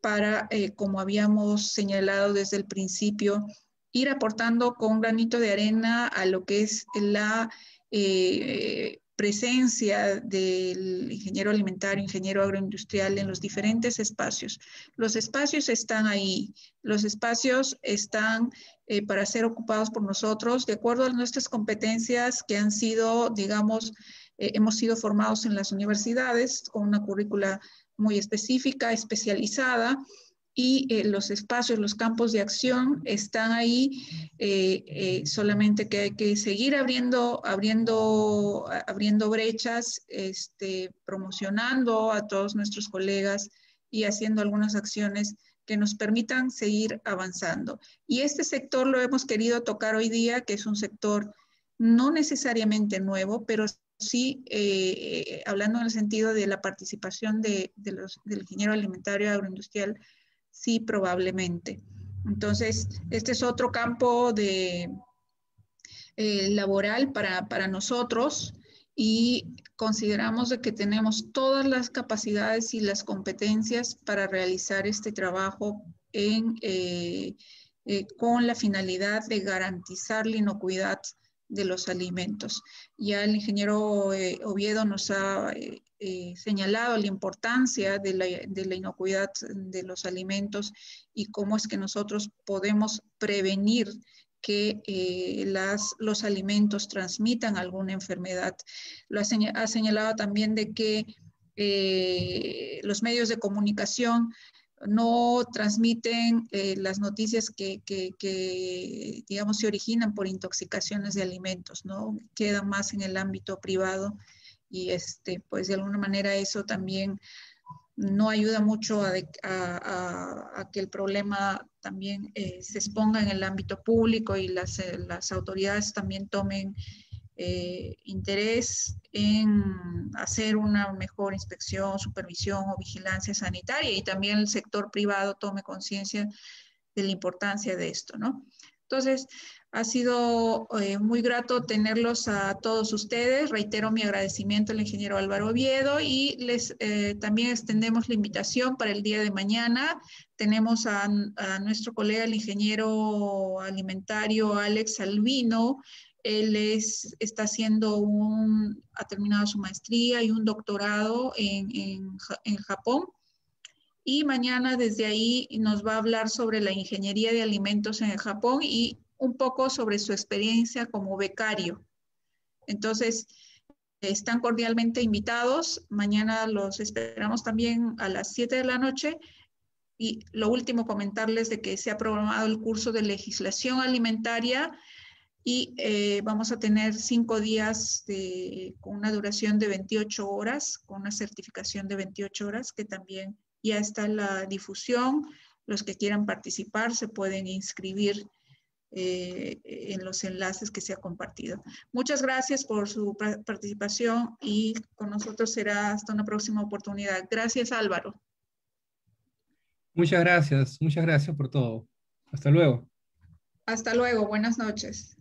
para, eh, como habíamos señalado desde el principio, ir aportando con un granito de arena a lo que es la eh, presencia del ingeniero alimentario, ingeniero agroindustrial en los diferentes espacios. Los espacios están ahí, los espacios están eh, para ser ocupados por nosotros de acuerdo a nuestras competencias que han sido, digamos, eh, hemos sido formados en las universidades con una currícula muy específica, especializada, y eh, los espacios, los campos de acción están ahí, eh, eh, solamente que hay que seguir abriendo, abriendo, abriendo brechas, este, promocionando a todos nuestros colegas y haciendo algunas acciones que nos permitan seguir avanzando. Y este sector lo hemos querido tocar hoy día, que es un sector no necesariamente nuevo, pero sí, hablando en el sentido de la participación de, los, del ingeniero alimentario agroindustrial, sí, probablemente. Entonces, este es otro campo de, eh, laboral para, nosotros y consideramos que tenemos todas las capacidades y las competencias para realizar este trabajo eh, eh, con la finalidad de garantizar la inocuidad de los alimentos. Ya el ingeniero eh, Oviedo nos ha eh, eh, señalado la importancia de la, inocuidad de los alimentos y cómo es que nosotros podemos prevenir que los alimentos transmitan alguna enfermedad. Lo ha, señalado también de que los medios de comunicación no transmiten eh, las noticias que, digamos, se originan por intoxicaciones de alimentos, ¿no? Queda más en el ámbito privado y, este, pues, de alguna manera eso también no ayuda mucho a, que el problema también eh, se exponga en el ámbito público y las, eh, las autoridades también tomen eh, interés en hacer una mejor inspección, supervisión o vigilancia sanitaria y también el sector privado tome conciencia de la importancia de esto, ¿no? Entonces, ha sido eh, muy grato tenerlos a todos ustedes. Reitero mi agradecimiento al ingeniero Álvaro Oviedo y les eh, también extendemos la invitación para el día de mañana. Tenemos a, a nuestro colega, el ingeniero alimentario Alex Albino, él está haciendo un, ha terminado su maestría y un doctorado en, en, Japón. Y mañana desde ahí nos va a hablar sobre la ingeniería de alimentos en Japón y un poco sobre su experiencia como becario. Entonces, están cordialmente invitados. Mañana los esperamos también a las 7 de la noche. Y lo último, comentarles de que se ha programado el curso de legislación alimentaria y eh, vamos a tener cinco días con una duración de 28 horas, con una certificación de 28 horas, que también ya está la difusión. Los que quieran participar se pueden inscribir eh, en los enlaces que se ha compartido. Muchas gracias por su participación y con nosotros será hasta una próxima oportunidad. Gracias, Álvaro. Muchas gracias, muchas gracias por todo. Hasta luego. Hasta luego, buenas noches.